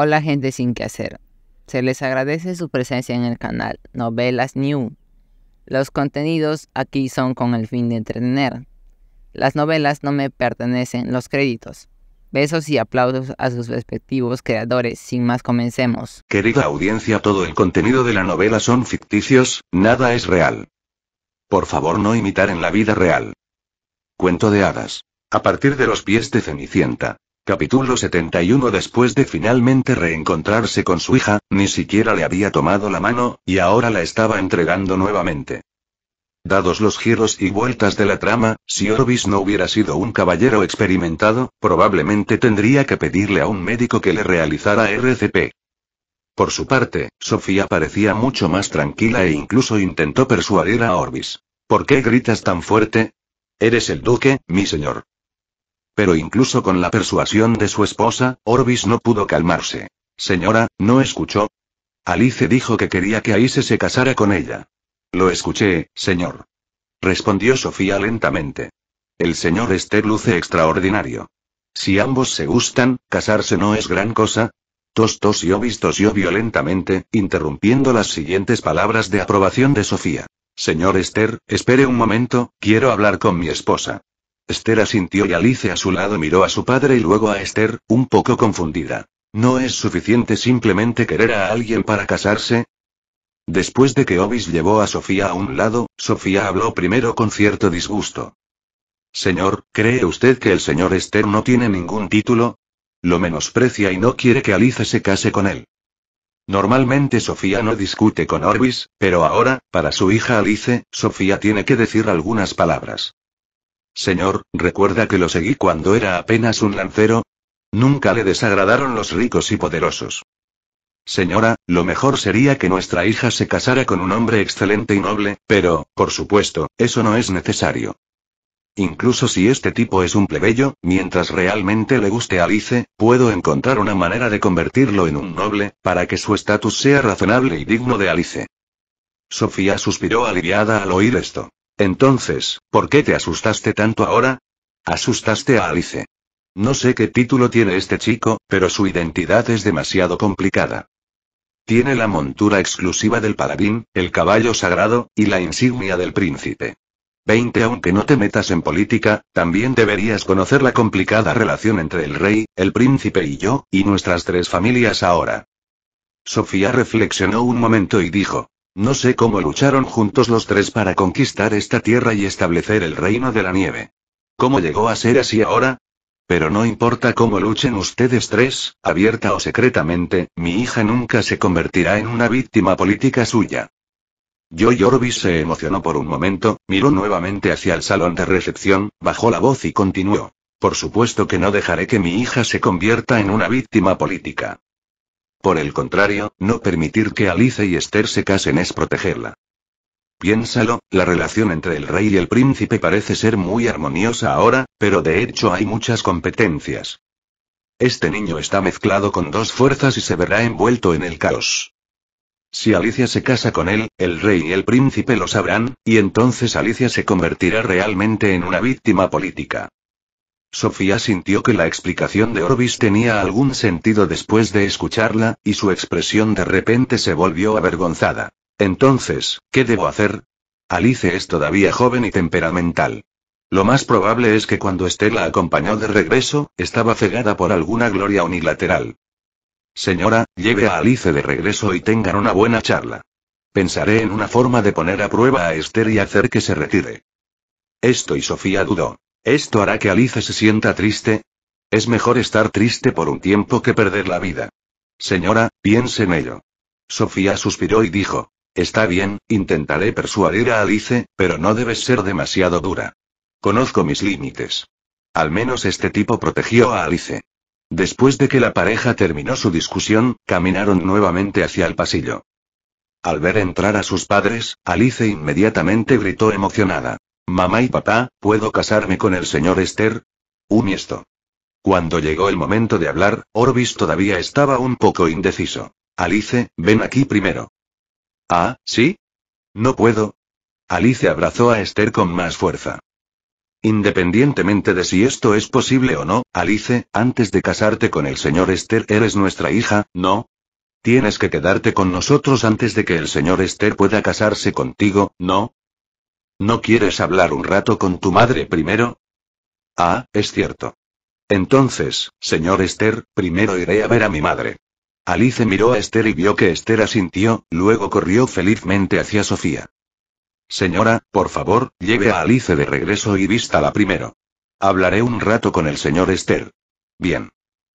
Hola gente sin que hacer. Se les agradece su presencia en el canal Novelas New. Los contenidos aquí son con el fin de entretener. Las novelas no me pertenecen los créditos. Besos y aplausos a sus respectivos creadores. Sin más, comencemos. Querida audiencia, todo el contenido de la novela son ficticios, nada es real. Por favor, no imitar en la vida real. Cuento de hadas. A partir de los pies de Cenicienta. Capítulo 71 Después de finalmente reencontrarse con su hija, ni siquiera le había tomado la mano, y ahora la estaba entregando nuevamente. Dados los giros y vueltas de la trama, si Orbis no hubiera sido un caballero experimentado, probablemente tendría que pedirle a un médico que le realizara RCP. Por su parte, Sofía parecía mucho más tranquila e incluso intentó persuadir a Orbis. ¿Por qué gritas tan fuerte? Eres el duque, mi señor. Pero incluso con la persuasión de su esposa, Orbis no pudo calmarse. Señora, ¿no escuchó? Alice dijo que quería que Aise se casara con ella. Lo escuché, señor. Respondió Sofía lentamente. El señor Esther luce extraordinario. Si ambos se gustan, casarse no es gran cosa, y tosió yo violentamente, interrumpiendo las siguientes palabras de aprobación de Sofía. Señor Esther, espere un momento, quiero hablar con mi esposa. Esther asintió y Alice a su lado miró a su padre y luego a Esther, un poco confundida. ¿No es suficiente simplemente querer a alguien para casarse? Después de que Obis llevó a Sofía a un lado, Sofía habló primero con cierto disgusto. Señor, ¿cree usted que el señor Esther no tiene ningún título? Lo menosprecia y no quiere que Alice se case con él. Normalmente Sofía no discute con Orbis, pero ahora, para su hija Alice, Sofía tiene que decir algunas palabras. Señor, ¿recuerda que lo seguí cuando era apenas un lancero? Nunca le desagradaron los ricos y poderosos. Señora, lo mejor sería que nuestra hija se casara con un hombre excelente y noble, pero, por supuesto, eso no es necesario. Incluso si este tipo es un plebeyo, mientras realmente le guste a Alice, puedo encontrar una manera de convertirlo en un noble, para que su estatus sea razonable y digno de Alice. Sofía suspiró aliviada al oír esto. Entonces, ¿por qué te asustaste tanto ahora? Asustaste a Alice. No sé qué título tiene este chico, pero su identidad es demasiado complicada. Tiene la montura exclusiva del paladín, el caballo sagrado, y la insignia del príncipe. 20 Aunque no te metas en política, también deberías conocer la complicada relación entre el rey, el príncipe y yo, y nuestras tres familias ahora. Sofía reflexionó un momento y dijo, no sé cómo lucharon juntos los tres para conquistar esta tierra y establecer el reino de la nieve. ¿Cómo llegó a ser así ahora? Pero no importa cómo luchen ustedes tres, abierta o secretamente, mi hija nunca se convertirá en una víctima política suya. Joy Orbis se emocionó por un momento, miró nuevamente hacia el salón de recepción, bajó la voz y continuó. Por supuesto que no dejaré que mi hija se convierta en una víctima política. Por el contrario, no permitir que Alicia y Esther se casen es protegerla. Piénsalo, la relación entre el rey y el príncipe parece ser muy armoniosa ahora, pero de hecho hay muchas competencias. Este niño está mezclado con dos fuerzas y se verá envuelto en el caos. Si Alicia se casa con él, el rey y el príncipe lo sabrán, y entonces Alicia se convertirá realmente en una víctima política. Sofía sintió que la explicación de Orbis tenía algún sentido después de escucharla, y su expresión de repente se volvió avergonzada. Entonces, ¿qué debo hacer? Alice es todavía joven y temperamental. Lo más probable es que cuando Esther la acompañó de regreso, estaba cegada por alguna gloria unilateral. Señora, lleve a Alice de regreso y tengan una buena charla. Pensaré en una forma de poner a prueba a Esther y hacer que se retire. Esto y Sofía dudó. Esto hará que Alice se sienta triste. Es mejor estar triste por un tiempo que perder la vida. Señora, piense en ello. Sofía suspiró y dijo, Está bien, intentaré persuadir a Alice, pero no debes ser demasiado dura. Conozco mis límites. Al menos este tipo protegió a Alice. Después de que la pareja terminó su discusión, caminaron nuevamente hacia el pasillo. Al ver entrar a sus padres, Alice inmediatamente gritó emocionada. Mamá y papá, ¿puedo casarme con el señor Esther? Un esto. Cuando llegó el momento de hablar, Orbis todavía estaba un poco indeciso. Alice, ven aquí primero. Ah, ¿sí? No puedo. Alice abrazó a Esther con más fuerza. Independientemente de si esto es posible o no, Alice, antes de casarte con el señor Esther eres nuestra hija, ¿no? Tienes que quedarte con nosotros antes de que el señor Esther pueda casarse contigo, ¿no? ¿No quieres hablar un rato con tu madre primero? Ah, es cierto. Entonces, señor Esther, primero iré a ver a mi madre. Alice miró a Esther y vio que Esther asintió, luego corrió felizmente hacia Sofía. Señora, por favor, lleve a Alice de regreso y vístala primero. Hablaré un rato con el señor Esther. Bien.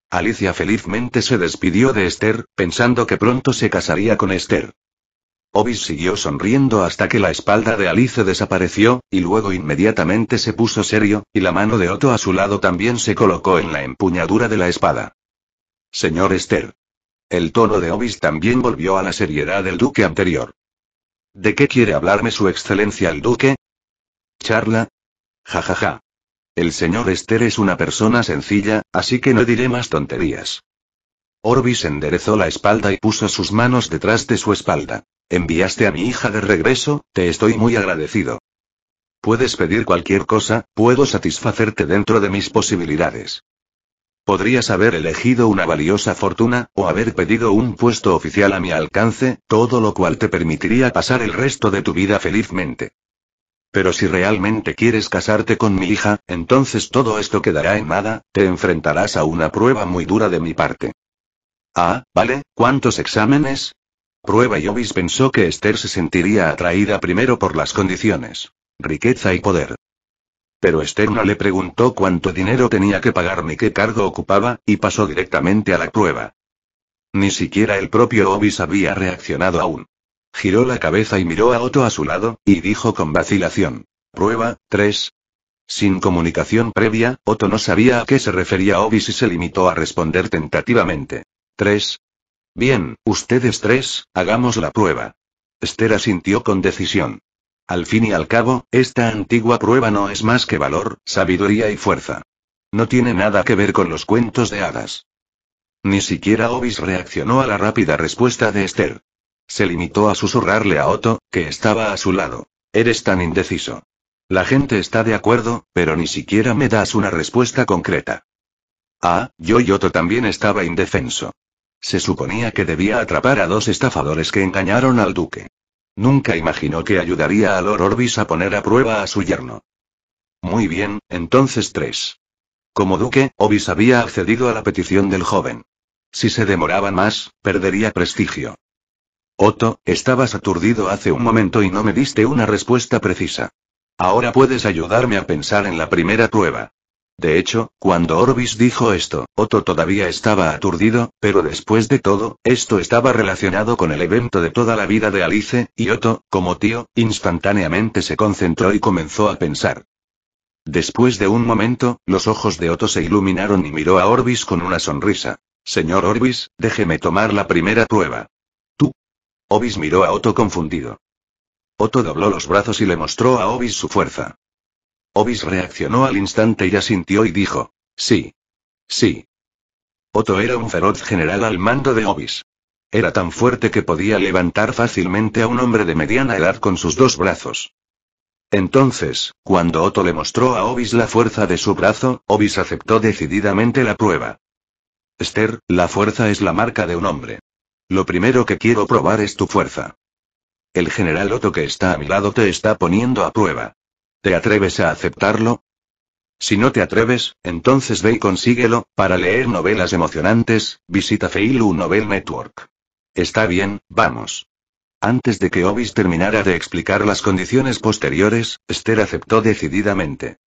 Alicia felizmente se despidió de Esther, pensando que pronto se casaría con Esther. Obis siguió sonriendo hasta que la espalda de Alice desapareció, y luego inmediatamente se puso serio, y la mano de Otto a su lado también se colocó en la empuñadura de la espada. Señor Esther. El tono de Obis también volvió a la seriedad del duque anterior. ¿De qué quiere hablarme su excelencia el duque? Charla. Ja ja ja. El señor Esther es una persona sencilla, así que no diré más tonterías. Orbis enderezó la espalda y puso sus manos detrás de su espalda. Enviaste a mi hija de regreso, te estoy muy agradecido. Puedes pedir cualquier cosa, puedo satisfacerte dentro de mis posibilidades. Podrías haber elegido una valiosa fortuna, o haber pedido un puesto oficial a mi alcance, todo lo cual te permitiría pasar el resto de tu vida felizmente. Pero si realmente quieres casarte con mi hija, entonces todo esto quedará en nada, te enfrentarás a una prueba muy dura de mi parte. Ah, vale, ¿cuántos exámenes? prueba y Obis pensó que Esther se sentiría atraída primero por las condiciones. Riqueza y poder. Pero Esther no le preguntó cuánto dinero tenía que pagar ni qué cargo ocupaba, y pasó directamente a la prueba. Ni siquiera el propio Obis había reaccionado aún. Giró la cabeza y miró a Otto a su lado, y dijo con vacilación. Prueba, 3. Sin comunicación previa, Otto no sabía a qué se refería Obis y se limitó a responder tentativamente. 3. Bien, ustedes tres, hagamos la prueba. Esther asintió con decisión. Al fin y al cabo, esta antigua prueba no es más que valor, sabiduría y fuerza. No tiene nada que ver con los cuentos de hadas. Ni siquiera Obis reaccionó a la rápida respuesta de Esther. Se limitó a susurrarle a Otto, que estaba a su lado. Eres tan indeciso. La gente está de acuerdo, pero ni siquiera me das una respuesta concreta. Ah, yo y Otto también estaba indefenso. Se suponía que debía atrapar a dos estafadores que engañaron al duque. Nunca imaginó que ayudaría a Lord Orbis a poner a prueba a su yerno. Muy bien, entonces tres. Como duque, Orbis había accedido a la petición del joven. Si se demoraba más, perdería prestigio. Otto, estabas aturdido hace un momento y no me diste una respuesta precisa. Ahora puedes ayudarme a pensar en la primera prueba. De hecho, cuando Orbis dijo esto, Otto todavía estaba aturdido, pero después de todo, esto estaba relacionado con el evento de toda la vida de Alice, y Otto, como tío, instantáneamente se concentró y comenzó a pensar. Después de un momento, los ojos de Otto se iluminaron y miró a Orbis con una sonrisa. Señor Orbis, déjeme tomar la primera prueba. Tú. Orbis miró a Otto confundido. Otto dobló los brazos y le mostró a Orbis su fuerza. Obis reaccionó al instante y asintió y dijo. Sí. Sí. Otto era un feroz general al mando de Obis. Era tan fuerte que podía levantar fácilmente a un hombre de mediana edad con sus dos brazos. Entonces, cuando Otto le mostró a Obis la fuerza de su brazo, Obis aceptó decididamente la prueba. Esther, la fuerza es la marca de un hombre. Lo primero que quiero probar es tu fuerza. El general Otto que está a mi lado te está poniendo a prueba. ¿Te atreves a aceptarlo? Si no te atreves, entonces ve y consíguelo, para leer novelas emocionantes, visita Feilu Novel Network. Está bien, vamos. Antes de que Obis terminara de explicar las condiciones posteriores, Esther aceptó decididamente.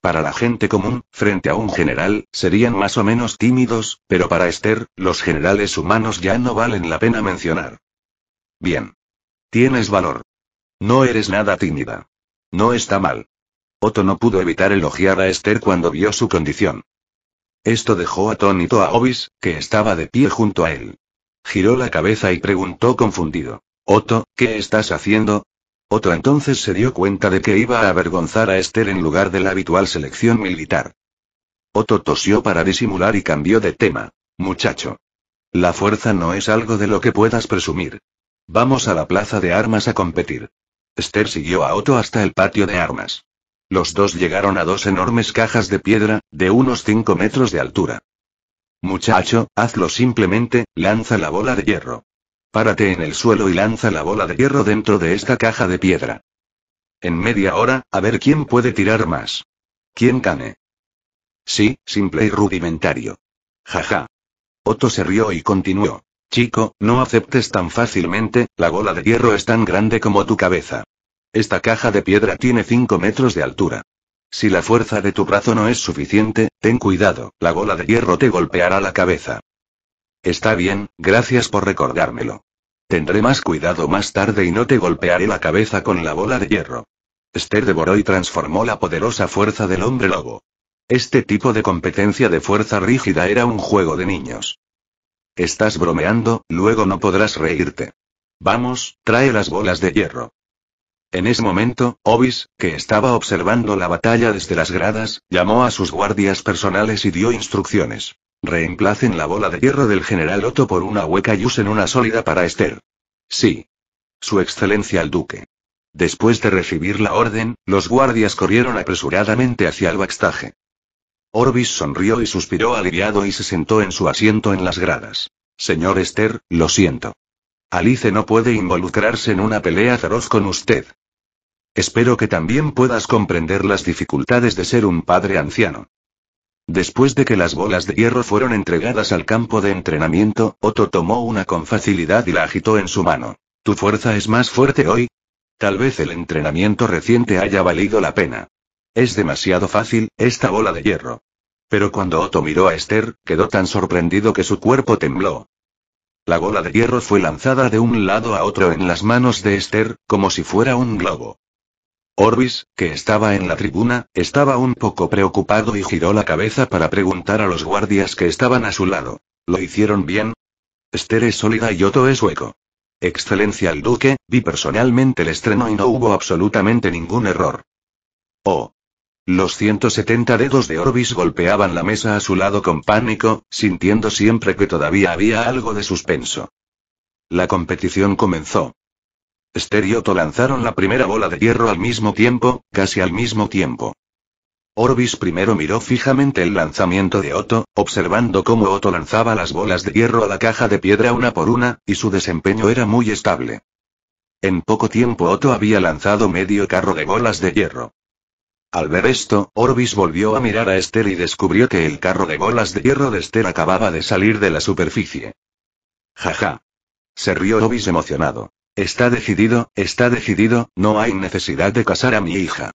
Para la gente común, frente a un general, serían más o menos tímidos, pero para Esther, los generales humanos ya no valen la pena mencionar. Bien. Tienes valor. No eres nada tímida. No está mal. Otto no pudo evitar elogiar a Esther cuando vio su condición. Esto dejó atónito a Obis, que estaba de pie junto a él. Giró la cabeza y preguntó confundido. Otto, ¿qué estás haciendo? Otto entonces se dio cuenta de que iba a avergonzar a Esther en lugar de la habitual selección militar. Otto tosió para disimular y cambió de tema. Muchacho. La fuerza no es algo de lo que puedas presumir. Vamos a la plaza de armas a competir. Esther siguió a Otto hasta el patio de armas. Los dos llegaron a dos enormes cajas de piedra, de unos 5 metros de altura. Muchacho, hazlo simplemente, lanza la bola de hierro. Párate en el suelo y lanza la bola de hierro dentro de esta caja de piedra. En media hora, a ver quién puede tirar más. ¿Quién cane? Sí, simple y rudimentario. Jaja. Otto se rió y continuó. Chico, no aceptes tan fácilmente, la bola de hierro es tan grande como tu cabeza. Esta caja de piedra tiene 5 metros de altura. Si la fuerza de tu brazo no es suficiente, ten cuidado, la bola de hierro te golpeará la cabeza. Está bien, gracias por recordármelo. Tendré más cuidado más tarde y no te golpearé la cabeza con la bola de hierro. Esther devoró y transformó la poderosa fuerza del hombre lobo. Este tipo de competencia de fuerza rígida era un juego de niños. Estás bromeando, luego no podrás reírte. Vamos, trae las bolas de hierro. En ese momento, Obis, que estaba observando la batalla desde las gradas, llamó a sus guardias personales y dio instrucciones. Reemplacen la bola de hierro del general Otto por una hueca y usen una sólida para Esther. Sí. Su excelencia el duque. Después de recibir la orden, los guardias corrieron apresuradamente hacia el bastaje. Orbis sonrió y suspiró aliviado y se sentó en su asiento en las gradas. Señor Esther, lo siento. Alice no puede involucrarse en una pelea feroz con usted. Espero que también puedas comprender las dificultades de ser un padre anciano. Después de que las bolas de hierro fueron entregadas al campo de entrenamiento, Otto tomó una con facilidad y la agitó en su mano. Tu fuerza es más fuerte hoy. Tal vez el entrenamiento reciente haya valido la pena. Es demasiado fácil, esta bola de hierro. Pero cuando Otto miró a Esther, quedó tan sorprendido que su cuerpo tembló. La bola de hierro fue lanzada de un lado a otro en las manos de Esther, como si fuera un globo. Orbis, que estaba en la tribuna, estaba un poco preocupado y giró la cabeza para preguntar a los guardias que estaban a su lado. ¿Lo hicieron bien? Esther es sólida y Otto es hueco. Excelencia el duque, vi personalmente el estreno y no hubo absolutamente ningún error. Oh, los 170 dedos de Orbis golpeaban la mesa a su lado con pánico, sintiendo siempre que todavía había algo de suspenso. La competición comenzó. Esther y Otto lanzaron la primera bola de hierro al mismo tiempo, casi al mismo tiempo. Orbis primero miró fijamente el lanzamiento de Otto, observando cómo Otto lanzaba las bolas de hierro a la caja de piedra una por una, y su desempeño era muy estable. En poco tiempo Otto había lanzado medio carro de bolas de hierro. Al ver esto, Orbis volvió a mirar a Esther y descubrió que el carro de bolas de hierro de Esther acababa de salir de la superficie. Jaja. Se rió Orbis emocionado. Está decidido, está decidido, no hay necesidad de casar a mi hija.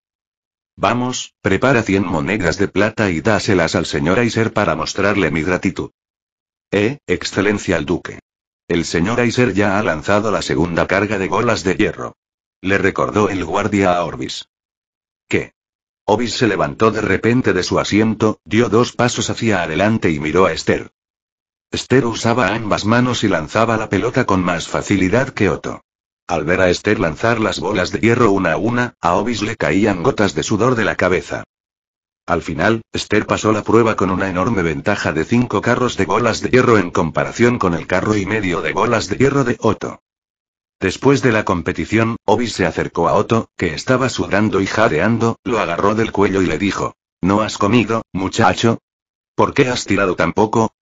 Vamos, prepara 100 monedas de plata y dáselas al señor Aiser para mostrarle mi gratitud. Eh, excelencia el duque. El señor Aiser ya ha lanzado la segunda carga de bolas de hierro. Le recordó el guardia a Orbis. ¿Qué? Obis se levantó de repente de su asiento, dio dos pasos hacia adelante y miró a Esther. Esther usaba ambas manos y lanzaba la pelota con más facilidad que Otto. Al ver a Esther lanzar las bolas de hierro una a una, a Obis le caían gotas de sudor de la cabeza. Al final, Esther pasó la prueba con una enorme ventaja de cinco carros de bolas de hierro en comparación con el carro y medio de bolas de hierro de Otto. Después de la competición, Obis se acercó a Otto, que estaba sudando y jadeando, lo agarró del cuello y le dijo, ¿No has comido, muchacho? ¿Por qué has tirado tan poco?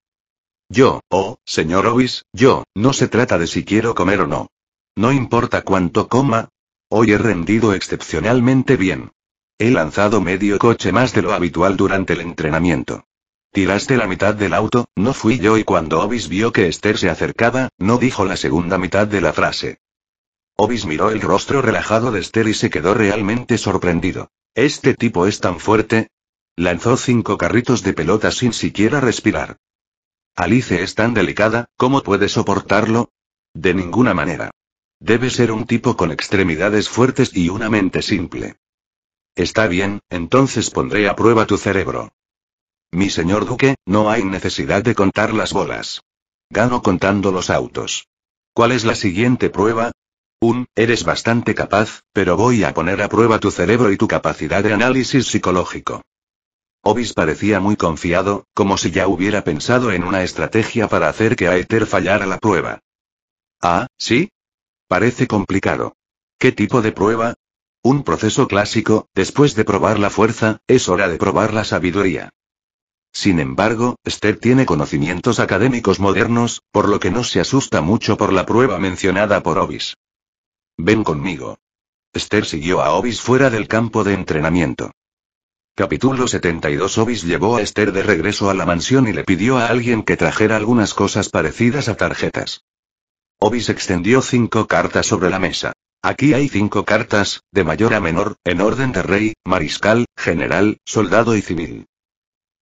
Yo, oh, señor Obis, yo, no se trata de si quiero comer o no. No importa cuánto coma. Hoy he rendido excepcionalmente bien. He lanzado medio coche más de lo habitual durante el entrenamiento. Tiraste la mitad del auto, no fui yo y cuando Obis vio que Esther se acercaba, no dijo la segunda mitad de la frase. Obis miró el rostro relajado de Esther y se quedó realmente sorprendido. ¿Este tipo es tan fuerte? Lanzó cinco carritos de pelota sin siquiera respirar. Alice es tan delicada, ¿cómo puede soportarlo? De ninguna manera. Debe ser un tipo con extremidades fuertes y una mente simple. Está bien, entonces pondré a prueba tu cerebro. Mi señor duque, no hay necesidad de contar las bolas. Gano contando los autos. ¿Cuál es la siguiente prueba? Un, eres bastante capaz, pero voy a poner a prueba tu cerebro y tu capacidad de análisis psicológico. Obis parecía muy confiado, como si ya hubiera pensado en una estrategia para hacer que Aether fallara la prueba. Ah, ¿sí? Parece complicado. ¿Qué tipo de prueba? Un proceso clásico, después de probar la fuerza, es hora de probar la sabiduría. Sin embargo, Esther tiene conocimientos académicos modernos, por lo que no se asusta mucho por la prueba mencionada por Obis. Ven conmigo. Esther siguió a Obis fuera del campo de entrenamiento. Capítulo 72 Obis llevó a Esther de regreso a la mansión y le pidió a alguien que trajera algunas cosas parecidas a tarjetas. Obis extendió cinco cartas sobre la mesa. Aquí hay cinco cartas, de mayor a menor, en orden de rey, mariscal, general, soldado y civil.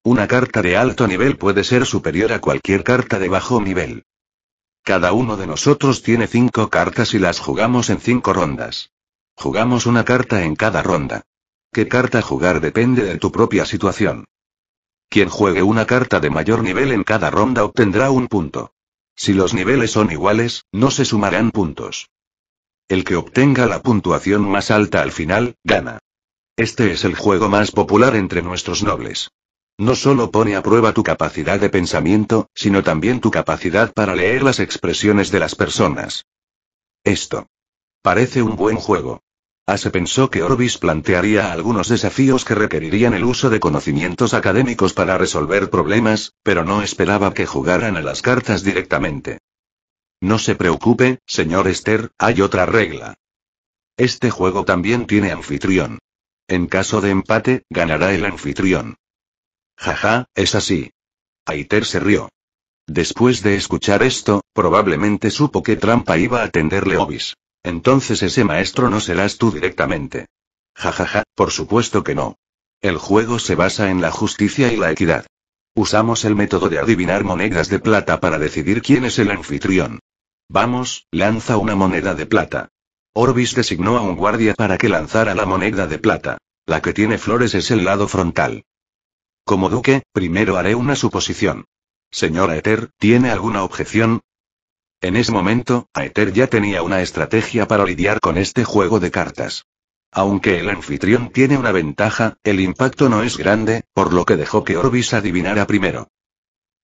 Una carta de alto nivel puede ser superior a cualquier carta de bajo nivel. Cada uno de nosotros tiene cinco cartas y las jugamos en cinco rondas. Jugamos una carta en cada ronda. ¿Qué carta jugar depende de tu propia situación? Quien juegue una carta de mayor nivel en cada ronda obtendrá un punto. Si los niveles son iguales, no se sumarán puntos. El que obtenga la puntuación más alta al final, gana. Este es el juego más popular entre nuestros nobles. No solo pone a prueba tu capacidad de pensamiento, sino también tu capacidad para leer las expresiones de las personas. Esto. Parece un buen juego. Ase pensó que Orbis plantearía algunos desafíos que requerirían el uso de conocimientos académicos para resolver problemas, pero no esperaba que jugaran a las cartas directamente. No se preocupe, señor Esther, hay otra regla. Este juego también tiene anfitrión. En caso de empate, ganará el anfitrión. Jaja, es así. Aiter se rió. Después de escuchar esto, probablemente supo que trampa iba a tenderle Obis. Entonces ese maestro no serás tú directamente. Jajaja, por supuesto que no. El juego se basa en la justicia y la equidad. Usamos el método de adivinar monedas de plata para decidir quién es el anfitrión. Vamos, lanza una moneda de plata. Orbis designó a un guardia para que lanzara la moneda de plata. La que tiene flores es el lado frontal. Como duque, primero haré una suposición. Señora Ether, ¿tiene alguna objeción? En ese momento, Aether ya tenía una estrategia para lidiar con este juego de cartas. Aunque el anfitrión tiene una ventaja, el impacto no es grande, por lo que dejó que Orbis adivinara primero.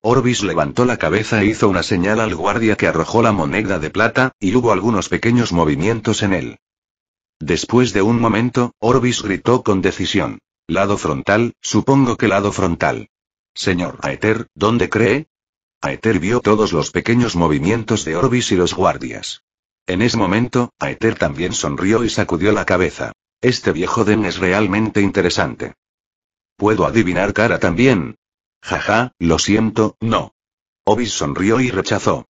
Orbis levantó la cabeza e hizo una señal al guardia que arrojó la moneda de plata, y hubo algunos pequeños movimientos en él. Después de un momento, Orbis gritó con decisión. Lado frontal, supongo que lado frontal. Señor Aether, ¿dónde cree? Aether vio todos los pequeños movimientos de Orbis y los guardias. En ese momento, Aether también sonrió y sacudió la cabeza. Este viejo Den es realmente interesante. ¿Puedo adivinar cara también? Jaja, lo siento, no. Orbis sonrió y rechazó.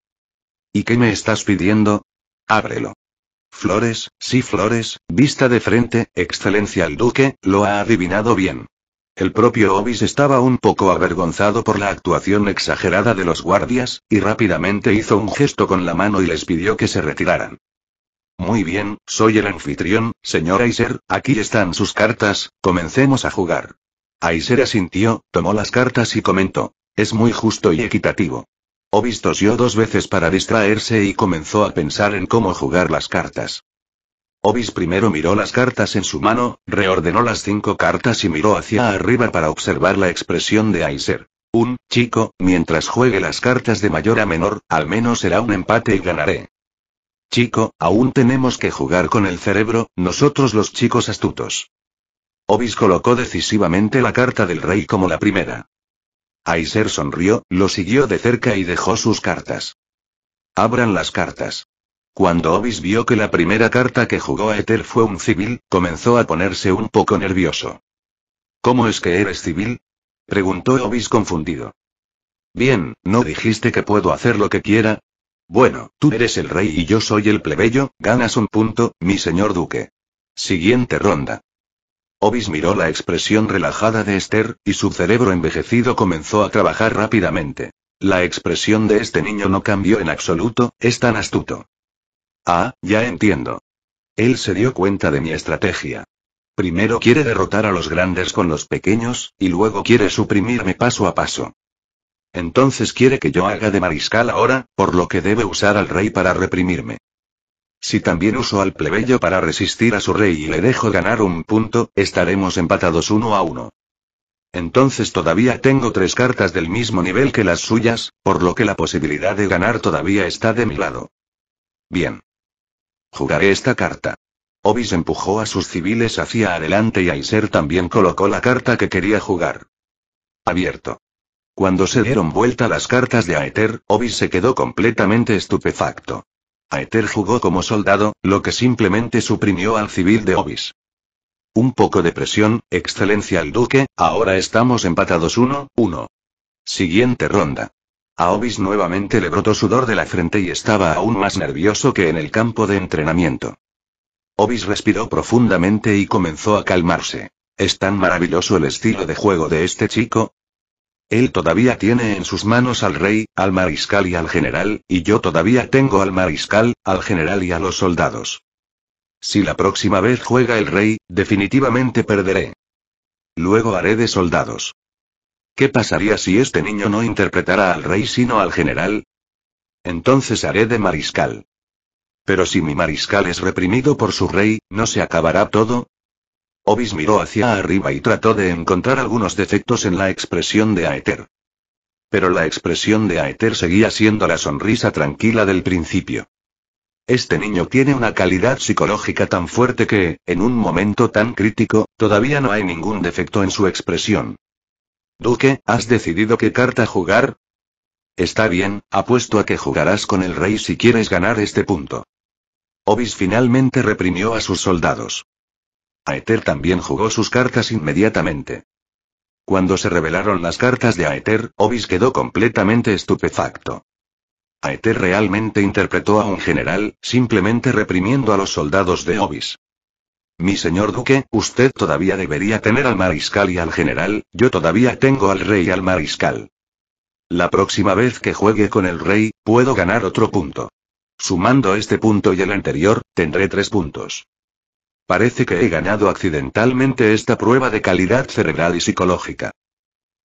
¿Y qué me estás pidiendo? Ábrelo. Flores, sí Flores, vista de frente, excelencia el duque, lo ha adivinado bien. El propio Obis estaba un poco avergonzado por la actuación exagerada de los guardias, y rápidamente hizo un gesto con la mano y les pidió que se retiraran. Muy bien, soy el anfitrión, señor Aiser, aquí están sus cartas, comencemos a jugar. Aiser asintió, tomó las cartas y comentó. Es muy justo y equitativo. Obis tosió dos veces para distraerse y comenzó a pensar en cómo jugar las cartas. Obis primero miró las cartas en su mano, reordenó las cinco cartas y miró hacia arriba para observar la expresión de Aiser. Un, chico, mientras juegue las cartas de mayor a menor, al menos será un empate y ganaré. Chico, aún tenemos que jugar con el cerebro, nosotros los chicos astutos. Obis colocó decisivamente la carta del rey como la primera. Aiser sonrió, lo siguió de cerca y dejó sus cartas. Abran las cartas. Cuando Obis vio que la primera carta que jugó a Ether fue un civil, comenzó a ponerse un poco nervioso. ¿Cómo es que eres civil? preguntó Obis confundido. Bien, ¿no dijiste que puedo hacer lo que quiera? Bueno, tú eres el rey y yo soy el plebeyo, ganas un punto, mi señor duque. Siguiente ronda. Obis miró la expresión relajada de Esther, y su cerebro envejecido comenzó a trabajar rápidamente. La expresión de este niño no cambió en absoluto, es tan astuto. Ah, ya entiendo. Él se dio cuenta de mi estrategia. Primero quiere derrotar a los grandes con los pequeños, y luego quiere suprimirme paso a paso. Entonces quiere que yo haga de mariscal ahora, por lo que debe usar al rey para reprimirme. Si también uso al plebeyo para resistir a su rey y le dejo ganar un punto, estaremos empatados uno a uno. Entonces todavía tengo tres cartas del mismo nivel que las suyas, por lo que la posibilidad de ganar todavía está de mi lado. Bien. Jugaré esta carta. Obis empujó a sus civiles hacia adelante y Aiser también colocó la carta que quería jugar. Abierto. Cuando se dieron vuelta las cartas de Aether, Obis se quedó completamente estupefacto. Aether jugó como soldado, lo que simplemente suprimió al civil de Obis. Un poco de presión, excelencia el duque, ahora estamos empatados 1-1. Siguiente ronda. A Obis nuevamente le brotó sudor de la frente y estaba aún más nervioso que en el campo de entrenamiento. Obis respiró profundamente y comenzó a calmarse. Es tan maravilloso el estilo de juego de este chico, él todavía tiene en sus manos al rey, al mariscal y al general, y yo todavía tengo al mariscal, al general y a los soldados. Si la próxima vez juega el rey, definitivamente perderé. Luego haré de soldados. ¿Qué pasaría si este niño no interpretara al rey sino al general? Entonces haré de mariscal. Pero si mi mariscal es reprimido por su rey, ¿no se acabará todo? Obis miró hacia arriba y trató de encontrar algunos defectos en la expresión de Aether. Pero la expresión de Aether seguía siendo la sonrisa tranquila del principio. Este niño tiene una calidad psicológica tan fuerte que, en un momento tan crítico, todavía no hay ningún defecto en su expresión. Duque, ¿has decidido qué carta jugar? Está bien, apuesto a que jugarás con el rey si quieres ganar este punto. Obis finalmente reprimió a sus soldados. Aether también jugó sus cartas inmediatamente. Cuando se revelaron las cartas de Aether, Obis quedó completamente estupefacto. Aether realmente interpretó a un general, simplemente reprimiendo a los soldados de Obis. Mi señor duque, usted todavía debería tener al mariscal y al general, yo todavía tengo al rey y al mariscal. La próxima vez que juegue con el rey, puedo ganar otro punto. Sumando este punto y el anterior, tendré tres puntos. Parece que he ganado accidentalmente esta prueba de calidad cerebral y psicológica.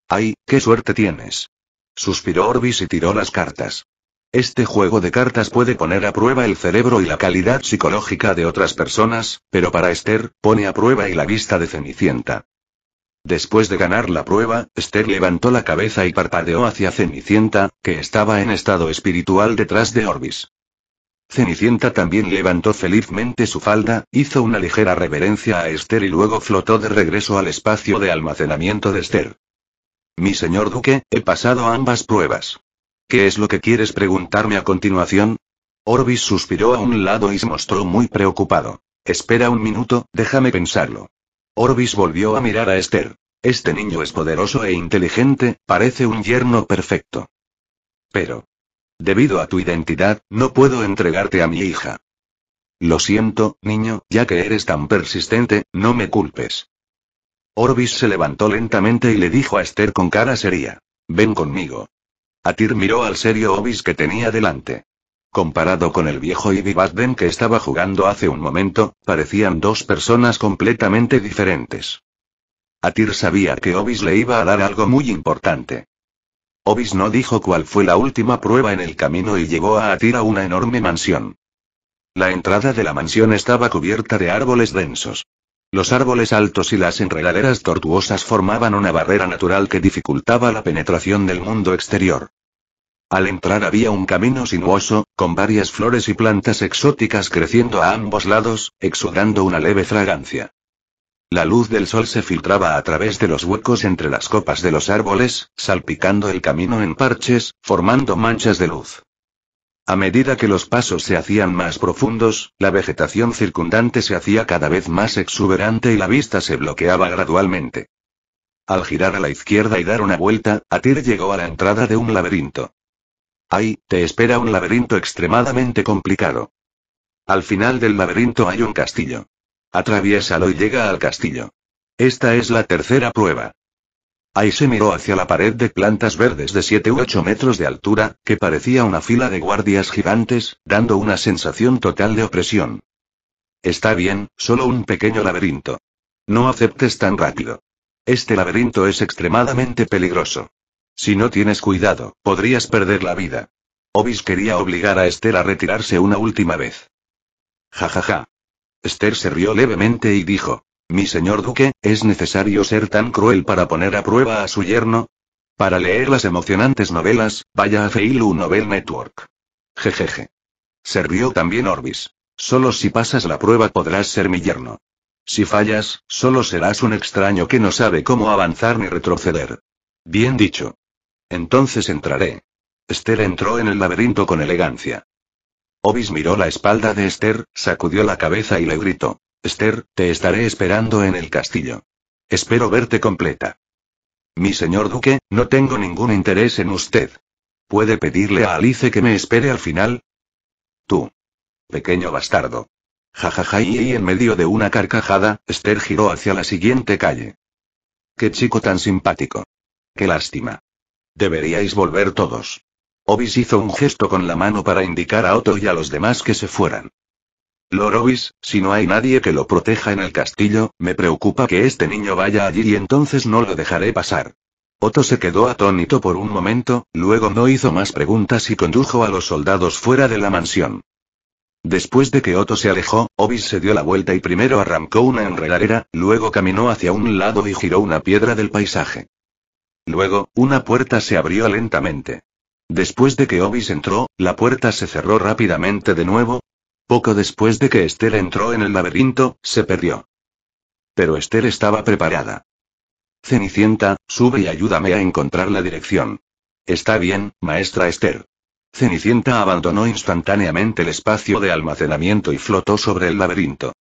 ¡Ay, qué suerte tienes! Suspiró Orbis y tiró las cartas. Este juego de cartas puede poner a prueba el cerebro y la calidad psicológica de otras personas, pero para Esther, pone a prueba y la vista de Cenicienta. Después de ganar la prueba, Esther levantó la cabeza y parpadeó hacia Cenicienta, que estaba en estado espiritual detrás de Orbis. Cenicienta también levantó felizmente su falda, hizo una ligera reverencia a Esther y luego flotó de regreso al espacio de almacenamiento de Esther. Mi señor duque, he pasado ambas pruebas. ¿Qué es lo que quieres preguntarme a continuación? Orbis suspiró a un lado y se mostró muy preocupado. Espera un minuto, déjame pensarlo. Orbis volvió a mirar a Esther. Este niño es poderoso e inteligente, parece un yerno perfecto. Pero, Debido a tu identidad, no puedo entregarte a mi hija. Lo siento, niño, ya que eres tan persistente, no me culpes. Orbis se levantó lentamente y le dijo a Esther con cara seria. Ven conmigo. Atir miró al serio Obis que tenía delante. Comparado con el viejo Ivy Badden que estaba jugando hace un momento, parecían dos personas completamente diferentes. Atir sabía que Obis le iba a dar algo muy importante. Obis no dijo cuál fue la última prueba en el camino y llegó a Atira una enorme mansión. La entrada de la mansión estaba cubierta de árboles densos. Los árboles altos y las enredaderas tortuosas formaban una barrera natural que dificultaba la penetración del mundo exterior. Al entrar había un camino sinuoso, con varias flores y plantas exóticas creciendo a ambos lados, exudando una leve fragancia. La luz del sol se filtraba a través de los huecos entre las copas de los árboles, salpicando el camino en parches, formando manchas de luz. A medida que los pasos se hacían más profundos, la vegetación circundante se hacía cada vez más exuberante y la vista se bloqueaba gradualmente. Al girar a la izquierda y dar una vuelta, Atir llegó a la entrada de un laberinto. Ahí, te espera un laberinto extremadamente complicado. Al final del laberinto hay un castillo. Atraviésalo y llega al castillo. Esta es la tercera prueba. Ahí se miró hacia la pared de plantas verdes de 7 u 8 metros de altura, que parecía una fila de guardias gigantes, dando una sensación total de opresión. Está bien, solo un pequeño laberinto. No aceptes tan rápido. Este laberinto es extremadamente peligroso. Si no tienes cuidado, podrías perder la vida. Obis quería obligar a Esther a retirarse una última vez. Jajaja. ja ja. Esther se rió levemente y dijo, Mi señor duque, ¿es necesario ser tan cruel para poner a prueba a su yerno? Para leer las emocionantes novelas, vaya a Failu Novel Network. Jejeje. Se rió también Orbis. Solo si pasas la prueba podrás ser mi yerno. Si fallas, solo serás un extraño que no sabe cómo avanzar ni retroceder. Bien dicho. Entonces entraré. Esther entró en el laberinto con elegancia. Obis miró la espalda de Esther, sacudió la cabeza y le gritó. Esther, te estaré esperando en el castillo. Espero verte completa. Mi señor duque, no tengo ningún interés en usted. ¿Puede pedirle a Alice que me espere al final? Tú. Pequeño bastardo. Jajaja y en medio de una carcajada, Esther giró hacia la siguiente calle. Qué chico tan simpático. Qué lástima. Deberíais volver todos. Obis hizo un gesto con la mano para indicar a Otto y a los demás que se fueran. Lord si no hay nadie que lo proteja en el castillo, me preocupa que este niño vaya allí y entonces no lo dejaré pasar. Otto se quedó atónito por un momento, luego no hizo más preguntas y condujo a los soldados fuera de la mansión. Después de que Otto se alejó, Obis se dio la vuelta y primero arrancó una enredadera, luego caminó hacia un lado y giró una piedra del paisaje. Luego, una puerta se abrió lentamente. Después de que Obis entró, la puerta se cerró rápidamente de nuevo. Poco después de que Esther entró en el laberinto, se perdió. Pero Esther estaba preparada. Cenicienta, sube y ayúdame a encontrar la dirección. Está bien, maestra Esther. Cenicienta abandonó instantáneamente el espacio de almacenamiento y flotó sobre el laberinto.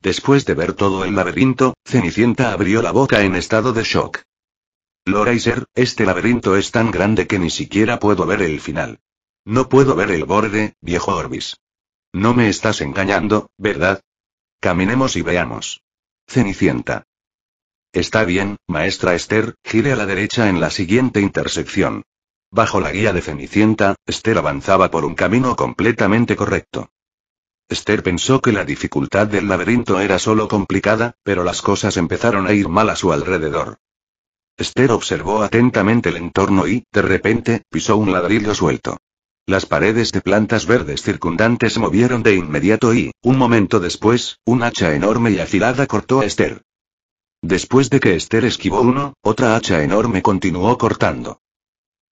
Después de ver todo el laberinto, Cenicienta abrió la boca en estado de shock. Loraiser, este laberinto es tan grande que ni siquiera puedo ver el final. No puedo ver el borde, viejo Orbis. No me estás engañando, ¿verdad? Caminemos y veamos. Cenicienta. Está bien, maestra Esther, gire a la derecha en la siguiente intersección. Bajo la guía de Cenicienta, Esther avanzaba por un camino completamente correcto. Esther pensó que la dificultad del laberinto era solo complicada, pero las cosas empezaron a ir mal a su alrededor. Esther observó atentamente el entorno y, de repente, pisó un ladrillo suelto. Las paredes de plantas verdes circundantes se movieron de inmediato y, un momento después, un hacha enorme y afilada cortó a Esther. Después de que Esther esquivó uno, otra hacha enorme continuó cortando.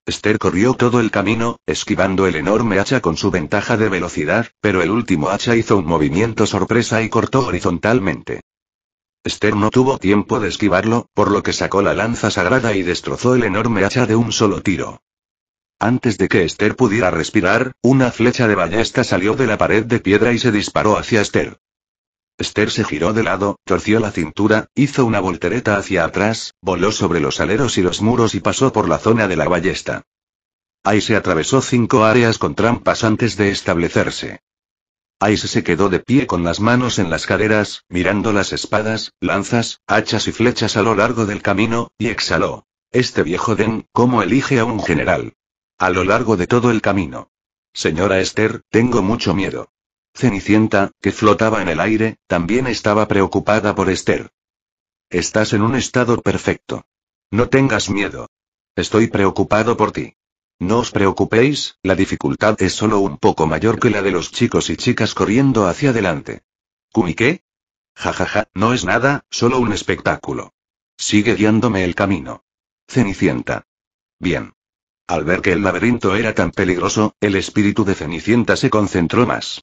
Esther corrió todo el camino, esquivando el enorme hacha con su ventaja de velocidad, pero el último hacha hizo un movimiento sorpresa y cortó horizontalmente. Esther no tuvo tiempo de esquivarlo, por lo que sacó la lanza sagrada y destrozó el enorme hacha de un solo tiro. Antes de que Esther pudiera respirar, una flecha de ballesta salió de la pared de piedra y se disparó hacia Esther. Esther se giró de lado, torció la cintura, hizo una voltereta hacia atrás, voló sobre los aleros y los muros y pasó por la zona de la ballesta. Ahí se atravesó cinco áreas con trampas antes de establecerse. Ais se quedó de pie con las manos en las caderas, mirando las espadas, lanzas, hachas y flechas a lo largo del camino, y exhaló. Este viejo Den, ¿cómo elige a un general? A lo largo de todo el camino. Señora Esther, tengo mucho miedo. Cenicienta, que flotaba en el aire, también estaba preocupada por Esther. Estás en un estado perfecto. No tengas miedo. Estoy preocupado por ti. No os preocupéis, la dificultad es solo un poco mayor que la de los chicos y chicas corriendo hacia adelante. ¿Y qué? Jajaja, ja, ja, no es nada, solo un espectáculo. Sigue guiándome el camino. Cenicienta. Bien. Al ver que el laberinto era tan peligroso, el espíritu de Cenicienta se concentró más.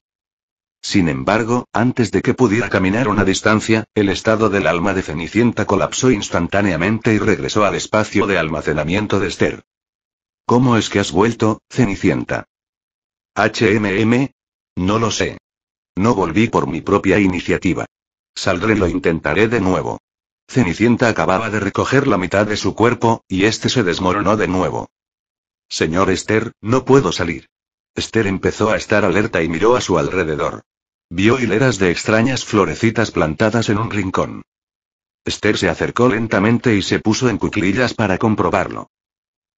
Sin embargo, antes de que pudiera caminar una distancia, el estado del alma de Cenicienta colapsó instantáneamente y regresó al espacio de almacenamiento de Esther. ¿Cómo es que has vuelto, Cenicienta? HMM? No lo sé. No volví por mi propia iniciativa. Saldré, lo intentaré de nuevo. Cenicienta acababa de recoger la mitad de su cuerpo, y este se desmoronó de nuevo. Señor Esther, no puedo salir. Esther empezó a estar alerta y miró a su alrededor. Vio hileras de extrañas florecitas plantadas en un rincón. Esther se acercó lentamente y se puso en cuclillas para comprobarlo.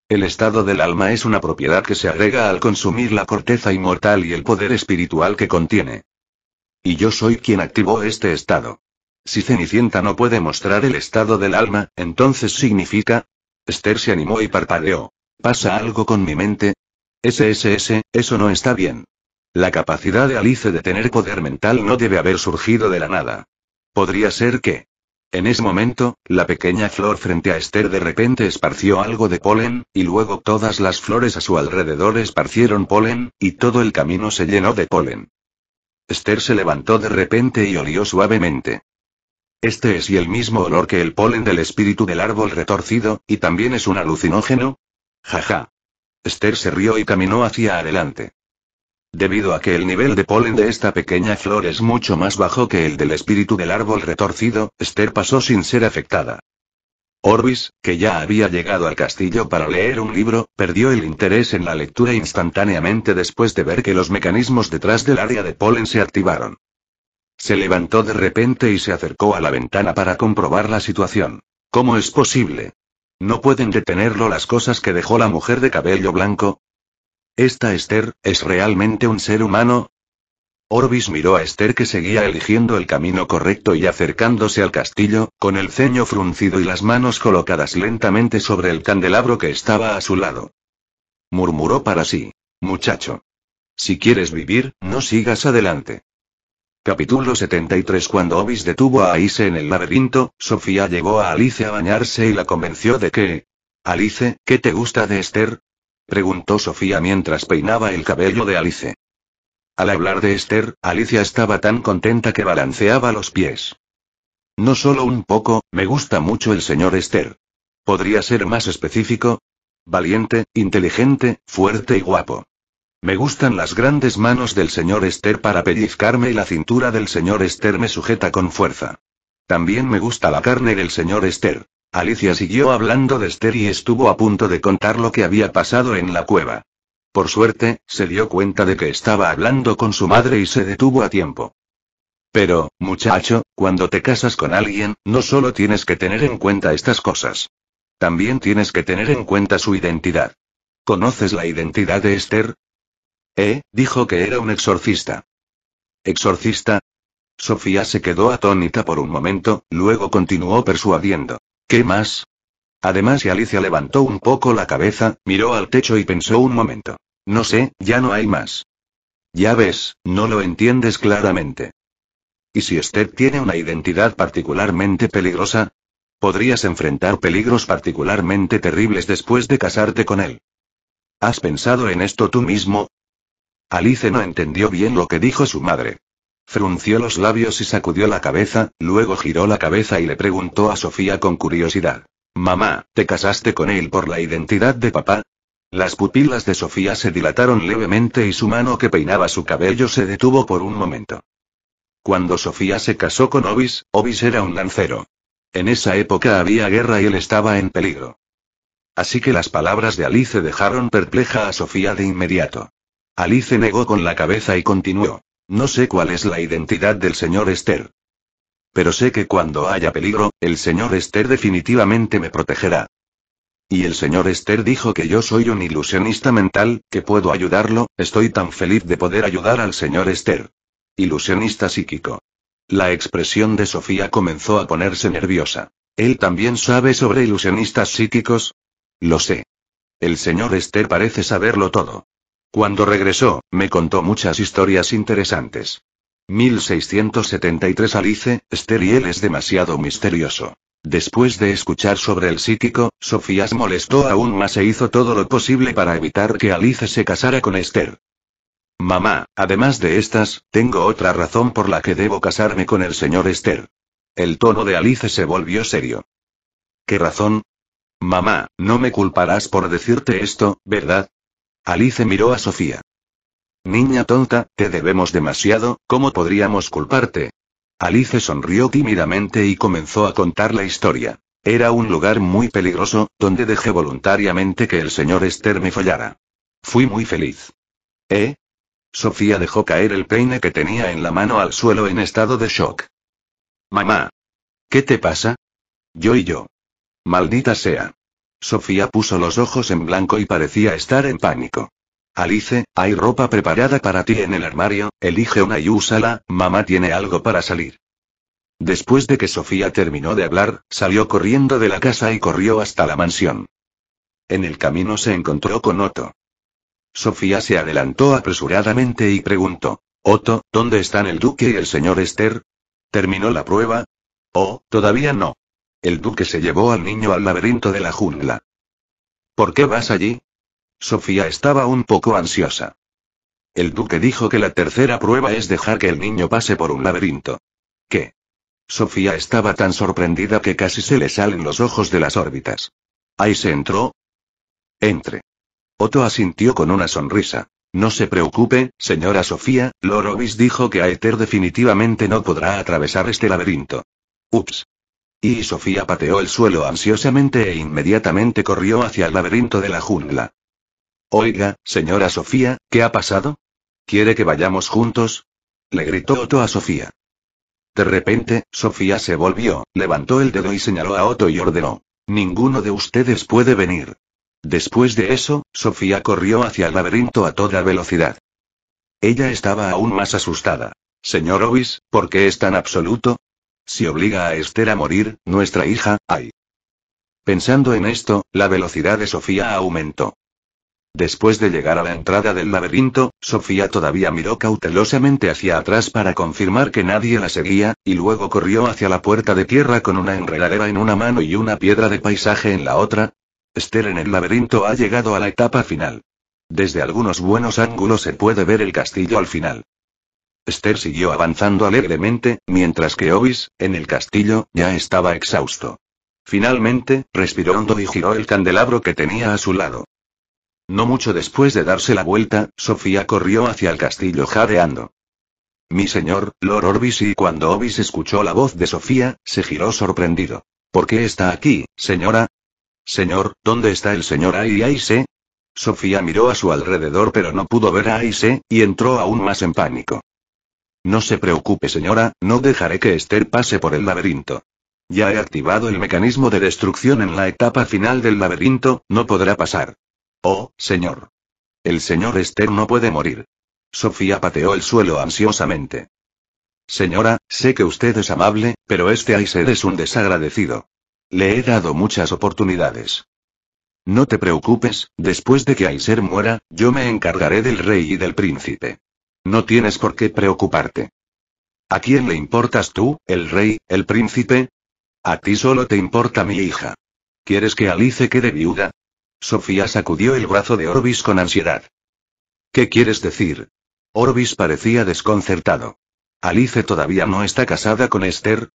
El estado del alma es una propiedad que se agrega al consumir la corteza inmortal y el poder espiritual que contiene. Y yo soy quien activó este estado. Si Cenicienta no puede mostrar el estado del alma, entonces significa... Esther se animó y parpadeó. ¿Pasa algo con mi mente? SSS, eso no está bien. La capacidad de Alice de tener poder mental no debe haber surgido de la nada. Podría ser que... En ese momento, la pequeña flor frente a Esther de repente esparció algo de polen, y luego todas las flores a su alrededor esparcieron polen, y todo el camino se llenó de polen. Esther se levantó de repente y olió suavemente. Este es y el mismo olor que el polen del espíritu del árbol retorcido, y también es un alucinógeno. Jaja. Esther se rió y caminó hacia adelante. Debido a que el nivel de polen de esta pequeña flor es mucho más bajo que el del espíritu del árbol retorcido, Esther pasó sin ser afectada. Orbis, que ya había llegado al castillo para leer un libro, perdió el interés en la lectura instantáneamente después de ver que los mecanismos detrás del área de polen se activaron. Se levantó de repente y se acercó a la ventana para comprobar la situación. ¿Cómo es posible? ¿No pueden detenerlo las cosas que dejó la mujer de cabello blanco? ¿Esta Esther, es realmente un ser humano? Orbis miró a Esther que seguía eligiendo el camino correcto y acercándose al castillo, con el ceño fruncido y las manos colocadas lentamente sobre el candelabro que estaba a su lado. Murmuró para sí. Muchacho. Si quieres vivir, no sigas adelante. Capítulo 73 Cuando Orbis detuvo a Alice en el laberinto, Sofía llegó a Alice a bañarse y la convenció de que... Alice, ¿qué te gusta de Esther? preguntó Sofía mientras peinaba el cabello de Alice. Al hablar de Esther, Alicia estaba tan contenta que balanceaba los pies. No solo un poco, me gusta mucho el señor Esther. ¿Podría ser más específico? Valiente, inteligente, fuerte y guapo. Me gustan las grandes manos del señor Esther para pellizcarme y la cintura del señor Esther me sujeta con fuerza. También me gusta la carne del señor Esther. Alicia siguió hablando de Esther y estuvo a punto de contar lo que había pasado en la cueva. Por suerte, se dio cuenta de que estaba hablando con su madre y se detuvo a tiempo. Pero, muchacho, cuando te casas con alguien, no solo tienes que tener en cuenta estas cosas. También tienes que tener en cuenta su identidad. ¿Conoces la identidad de Esther? Eh, dijo que era un exorcista. ¿Exorcista? Sofía se quedó atónita por un momento, luego continuó persuadiendo. ¿Qué más? Además, y Alicia levantó un poco la cabeza, miró al techo y pensó un momento. No sé, ya no hay más. Ya ves, no lo entiendes claramente. ¿Y si Esther tiene una identidad particularmente peligrosa? Podrías enfrentar peligros particularmente terribles después de casarte con él. ¿Has pensado en esto tú mismo? Alice no entendió bien lo que dijo su madre. Frunció los labios y sacudió la cabeza, luego giró la cabeza y le preguntó a Sofía con curiosidad. Mamá, ¿te casaste con él por la identidad de papá? Las pupilas de Sofía se dilataron levemente y su mano que peinaba su cabello se detuvo por un momento. Cuando Sofía se casó con Obis, Obis era un lancero. En esa época había guerra y él estaba en peligro. Así que las palabras de Alice dejaron perpleja a Sofía de inmediato. Alice negó con la cabeza y continuó. No sé cuál es la identidad del señor Esther. Pero sé que cuando haya peligro, el señor Esther definitivamente me protegerá. Y el señor Esther dijo que yo soy un ilusionista mental, que puedo ayudarlo, estoy tan feliz de poder ayudar al señor Esther. Ilusionista psíquico. La expresión de Sofía comenzó a ponerse nerviosa. ¿Él también sabe sobre ilusionistas psíquicos? Lo sé. El señor Esther parece saberlo todo. Cuando regresó, me contó muchas historias interesantes. 1673 Alice, Esther y él es demasiado misterioso. Después de escuchar sobre el psíquico, Sofías molestó aún más e hizo todo lo posible para evitar que Alice se casara con Esther. Mamá, además de estas, tengo otra razón por la que debo casarme con el señor Esther. El tono de Alice se volvió serio. ¿Qué razón? Mamá, no me culparás por decirte esto, ¿verdad? Alice miró a Sofía. Niña tonta, te debemos demasiado, ¿cómo podríamos culparte? Alice sonrió tímidamente y comenzó a contar la historia. Era un lugar muy peligroso, donde dejé voluntariamente que el señor Esther me follara. Fui muy feliz. ¿Eh? Sofía dejó caer el peine que tenía en la mano al suelo en estado de shock. Mamá. ¿Qué te pasa? Yo y yo. Maldita sea. Sofía puso los ojos en blanco y parecía estar en pánico. Alice, hay ropa preparada para ti en el armario, elige una y úsala, mamá tiene algo para salir. Después de que Sofía terminó de hablar, salió corriendo de la casa y corrió hasta la mansión. En el camino se encontró con Otto. Sofía se adelantó apresuradamente y preguntó, Otto, ¿dónde están el duque y el señor Esther? ¿Terminó la prueba? Oh, todavía no. El duque se llevó al niño al laberinto de la jungla. ¿Por qué vas allí? Sofía estaba un poco ansiosa. El duque dijo que la tercera prueba es dejar que el niño pase por un laberinto. ¿Qué? Sofía estaba tan sorprendida que casi se le salen los ojos de las órbitas. Ahí se entró. Entre. Otto asintió con una sonrisa. No se preocupe, señora Sofía, Lorovis dijo que Aether definitivamente no podrá atravesar este laberinto. Ups. Y Sofía pateó el suelo ansiosamente e inmediatamente corrió hacia el laberinto de la jungla. Oiga, señora Sofía, ¿qué ha pasado? ¿Quiere que vayamos juntos? le gritó Otto a Sofía. De repente, Sofía se volvió, levantó el dedo y señaló a Otto y ordenó. Ninguno de ustedes puede venir. Después de eso, Sofía corrió hacia el laberinto a toda velocidad. Ella estaba aún más asustada. Señor Ovis, ¿por qué es tan absoluto? Si obliga a Esther a morir, nuestra hija, ay. Pensando en esto, la velocidad de Sofía aumentó. Después de llegar a la entrada del laberinto, Sofía todavía miró cautelosamente hacia atrás para confirmar que nadie la seguía, y luego corrió hacia la puerta de tierra con una enredadera en una mano y una piedra de paisaje en la otra. Esther en el laberinto ha llegado a la etapa final. Desde algunos buenos ángulos se puede ver el castillo al final. Esther siguió avanzando alegremente, mientras que Obis, en el castillo, ya estaba exhausto. Finalmente, respiró hondo y giró el candelabro que tenía a su lado. No mucho después de darse la vuelta, Sofía corrió hacia el castillo jadeando. Mi señor, Lord Orbis y cuando Obis escuchó la voz de Sofía, se giró sorprendido. ¿Por qué está aquí, señora? Señor, ¿dónde está el señor Aise? Sofía miró a su alrededor pero no pudo ver a Aise, y entró aún más en pánico. No se preocupe señora, no dejaré que Esther pase por el laberinto. Ya he activado el mecanismo de destrucción en la etapa final del laberinto, no podrá pasar. Oh, señor. El señor Esther no puede morir. Sofía pateó el suelo ansiosamente. Señora, sé que usted es amable, pero este Aiser es un desagradecido. Le he dado muchas oportunidades. No te preocupes, después de que Aiser muera, yo me encargaré del rey y del príncipe. No tienes por qué preocuparte. ¿A quién le importas tú, el rey, el príncipe? A ti solo te importa mi hija. ¿Quieres que Alice quede viuda? Sofía sacudió el brazo de Orbis con ansiedad. ¿Qué quieres decir? Orbis parecía desconcertado. ¿Alice todavía no está casada con Esther?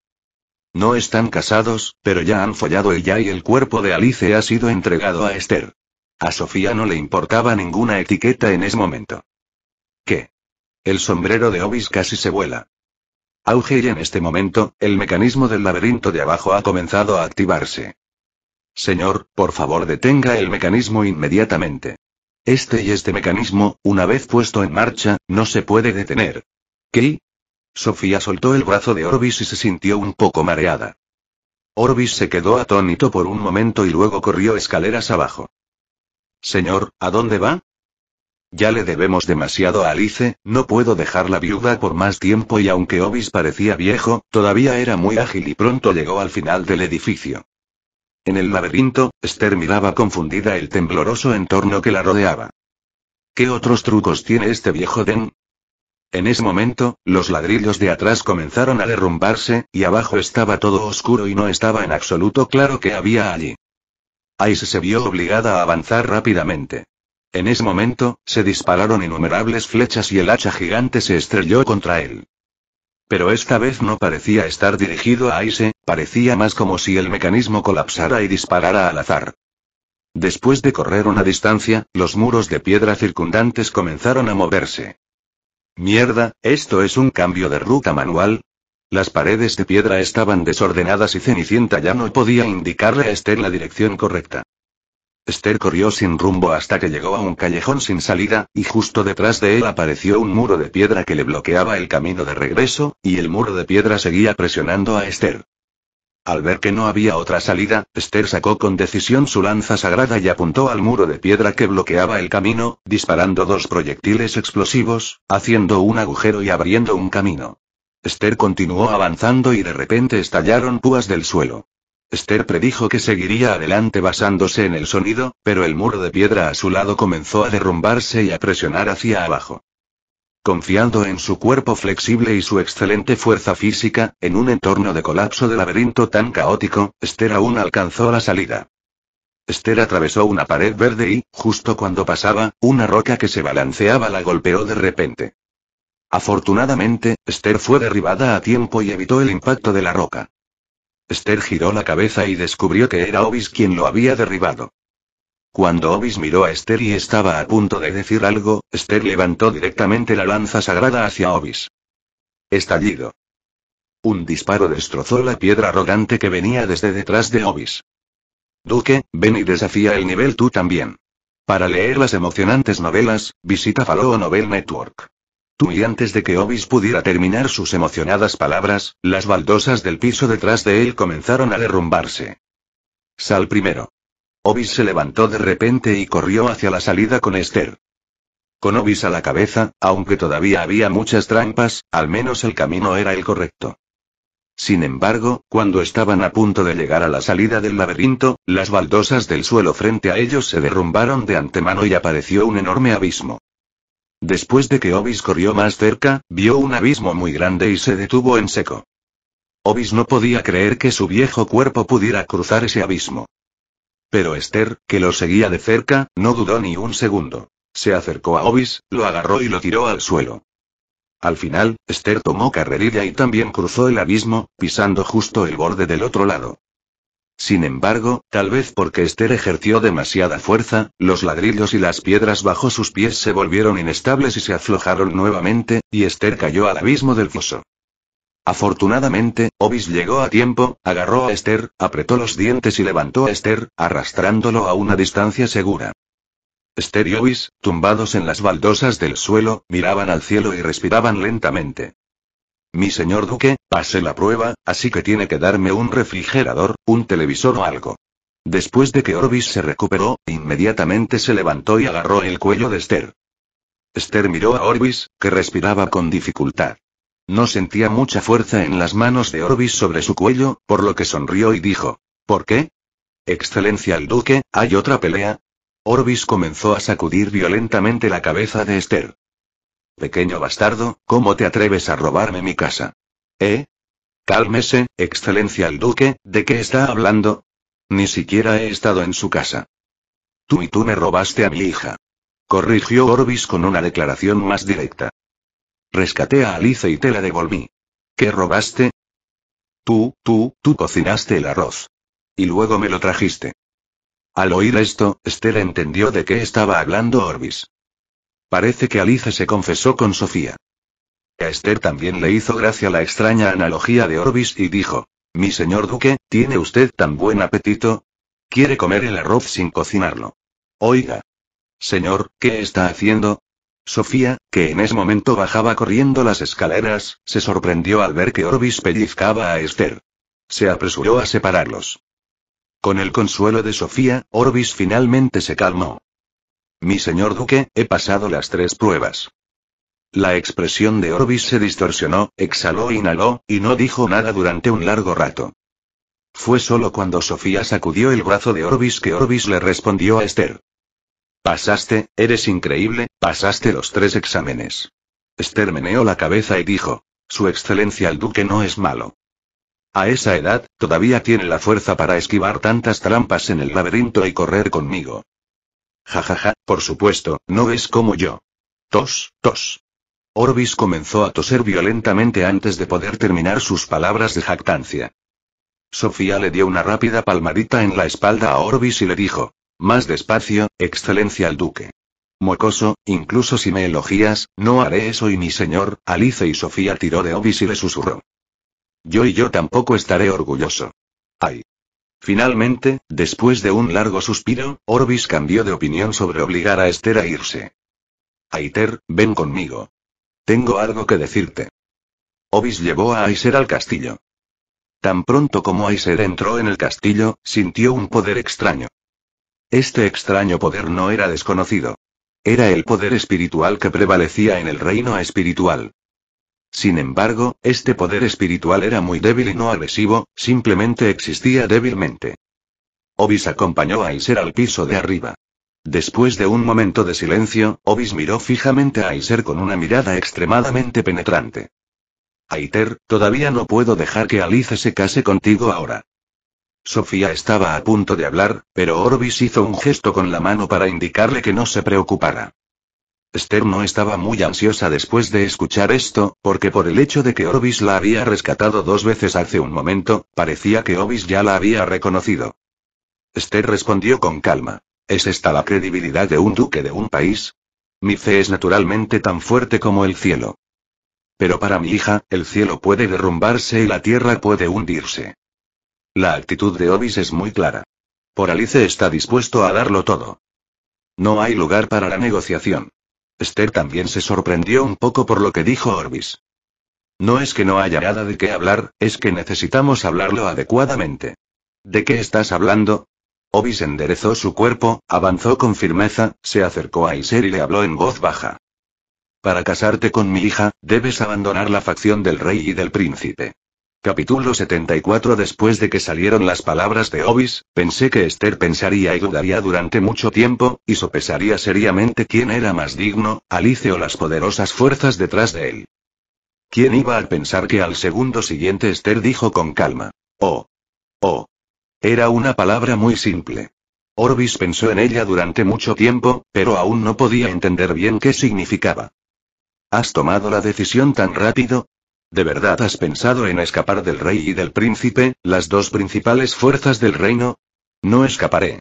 No están casados, pero ya han follado ella y el cuerpo de Alice ha sido entregado a Esther. A Sofía no le importaba ninguna etiqueta en ese momento. ¿Qué? El sombrero de Orbis casi se vuela. Auge y en este momento, el mecanismo del laberinto de abajo ha comenzado a activarse. Señor, por favor detenga el mecanismo inmediatamente. Este y este mecanismo, una vez puesto en marcha, no se puede detener. ¿Qué? Sofía soltó el brazo de Orbis y se sintió un poco mareada. Orbis se quedó atónito por un momento y luego corrió escaleras abajo. Señor, ¿a dónde va? Ya le debemos demasiado a Alice, no puedo dejarla viuda por más tiempo y aunque Obis parecía viejo, todavía era muy ágil y pronto llegó al final del edificio. En el laberinto, Esther miraba confundida el tembloroso entorno que la rodeaba. ¿Qué otros trucos tiene este viejo Den? En ese momento, los ladrillos de atrás comenzaron a derrumbarse, y abajo estaba todo oscuro y no estaba en absoluto claro qué había allí. Ice se vio obligada a avanzar rápidamente. En ese momento, se dispararon innumerables flechas y el hacha gigante se estrelló contra él. Pero esta vez no parecía estar dirigido a Aise, parecía más como si el mecanismo colapsara y disparara al azar. Después de correr una distancia, los muros de piedra circundantes comenzaron a moverse. Mierda, esto es un cambio de ruta manual. Las paredes de piedra estaban desordenadas y Cenicienta ya no podía indicarle a Esther la dirección correcta. Esther corrió sin rumbo hasta que llegó a un callejón sin salida, y justo detrás de él apareció un muro de piedra que le bloqueaba el camino de regreso, y el muro de piedra seguía presionando a Esther. Al ver que no había otra salida, Esther sacó con decisión su lanza sagrada y apuntó al muro de piedra que bloqueaba el camino, disparando dos proyectiles explosivos, haciendo un agujero y abriendo un camino. Esther continuó avanzando y de repente estallaron púas del suelo. Esther predijo que seguiría adelante basándose en el sonido, pero el muro de piedra a su lado comenzó a derrumbarse y a presionar hacia abajo. Confiando en su cuerpo flexible y su excelente fuerza física, en un entorno de colapso de laberinto tan caótico, Esther aún alcanzó la salida. Esther atravesó una pared verde y, justo cuando pasaba, una roca que se balanceaba la golpeó de repente. Afortunadamente, Esther fue derribada a tiempo y evitó el impacto de la roca. Esther giró la cabeza y descubrió que era Obis quien lo había derribado. Cuando Obis miró a Esther y estaba a punto de decir algo, Esther levantó directamente la lanza sagrada hacia Obis. Estallido. Un disparo destrozó la piedra arrogante que venía desde detrás de Obis. Duque, ven y desafía el nivel tú también. Para leer las emocionantes novelas, visita Faloo Novel Network y antes de que Obis pudiera terminar sus emocionadas palabras, las baldosas del piso detrás de él comenzaron a derrumbarse. Sal primero. Obis se levantó de repente y corrió hacia la salida con Esther. Con Obis a la cabeza, aunque todavía había muchas trampas, al menos el camino era el correcto. Sin embargo, cuando estaban a punto de llegar a la salida del laberinto, las baldosas del suelo frente a ellos se derrumbaron de antemano y apareció un enorme abismo. Después de que Obis corrió más cerca, vio un abismo muy grande y se detuvo en seco. Obis no podía creer que su viejo cuerpo pudiera cruzar ese abismo. Pero Esther, que lo seguía de cerca, no dudó ni un segundo. Se acercó a Obis, lo agarró y lo tiró al suelo. Al final, Esther tomó carrerilla y también cruzó el abismo, pisando justo el borde del otro lado. Sin embargo, tal vez porque Esther ejerció demasiada fuerza, los ladrillos y las piedras bajo sus pies se volvieron inestables y se aflojaron nuevamente, y Esther cayó al abismo del foso. Afortunadamente, Obis llegó a tiempo, agarró a Esther, apretó los dientes y levantó a Esther, arrastrándolo a una distancia segura. Esther y Obis, tumbados en las baldosas del suelo, miraban al cielo y respiraban lentamente. Mi señor duque, pasé la prueba, así que tiene que darme un refrigerador, un televisor o algo. Después de que Orbis se recuperó, inmediatamente se levantó y agarró el cuello de Esther. Esther miró a Orbis, que respiraba con dificultad. No sentía mucha fuerza en las manos de Orbis sobre su cuello, por lo que sonrió y dijo, ¿Por qué? Excelencia el duque, ¿hay otra pelea? Orbis comenzó a sacudir violentamente la cabeza de Esther. Pequeño bastardo, ¿cómo te atreves a robarme mi casa? ¿Eh? Cálmese, excelencia el duque, ¿de qué está hablando? Ni siquiera he estado en su casa. Tú y tú me robaste a mi hija. Corrigió Orbis con una declaración más directa. Rescaté a Alice y te la devolví. ¿Qué robaste? Tú, tú, tú cocinaste el arroz. Y luego me lo trajiste. Al oír esto, Estela entendió de qué estaba hablando Orbis. Parece que Alice se confesó con Sofía. A Esther también le hizo gracia la extraña analogía de Orbis y dijo, Mi señor duque, ¿tiene usted tan buen apetito? Quiere comer el arroz sin cocinarlo. Oiga. Señor, ¿qué está haciendo? Sofía, que en ese momento bajaba corriendo las escaleras, se sorprendió al ver que Orbis pellizcaba a Esther. Se apresuró a separarlos. Con el consuelo de Sofía, Orbis finalmente se calmó. Mi señor duque, he pasado las tres pruebas. La expresión de Orbis se distorsionó, exhaló inhaló, y no dijo nada durante un largo rato. Fue solo cuando Sofía sacudió el brazo de Orbis que Orbis le respondió a Esther. Pasaste, eres increíble, pasaste los tres exámenes. Esther meneó la cabeza y dijo, Su Excelencia el Duque no es malo. A esa edad, todavía tiene la fuerza para esquivar tantas trampas en el laberinto y correr conmigo. Jajaja, por supuesto, no es como yo. Tos, tos. Orbis comenzó a toser violentamente antes de poder terminar sus palabras de jactancia. Sofía le dio una rápida palmadita en la espalda a Orbis y le dijo, más despacio, excelencia el duque. Mocoso, incluso si me elogías, no haré eso y mi señor, Alice y Sofía tiró de Orbis y le susurró. Yo y yo tampoco estaré orgulloso. Ay. Finalmente, después de un largo suspiro, Orbis cambió de opinión sobre obligar a Esther a irse. Aiter, ven conmigo. Tengo algo que decirte. Orbis llevó a Aiser al castillo. Tan pronto como Aiser entró en el castillo, sintió un poder extraño. Este extraño poder no era desconocido. Era el poder espiritual que prevalecía en el reino espiritual. Sin embargo, este poder espiritual era muy débil y no agresivo, simplemente existía débilmente. Obis acompañó a Iser al piso de arriba. Después de un momento de silencio, Obis miró fijamente a Iser con una mirada extremadamente penetrante. Aiter, todavía no puedo dejar que Alice se case contigo ahora. Sofía estaba a punto de hablar, pero Orbis hizo un gesto con la mano para indicarle que no se preocupara. Esther no estaba muy ansiosa después de escuchar esto, porque por el hecho de que Orbis la había rescatado dos veces hace un momento, parecía que Orbis ya la había reconocido. Esther respondió con calma. ¿Es esta la credibilidad de un duque de un país? Mi fe es naturalmente tan fuerte como el cielo. Pero para mi hija, el cielo puede derrumbarse y la tierra puede hundirse. La actitud de Orbis es muy clara. Por Alice está dispuesto a darlo todo. No hay lugar para la negociación. Esther también se sorprendió un poco por lo que dijo Orbis. No es que no haya nada de qué hablar, es que necesitamos hablarlo adecuadamente. ¿De qué estás hablando? Orbis enderezó su cuerpo, avanzó con firmeza, se acercó a Iser y le habló en voz baja. Para casarte con mi hija, debes abandonar la facción del rey y del príncipe. Capítulo 74 Después de que salieron las palabras de Orbis, pensé que Esther pensaría y dudaría durante mucho tiempo, y sopesaría seriamente quién era más digno, Alice o las poderosas fuerzas detrás de él. ¿Quién iba a pensar que al segundo siguiente Esther dijo con calma? Oh. Oh. Era una palabra muy simple. Orbis pensó en ella durante mucho tiempo, pero aún no podía entender bien qué significaba. ¿Has tomado la decisión tan rápido? ¿De verdad has pensado en escapar del rey y del príncipe, las dos principales fuerzas del reino? No escaparé.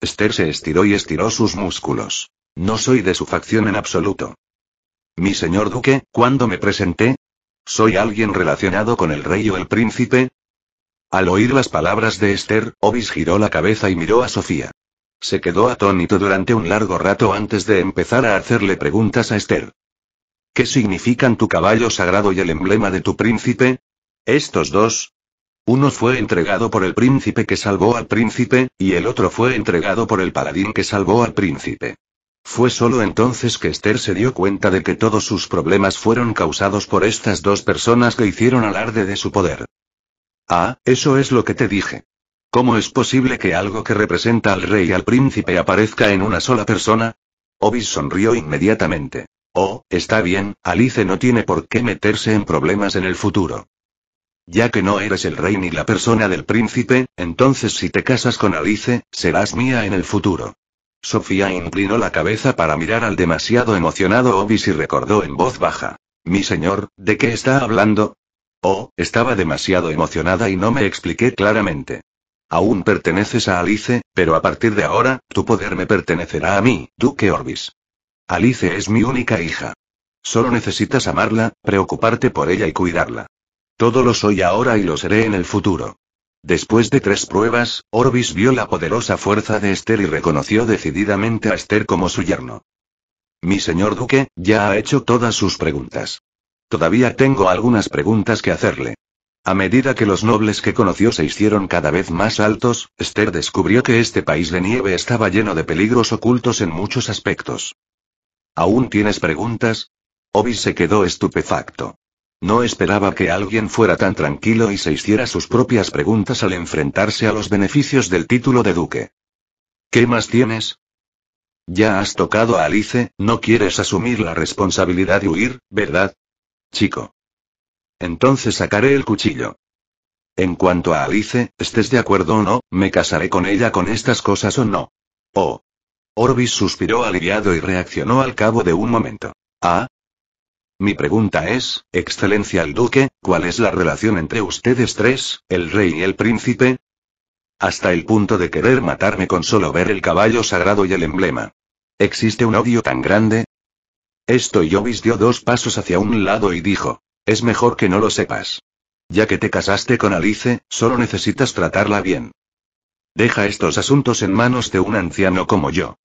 Esther se estiró y estiró sus músculos. No soy de su facción en absoluto. Mi señor duque, ¿cuándo me presenté? ¿Soy alguien relacionado con el rey o el príncipe? Al oír las palabras de Esther, Obis giró la cabeza y miró a Sofía. Se quedó atónito durante un largo rato antes de empezar a hacerle preguntas a Esther. ¿Qué significan tu caballo sagrado y el emblema de tu príncipe? Estos dos. Uno fue entregado por el príncipe que salvó al príncipe, y el otro fue entregado por el paladín que salvó al príncipe. Fue solo entonces que Esther se dio cuenta de que todos sus problemas fueron causados por estas dos personas que hicieron alarde de su poder. Ah, eso es lo que te dije. ¿Cómo es posible que algo que representa al rey y al príncipe aparezca en una sola persona? Obis sonrió inmediatamente. Oh, está bien, Alice no tiene por qué meterse en problemas en el futuro. Ya que no eres el rey ni la persona del príncipe, entonces si te casas con Alice, serás mía en el futuro. Sofía inclinó la cabeza para mirar al demasiado emocionado Obis y recordó en voz baja. Mi señor, ¿de qué está hablando? Oh, estaba demasiado emocionada y no me expliqué claramente. Aún perteneces a Alice, pero a partir de ahora, tu poder me pertenecerá a mí, Duque Orbis. Alice es mi única hija. Solo necesitas amarla, preocuparte por ella y cuidarla. Todo lo soy ahora y lo seré en el futuro. Después de tres pruebas, Orbis vio la poderosa fuerza de Esther y reconoció decididamente a Esther como su yerno. Mi señor duque, ya ha hecho todas sus preguntas. Todavía tengo algunas preguntas que hacerle. A medida que los nobles que conoció se hicieron cada vez más altos, Esther descubrió que este país de nieve estaba lleno de peligros ocultos en muchos aspectos. ¿Aún tienes preguntas? Obi se quedó estupefacto. No esperaba que alguien fuera tan tranquilo y se hiciera sus propias preguntas al enfrentarse a los beneficios del título de duque. ¿Qué más tienes? Ya has tocado a Alice, no quieres asumir la responsabilidad y huir, ¿verdad? Chico. Entonces sacaré el cuchillo. En cuanto a Alice, estés de acuerdo o no, me casaré con ella con estas cosas o no. Oh, Orbis suspiró aliviado y reaccionó al cabo de un momento. ¿Ah? Mi pregunta es, Excelencia el Duque, ¿cuál es la relación entre ustedes tres, el rey y el príncipe? Hasta el punto de querer matarme con solo ver el caballo sagrado y el emblema. ¿Existe un odio tan grande? Esto y Orbis dio dos pasos hacia un lado y dijo, es mejor que no lo sepas. Ya que te casaste con Alice, solo necesitas tratarla bien. Deja estos asuntos en manos de un anciano como yo.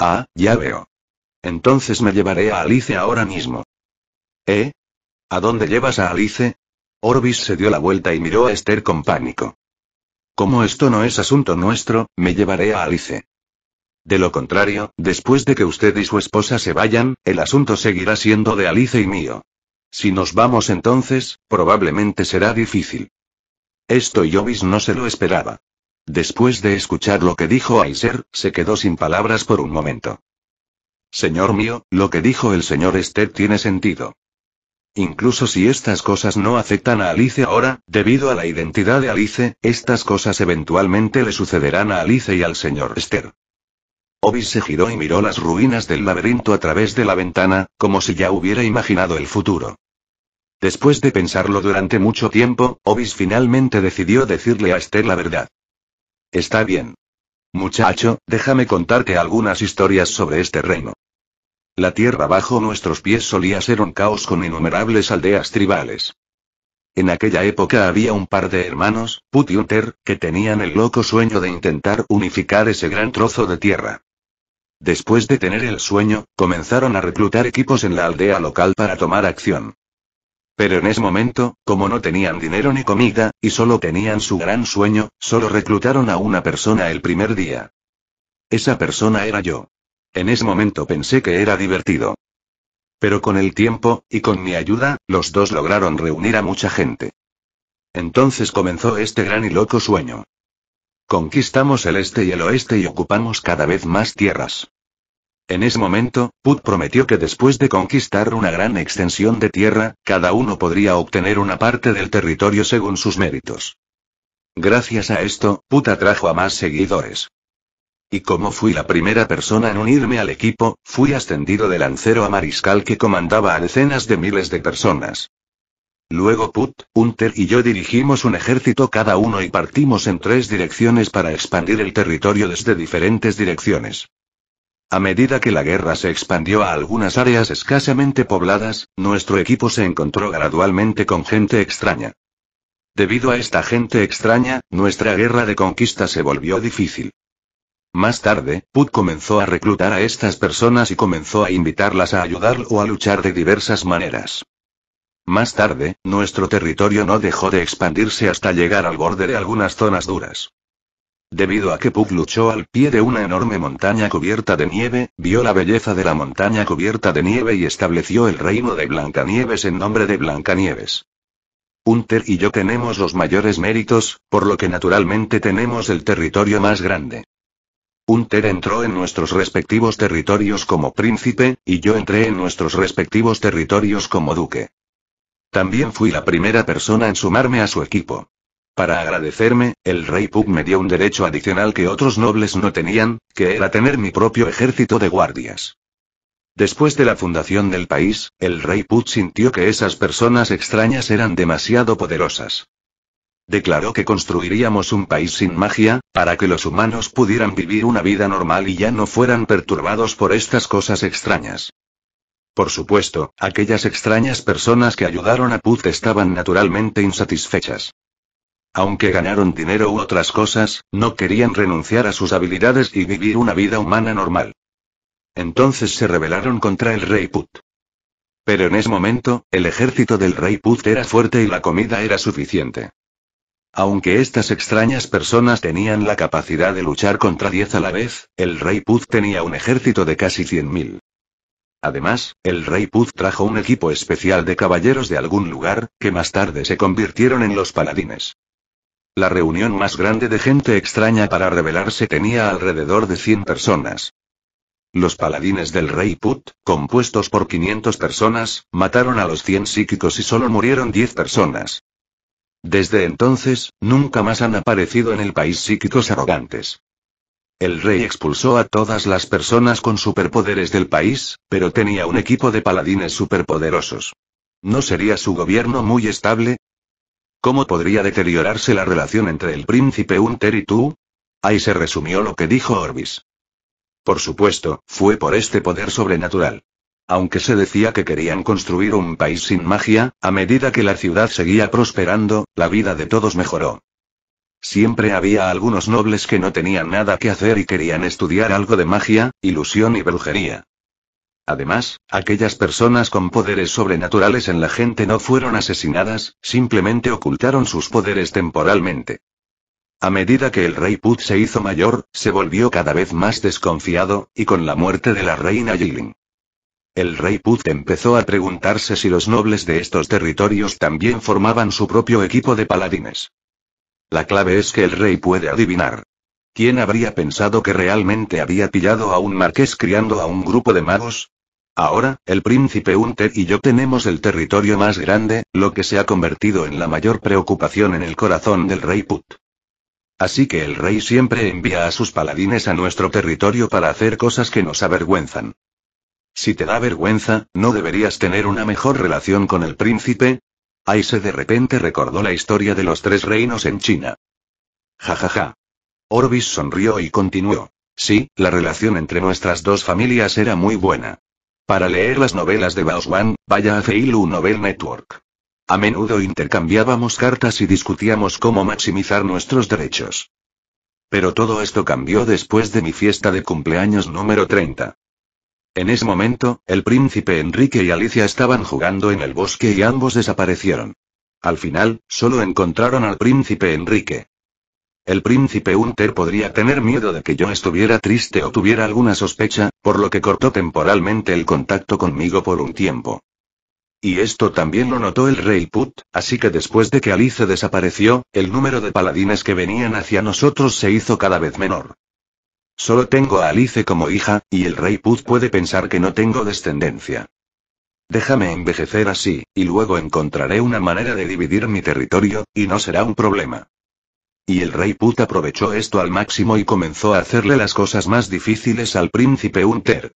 Ah, ya veo. Entonces me llevaré a Alice ahora mismo. ¿Eh? ¿A dónde llevas a Alice? Orbis se dio la vuelta y miró a Esther con pánico. Como esto no es asunto nuestro, me llevaré a Alice. De lo contrario, después de que usted y su esposa se vayan, el asunto seguirá siendo de Alice y mío. Si nos vamos entonces, probablemente será difícil. Esto Orbis no se lo esperaba. Después de escuchar lo que dijo Aiser, se quedó sin palabras por un momento. Señor mío, lo que dijo el señor Esther tiene sentido. Incluso si estas cosas no afectan a Alice ahora, debido a la identidad de Alice, estas cosas eventualmente le sucederán a Alice y al señor Esther. Obis se giró y miró las ruinas del laberinto a través de la ventana, como si ya hubiera imaginado el futuro. Después de pensarlo durante mucho tiempo, Obis finalmente decidió decirle a Esther la verdad. Está bien. Muchacho, déjame contarte algunas historias sobre este reino. La tierra bajo nuestros pies solía ser un caos con innumerables aldeas tribales. En aquella época había un par de hermanos, Put que tenían el loco sueño de intentar unificar ese gran trozo de tierra. Después de tener el sueño, comenzaron a reclutar equipos en la aldea local para tomar acción. Pero en ese momento, como no tenían dinero ni comida, y solo tenían su gran sueño, solo reclutaron a una persona el primer día. Esa persona era yo. En ese momento pensé que era divertido. Pero con el tiempo, y con mi ayuda, los dos lograron reunir a mucha gente. Entonces comenzó este gran y loco sueño. Conquistamos el este y el oeste y ocupamos cada vez más tierras. En ese momento, Put prometió que después de conquistar una gran extensión de tierra, cada uno podría obtener una parte del territorio según sus méritos. Gracias a esto, Put atrajo a más seguidores. Y como fui la primera persona en unirme al equipo, fui ascendido de lancero a mariscal que comandaba a decenas de miles de personas. Luego Put, Hunter y yo dirigimos un ejército cada uno y partimos en tres direcciones para expandir el territorio desde diferentes direcciones. A medida que la guerra se expandió a algunas áreas escasamente pobladas, nuestro equipo se encontró gradualmente con gente extraña. Debido a esta gente extraña, nuestra guerra de conquista se volvió difícil. Más tarde, Put comenzó a reclutar a estas personas y comenzó a invitarlas a ayudar o a luchar de diversas maneras. Más tarde, nuestro territorio no dejó de expandirse hasta llegar al borde de algunas zonas duras. Debido a que Puck luchó al pie de una enorme montaña cubierta de nieve, vio la belleza de la montaña cubierta de nieve y estableció el reino de Blancanieves en nombre de Blancanieves. Hunter y yo tenemos los mayores méritos, por lo que naturalmente tenemos el territorio más grande. Hunter entró en nuestros respectivos territorios como príncipe, y yo entré en nuestros respectivos territorios como duque. También fui la primera persona en sumarme a su equipo. Para agradecerme, el rey Put me dio un derecho adicional que otros nobles no tenían, que era tener mi propio ejército de guardias. Después de la fundación del país, el rey Put sintió que esas personas extrañas eran demasiado poderosas. Declaró que construiríamos un país sin magia, para que los humanos pudieran vivir una vida normal y ya no fueran perturbados por estas cosas extrañas. Por supuesto, aquellas extrañas personas que ayudaron a Put estaban naturalmente insatisfechas. Aunque ganaron dinero u otras cosas, no querían renunciar a sus habilidades y vivir una vida humana normal. Entonces se rebelaron contra el rey Put. Pero en ese momento, el ejército del rey Put era fuerte y la comida era suficiente. Aunque estas extrañas personas tenían la capacidad de luchar contra diez a la vez, el rey Put tenía un ejército de casi 100.000. Además, el rey Put trajo un equipo especial de caballeros de algún lugar, que más tarde se convirtieron en los paladines. La reunión más grande de gente extraña para rebelarse tenía alrededor de 100 personas. Los paladines del rey Put, compuestos por 500 personas, mataron a los 100 psíquicos y solo murieron 10 personas. Desde entonces, nunca más han aparecido en el país psíquicos arrogantes. El rey expulsó a todas las personas con superpoderes del país, pero tenía un equipo de paladines superpoderosos. ¿No sería su gobierno muy estable? ¿Cómo podría deteriorarse la relación entre el príncipe Unter y tú? Ahí se resumió lo que dijo Orbis. Por supuesto, fue por este poder sobrenatural. Aunque se decía que querían construir un país sin magia, a medida que la ciudad seguía prosperando, la vida de todos mejoró. Siempre había algunos nobles que no tenían nada que hacer y querían estudiar algo de magia, ilusión y brujería. Además, aquellas personas con poderes sobrenaturales en la gente no fueron asesinadas, simplemente ocultaron sus poderes temporalmente. A medida que el rey Put se hizo mayor, se volvió cada vez más desconfiado, y con la muerte de la reina Yilin. El rey Put empezó a preguntarse si los nobles de estos territorios también formaban su propio equipo de paladines. La clave es que el rey puede adivinar. ¿Quién habría pensado que realmente había pillado a un marqués criando a un grupo de magos? Ahora, el príncipe Unter y yo tenemos el territorio más grande, lo que se ha convertido en la mayor preocupación en el corazón del rey Put. Así que el rey siempre envía a sus paladines a nuestro territorio para hacer cosas que nos avergüenzan. Si te da vergüenza, ¿no deberías tener una mejor relación con el príncipe? Aise de repente recordó la historia de los tres reinos en China. Jajaja. Ja, ja. Orbis sonrió y continuó. Sí, la relación entre nuestras dos familias era muy buena. Para leer las novelas de Baoswan, vaya a Feilu Novel Network. A menudo intercambiábamos cartas y discutíamos cómo maximizar nuestros derechos. Pero todo esto cambió después de mi fiesta de cumpleaños número 30. En ese momento, el príncipe Enrique y Alicia estaban jugando en el bosque y ambos desaparecieron. Al final, solo encontraron al príncipe Enrique. El príncipe Hunter podría tener miedo de que yo estuviera triste o tuviera alguna sospecha, por lo que cortó temporalmente el contacto conmigo por un tiempo. Y esto también lo notó el rey Put, así que después de que Alice desapareció, el número de paladines que venían hacia nosotros se hizo cada vez menor. Solo tengo a Alice como hija, y el rey Put puede pensar que no tengo descendencia. Déjame envejecer así, y luego encontraré una manera de dividir mi territorio, y no será un problema. Y el rey Put aprovechó esto al máximo y comenzó a hacerle las cosas más difíciles al príncipe Unter.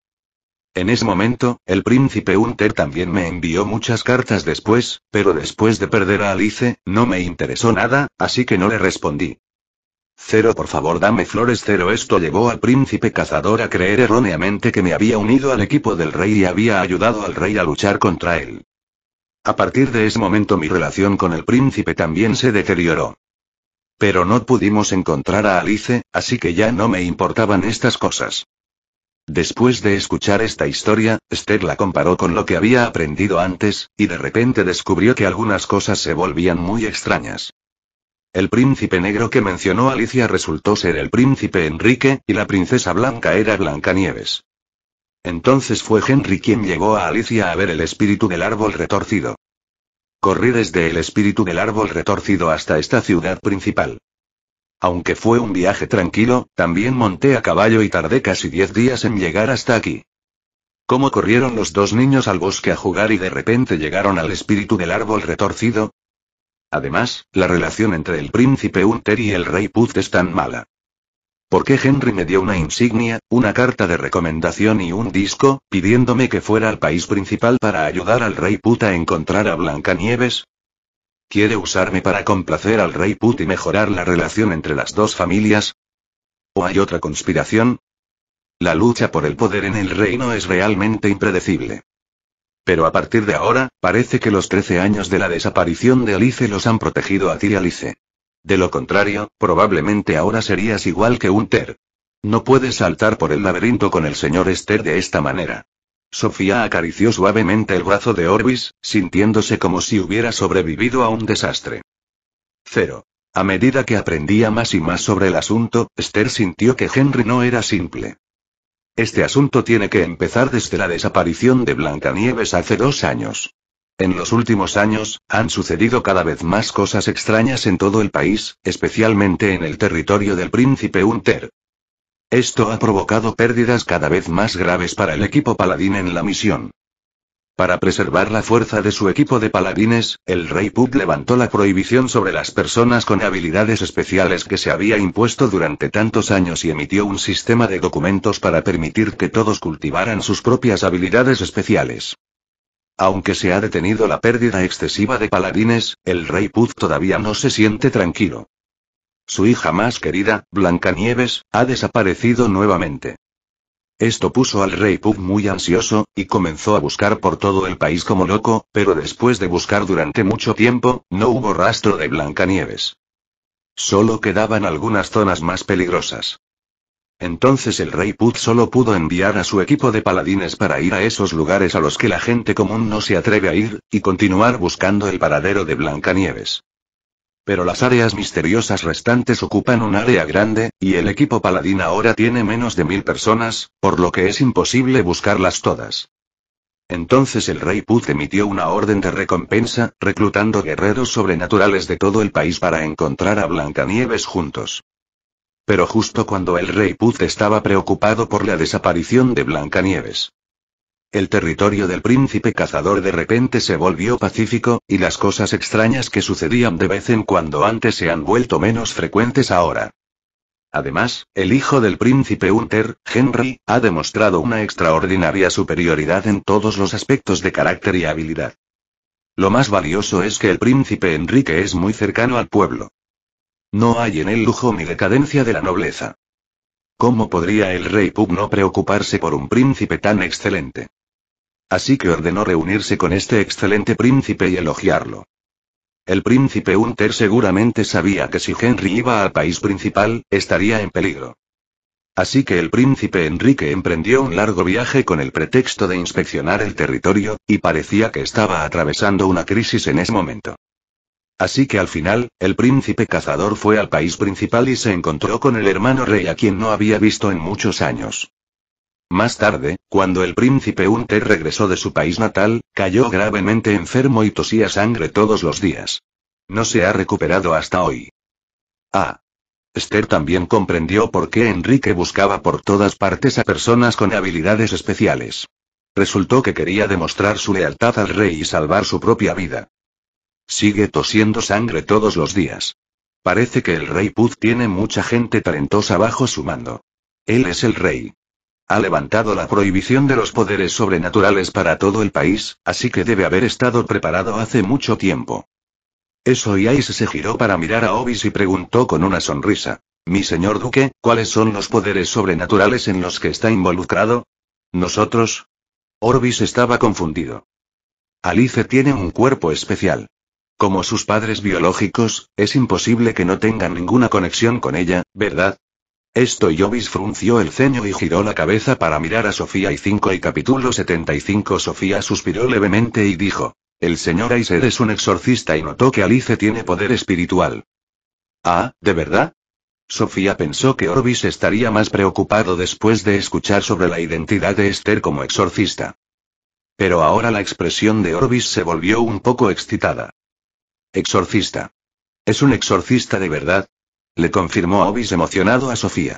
En ese momento, el príncipe Unter también me envió muchas cartas después, pero después de perder a Alice, no me interesó nada, así que no le respondí. Cero por favor dame flores cero esto llevó al príncipe cazador a creer erróneamente que me había unido al equipo del rey y había ayudado al rey a luchar contra él. A partir de ese momento mi relación con el príncipe también se deterioró. Pero no pudimos encontrar a Alice, así que ya no me importaban estas cosas. Después de escuchar esta historia, Esther la comparó con lo que había aprendido antes, y de repente descubrió que algunas cosas se volvían muy extrañas. El príncipe negro que mencionó Alicia resultó ser el príncipe Enrique, y la princesa blanca era Blancanieves. Entonces fue Henry quien llegó a Alicia a ver el espíritu del árbol retorcido. Corrí desde el espíritu del árbol retorcido hasta esta ciudad principal. Aunque fue un viaje tranquilo, también monté a caballo y tardé casi diez días en llegar hasta aquí. ¿Cómo corrieron los dos niños al bosque a jugar y de repente llegaron al espíritu del árbol retorcido? Además, la relación entre el príncipe Unter y el rey Puz es tan mala. ¿Por qué Henry me dio una insignia, una carta de recomendación y un disco, pidiéndome que fuera al país principal para ayudar al rey Put a encontrar a Blancanieves? ¿Quiere usarme para complacer al rey Put y mejorar la relación entre las dos familias? ¿O hay otra conspiración? La lucha por el poder en el reino es realmente impredecible. Pero a partir de ahora, parece que los 13 años de la desaparición de Alice los han protegido a ti, Alice. De lo contrario, probablemente ahora serías igual que un Ter. No puedes saltar por el laberinto con el señor Esther de esta manera. Sofía acarició suavemente el brazo de Orbis, sintiéndose como si hubiera sobrevivido a un desastre. Cero. A medida que aprendía más y más sobre el asunto, Esther sintió que Henry no era simple. Este asunto tiene que empezar desde la desaparición de Blancanieves hace dos años. En los últimos años, han sucedido cada vez más cosas extrañas en todo el país, especialmente en el territorio del príncipe Hunter. Esto ha provocado pérdidas cada vez más graves para el equipo paladín en la misión. Para preservar la fuerza de su equipo de paladines, el rey Put levantó la prohibición sobre las personas con habilidades especiales que se había impuesto durante tantos años y emitió un sistema de documentos para permitir que todos cultivaran sus propias habilidades especiales. Aunque se ha detenido la pérdida excesiva de paladines, el rey Puz todavía no se siente tranquilo. Su hija más querida, Blancanieves, ha desaparecido nuevamente. Esto puso al rey Puz muy ansioso, y comenzó a buscar por todo el país como loco, pero después de buscar durante mucho tiempo, no hubo rastro de Blancanieves. Solo quedaban algunas zonas más peligrosas. Entonces el rey Put solo pudo enviar a su equipo de paladines para ir a esos lugares a los que la gente común no se atreve a ir, y continuar buscando el paradero de Blancanieves. Pero las áreas misteriosas restantes ocupan un área grande, y el equipo paladín ahora tiene menos de mil personas, por lo que es imposible buscarlas todas. Entonces el rey Put emitió una orden de recompensa, reclutando guerreros sobrenaturales de todo el país para encontrar a Blancanieves juntos. Pero justo cuando el rey puz estaba preocupado por la desaparición de Blancanieves. El territorio del príncipe cazador de repente se volvió pacífico, y las cosas extrañas que sucedían de vez en cuando antes se han vuelto menos frecuentes ahora. Además, el hijo del príncipe Hunter, Henry, ha demostrado una extraordinaria superioridad en todos los aspectos de carácter y habilidad. Lo más valioso es que el príncipe Enrique es muy cercano al pueblo. No hay en él lujo ni decadencia de la nobleza. ¿Cómo podría el rey Pug no preocuparse por un príncipe tan excelente? Así que ordenó reunirse con este excelente príncipe y elogiarlo. El príncipe Hunter seguramente sabía que si Henry iba al país principal, estaría en peligro. Así que el príncipe Enrique emprendió un largo viaje con el pretexto de inspeccionar el territorio, y parecía que estaba atravesando una crisis en ese momento. Así que al final, el príncipe cazador fue al país principal y se encontró con el hermano rey a quien no había visto en muchos años. Más tarde, cuando el príncipe Unter regresó de su país natal, cayó gravemente enfermo y tosía sangre todos los días. No se ha recuperado hasta hoy. Ah. Esther también comprendió por qué Enrique buscaba por todas partes a personas con habilidades especiales. Resultó que quería demostrar su lealtad al rey y salvar su propia vida. Sigue tosiendo sangre todos los días. Parece que el rey Puz tiene mucha gente talentosa bajo su mando. Él es el rey. Ha levantado la prohibición de los poderes sobrenaturales para todo el país, así que debe haber estado preparado hace mucho tiempo. Eso y Ice se giró para mirar a Obis y preguntó con una sonrisa. Mi señor duque, ¿cuáles son los poderes sobrenaturales en los que está involucrado? ¿Nosotros? Orbis estaba confundido. Alice tiene un cuerpo especial. Como sus padres biológicos, es imposible que no tengan ninguna conexión con ella, ¿verdad? Esto Orvis frunció el ceño y giró la cabeza para mirar a Sofía y 5 y capítulo 75 Sofía suspiró levemente y dijo, el señor Aiser es un exorcista y notó que Alice tiene poder espiritual. Ah, ¿de verdad? Sofía pensó que Orbis estaría más preocupado después de escuchar sobre la identidad de Esther como exorcista. Pero ahora la expresión de Orbis se volvió un poco excitada. Exorcista. ¿Es un exorcista de verdad? Le confirmó Obis emocionado a Sofía.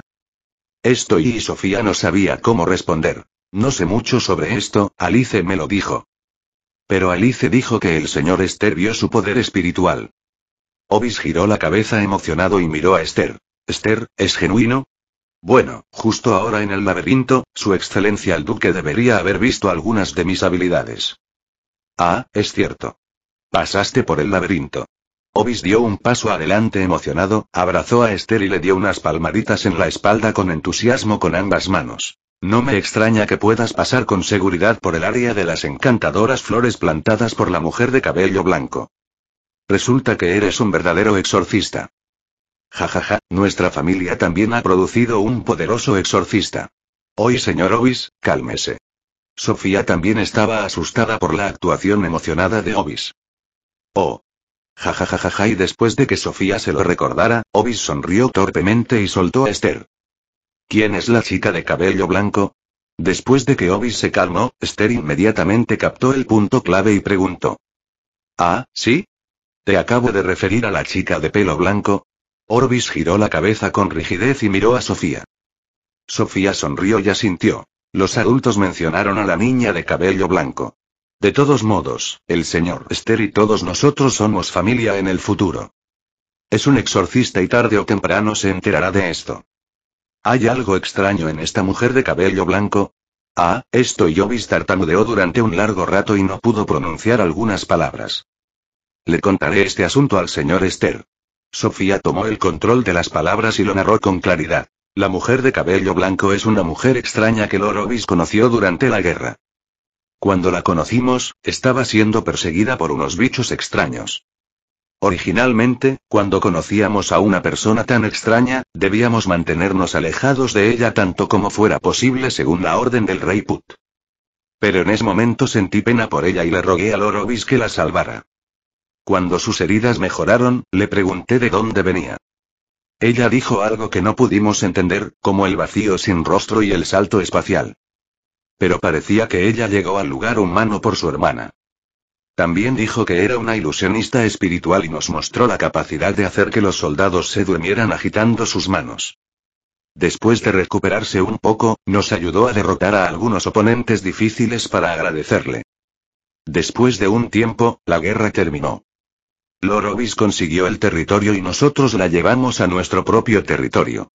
Esto y Sofía no sabía cómo responder. No sé mucho sobre esto, Alice me lo dijo. Pero Alice dijo que el señor Esther vio su poder espiritual. Obis giró la cabeza emocionado y miró a Esther. Esther, ¿es genuino? Bueno, justo ahora en el laberinto, su excelencia el duque debería haber visto algunas de mis habilidades. Ah, es cierto. Pasaste por el laberinto. Obis dio un paso adelante emocionado, abrazó a Esther y le dio unas palmaditas en la espalda con entusiasmo con ambas manos. No me extraña que puedas pasar con seguridad por el área de las encantadoras flores plantadas por la mujer de cabello blanco. Resulta que eres un verdadero exorcista. Jajaja, ja, ja, nuestra familia también ha producido un poderoso exorcista. Hoy, señor Obis, cálmese. Sofía también estaba asustada por la actuación emocionada de Obis. Oh. Ja y después de que Sofía se lo recordara, Obis sonrió torpemente y soltó a Esther. ¿Quién es la chica de cabello blanco? Después de que Obis se calmó, Esther inmediatamente captó el punto clave y preguntó. Ah, ¿sí? Te acabo de referir a la chica de pelo blanco, Orbis giró la cabeza con rigidez y miró a Sofía. Sofía sonrió y asintió. Los adultos mencionaron a la niña de cabello blanco. De todos modos, el señor Esther y todos nosotros somos familia en el futuro. Es un exorcista y tarde o temprano se enterará de esto. Hay algo extraño en esta mujer de cabello blanco, Ah, esto y Yobis tartamudeó durante un largo rato y no pudo pronunciar algunas palabras. Le contaré este asunto al señor Esther. Sofía tomó el control de las palabras y lo narró con claridad. La mujer de cabello blanco es una mujer extraña que Lorovis conoció durante la guerra. Cuando la conocimos, estaba siendo perseguida por unos bichos extraños. Originalmente, cuando conocíamos a una persona tan extraña, debíamos mantenernos alejados de ella tanto como fuera posible según la orden del rey Put. Pero en ese momento sentí pena por ella y le rogué al Orobis que la salvara. Cuando sus heridas mejoraron, le pregunté de dónde venía. Ella dijo algo que no pudimos entender, como el vacío sin rostro y el salto espacial. Pero parecía que ella llegó al lugar humano por su hermana. También dijo que era una ilusionista espiritual y nos mostró la capacidad de hacer que los soldados se durmieran agitando sus manos. Después de recuperarse un poco, nos ayudó a derrotar a algunos oponentes difíciles para agradecerle. Después de un tiempo, la guerra terminó. Lorobis consiguió el territorio y nosotros la llevamos a nuestro propio territorio.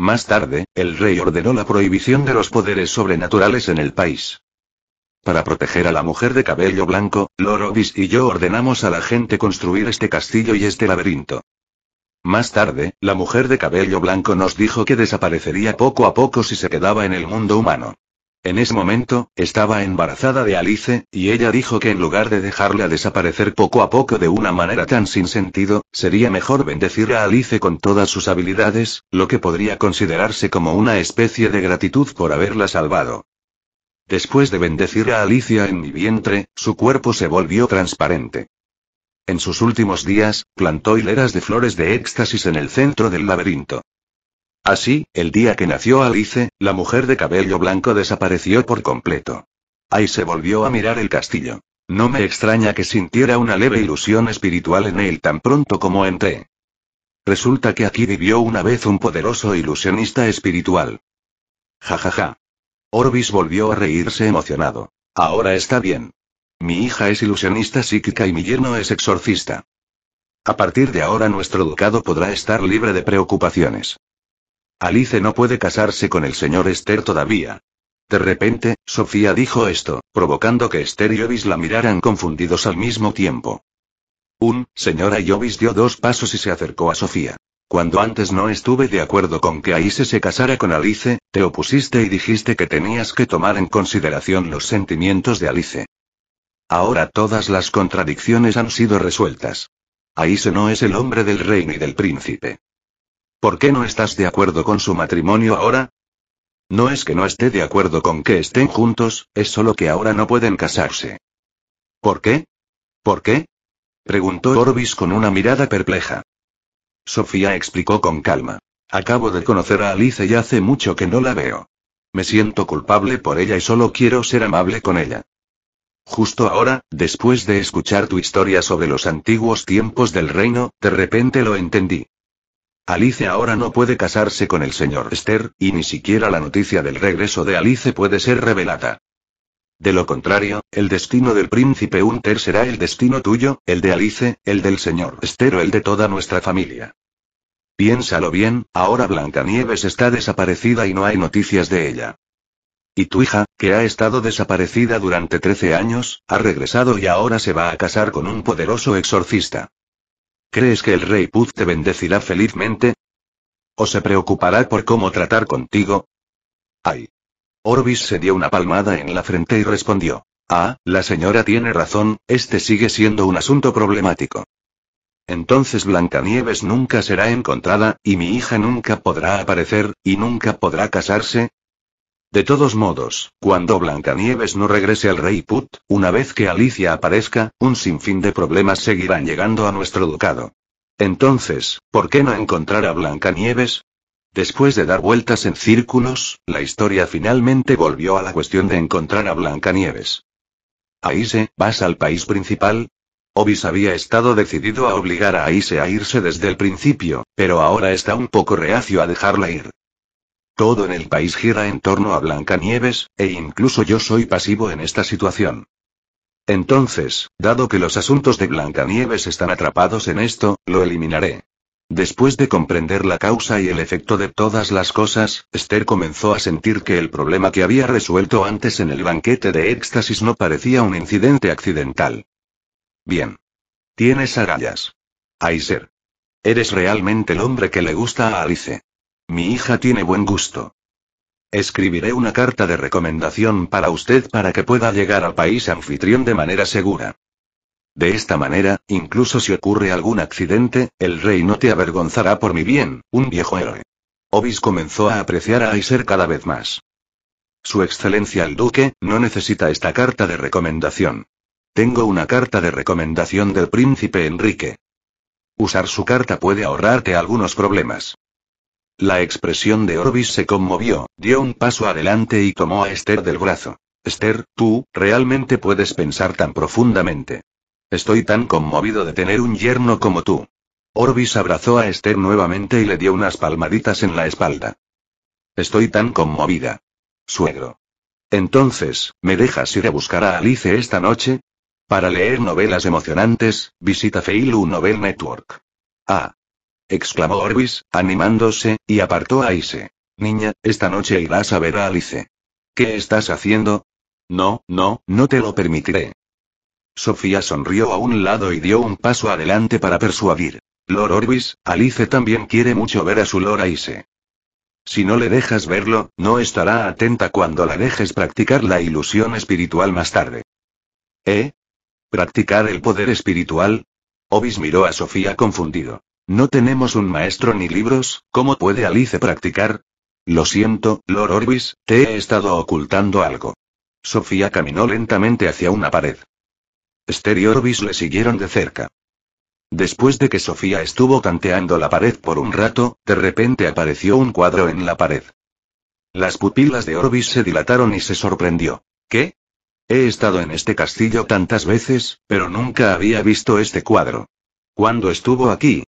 Más tarde, el rey ordenó la prohibición de los poderes sobrenaturales en el país. Para proteger a la mujer de cabello blanco, Lorobis y yo ordenamos a la gente construir este castillo y este laberinto. Más tarde, la mujer de cabello blanco nos dijo que desaparecería poco a poco si se quedaba en el mundo humano. En ese momento, estaba embarazada de Alice, y ella dijo que en lugar de dejarla desaparecer poco a poco de una manera tan sin sentido, sería mejor bendecir a Alice con todas sus habilidades, lo que podría considerarse como una especie de gratitud por haberla salvado. Después de bendecir a Alicia en mi vientre, su cuerpo se volvió transparente. En sus últimos días, plantó hileras de flores de éxtasis en el centro del laberinto. Así, el día que nació Alice, la mujer de cabello blanco desapareció por completo. Ahí se volvió a mirar el castillo. No me extraña que sintiera una leve ilusión espiritual en él tan pronto como entré. Resulta que aquí vivió una vez un poderoso ilusionista espiritual. Jajaja. ja ja. Orbis volvió a reírse emocionado. Ahora está bien. Mi hija es ilusionista psíquica y mi yerno es exorcista. A partir de ahora nuestro ducado podrá estar libre de preocupaciones. Alice no puede casarse con el señor Esther todavía. De repente, Sofía dijo esto, provocando que Esther y Ovis la miraran confundidos al mismo tiempo. Un, señora Yovis dio dos pasos y se acercó a Sofía. Cuando antes no estuve de acuerdo con que Aise se casara con Alice, te opusiste y dijiste que tenías que tomar en consideración los sentimientos de Alice. Ahora todas las contradicciones han sido resueltas. Aise no es el hombre del rey ni del príncipe. ¿Por qué no estás de acuerdo con su matrimonio ahora? No es que no esté de acuerdo con que estén juntos, es solo que ahora no pueden casarse. ¿Por qué? ¿Por qué? preguntó Orbis con una mirada perpleja. Sofía explicó con calma. Acabo de conocer a Alice y hace mucho que no la veo. Me siento culpable por ella y solo quiero ser amable con ella. Justo ahora, después de escuchar tu historia sobre los antiguos tiempos del reino, de repente lo entendí. Alice ahora no puede casarse con el señor Esther, y ni siquiera la noticia del regreso de Alice puede ser revelada. De lo contrario, el destino del príncipe Unter será el destino tuyo, el de Alice, el del señor Esther o el de toda nuestra familia. Piénsalo bien, ahora Blancanieves está desaparecida y no hay noticias de ella. Y tu hija, que ha estado desaparecida durante 13 años, ha regresado y ahora se va a casar con un poderoso exorcista. ¿Crees que el rey Puz te bendecirá felizmente? ¿O se preocupará por cómo tratar contigo? Ay. Orbis se dio una palmada en la frente y respondió. Ah, la señora tiene razón, este sigue siendo un asunto problemático. Entonces Blancanieves nunca será encontrada, y mi hija nunca podrá aparecer, y nunca podrá casarse, de todos modos, cuando Blancanieves no regrese al rey Put, una vez que Alicia aparezca, un sinfín de problemas seguirán llegando a nuestro ducado. Entonces, ¿por qué no encontrar a Blancanieves? Después de dar vueltas en círculos, la historia finalmente volvió a la cuestión de encontrar a Blancanieves. Aise, ¿vas al país principal? Obis había estado decidido a obligar a Aise a irse desde el principio, pero ahora está un poco reacio a dejarla ir. Todo en el país gira en torno a Blancanieves, e incluso yo soy pasivo en esta situación. Entonces, dado que los asuntos de Blancanieves están atrapados en esto, lo eliminaré. Después de comprender la causa y el efecto de todas las cosas, Esther comenzó a sentir que el problema que había resuelto antes en el banquete de éxtasis no parecía un incidente accidental. Bien. Tienes agallas. Aiser. Eres realmente el hombre que le gusta a Alice. Mi hija tiene buen gusto. Escribiré una carta de recomendación para usted para que pueda llegar al país anfitrión de manera segura. De esta manera, incluso si ocurre algún accidente, el rey no te avergonzará por mi bien, un viejo héroe. Obis comenzó a apreciar a Aiser cada vez más. Su excelencia el duque, no necesita esta carta de recomendación. Tengo una carta de recomendación del príncipe Enrique. Usar su carta puede ahorrarte algunos problemas. La expresión de Orbis se conmovió, dio un paso adelante y tomó a Esther del brazo. Esther, tú, realmente puedes pensar tan profundamente. Estoy tan conmovido de tener un yerno como tú. Orbis abrazó a Esther nuevamente y le dio unas palmaditas en la espalda. Estoy tan conmovida. Suegro. Entonces, ¿me dejas ir a buscar a Alice esta noche? Para leer novelas emocionantes, visita Feilu Novel Network. Ah, exclamó Orvis, animándose, y apartó a Ise. Niña, esta noche irás a ver a Alice. ¿Qué estás haciendo? No, no, no te lo permitiré. Sofía sonrió a un lado y dio un paso adelante para persuadir. Lord Orvis, Alice también quiere mucho ver a su Lord Ise. Si no le dejas verlo, no estará atenta cuando la dejes practicar la ilusión espiritual más tarde. ¿Eh? ¿Practicar el poder espiritual? Obis miró a Sofía confundido. No tenemos un maestro ni libros, ¿cómo puede Alice practicar? Lo siento, Lord Orbis, te he estado ocultando algo. Sofía caminó lentamente hacia una pared. Esther y Orbis le siguieron de cerca. Después de que Sofía estuvo tanteando la pared por un rato, de repente apareció un cuadro en la pared. Las pupilas de Orbis se dilataron y se sorprendió. ¿Qué? He estado en este castillo tantas veces, pero nunca había visto este cuadro. Cuando estuvo aquí,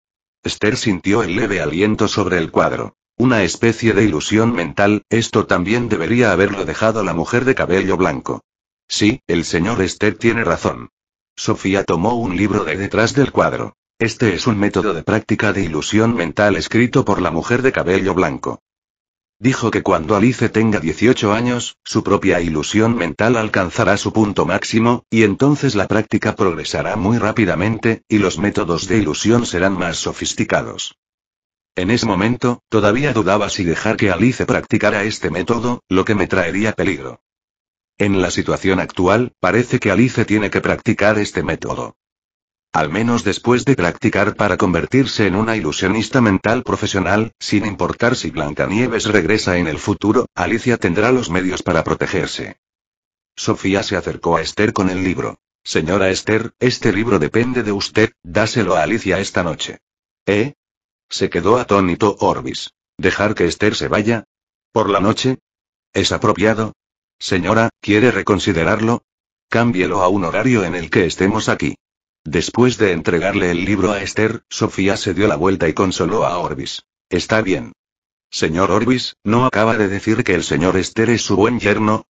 Esther sintió el leve aliento sobre el cuadro. Una especie de ilusión mental, esto también debería haberlo dejado la mujer de cabello blanco. Sí, el señor Esther tiene razón. Sofía tomó un libro de detrás del cuadro. Este es un método de práctica de ilusión mental escrito por la mujer de cabello blanco. Dijo que cuando Alice tenga 18 años, su propia ilusión mental alcanzará su punto máximo, y entonces la práctica progresará muy rápidamente, y los métodos de ilusión serán más sofisticados. En ese momento, todavía dudaba si dejar que Alice practicara este método, lo que me traería peligro. En la situación actual, parece que Alice tiene que practicar este método. Al menos después de practicar para convertirse en una ilusionista mental profesional, sin importar si Blancanieves regresa en el futuro, Alicia tendrá los medios para protegerse. Sofía se acercó a Esther con el libro. Señora Esther, este libro depende de usted, dáselo a Alicia esta noche. ¿Eh? Se quedó atónito Orbis. ¿Dejar que Esther se vaya? ¿Por la noche? ¿Es apropiado? Señora, ¿quiere reconsiderarlo? Cámbielo a un horario en el que estemos aquí. Después de entregarle el libro a Esther, Sofía se dio la vuelta y consoló a Orbis. Está bien. Señor Orbis, ¿no acaba de decir que el señor Esther es su buen yerno?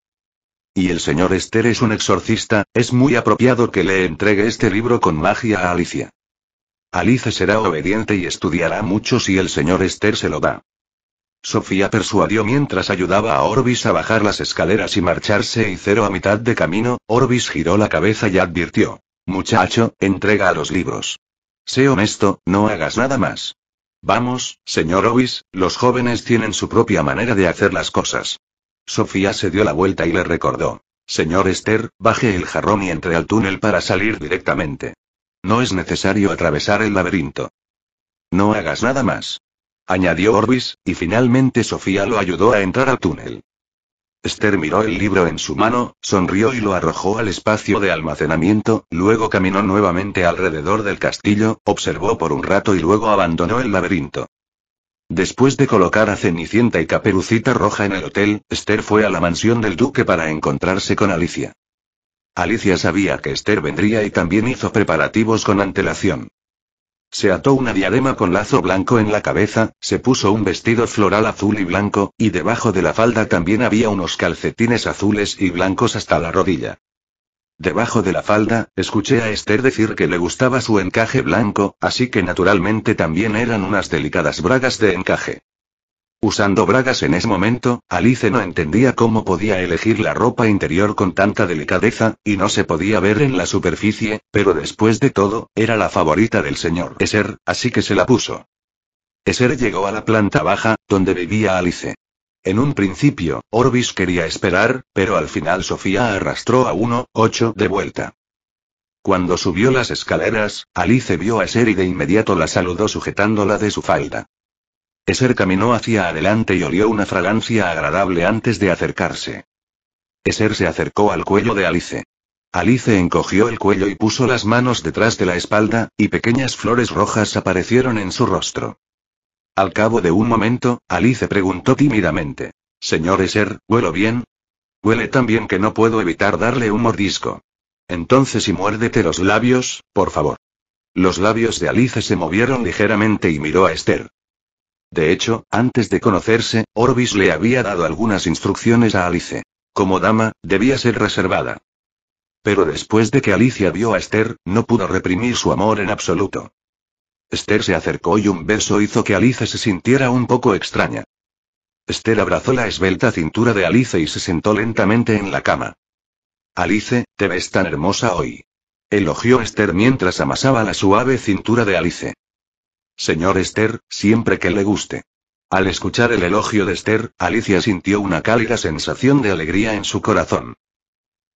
Y el señor Esther es un exorcista, es muy apropiado que le entregue este libro con magia a Alicia. Alicia será obediente y estudiará mucho si el señor Esther se lo da. Sofía persuadió mientras ayudaba a Orbis a bajar las escaleras y marcharse y cero a mitad de camino, Orbis giró la cabeza y advirtió. Muchacho, entrega los libros. Sé honesto, no hagas nada más. Vamos, señor Orvis, los jóvenes tienen su propia manera de hacer las cosas. Sofía se dio la vuelta y le recordó. Señor Esther, baje el jarrón y entre al túnel para salir directamente. No es necesario atravesar el laberinto. No hagas nada más. Añadió Orbis, y finalmente Sofía lo ayudó a entrar al túnel. Esther miró el libro en su mano, sonrió y lo arrojó al espacio de almacenamiento, luego caminó nuevamente alrededor del castillo, observó por un rato y luego abandonó el laberinto. Después de colocar a Cenicienta y Caperucita Roja en el hotel, Esther fue a la mansión del duque para encontrarse con Alicia. Alicia sabía que Esther vendría y también hizo preparativos con antelación. Se ató una diadema con lazo blanco en la cabeza, se puso un vestido floral azul y blanco, y debajo de la falda también había unos calcetines azules y blancos hasta la rodilla. Debajo de la falda, escuché a Esther decir que le gustaba su encaje blanco, así que naturalmente también eran unas delicadas bragas de encaje. Usando bragas en ese momento, Alice no entendía cómo podía elegir la ropa interior con tanta delicadeza, y no se podía ver en la superficie, pero después de todo, era la favorita del señor Eser, así que se la puso. Eser llegó a la planta baja, donde vivía Alice. En un principio, Orbis quería esperar, pero al final Sofía arrastró a uno, ocho de vuelta. Cuando subió las escaleras, Alice vio a Eser y de inmediato la saludó sujetándola de su falda. Eser caminó hacia adelante y olió una fragancia agradable antes de acercarse. Eser se acercó al cuello de Alice. Alice encogió el cuello y puso las manos detrás de la espalda, y pequeñas flores rojas aparecieron en su rostro. Al cabo de un momento, Alice preguntó tímidamente. Señor Eser, ¿huelo bien? Huele tan bien que no puedo evitar darle un mordisco. Entonces si muérdete los labios, por favor. Los labios de Alice se movieron ligeramente y miró a Esther. De hecho, antes de conocerse, Orbis le había dado algunas instrucciones a Alice. Como dama, debía ser reservada. Pero después de que Alicia vio a Esther, no pudo reprimir su amor en absoluto. Esther se acercó y un beso hizo que Alice se sintiera un poco extraña. Esther abrazó la esbelta cintura de Alice y se sentó lentamente en la cama. Alice, te ves tan hermosa hoy. Elogió Esther mientras amasaba la suave cintura de Alice. Señor Esther, siempre que le guste. Al escuchar el elogio de Esther, Alicia sintió una cálida sensación de alegría en su corazón.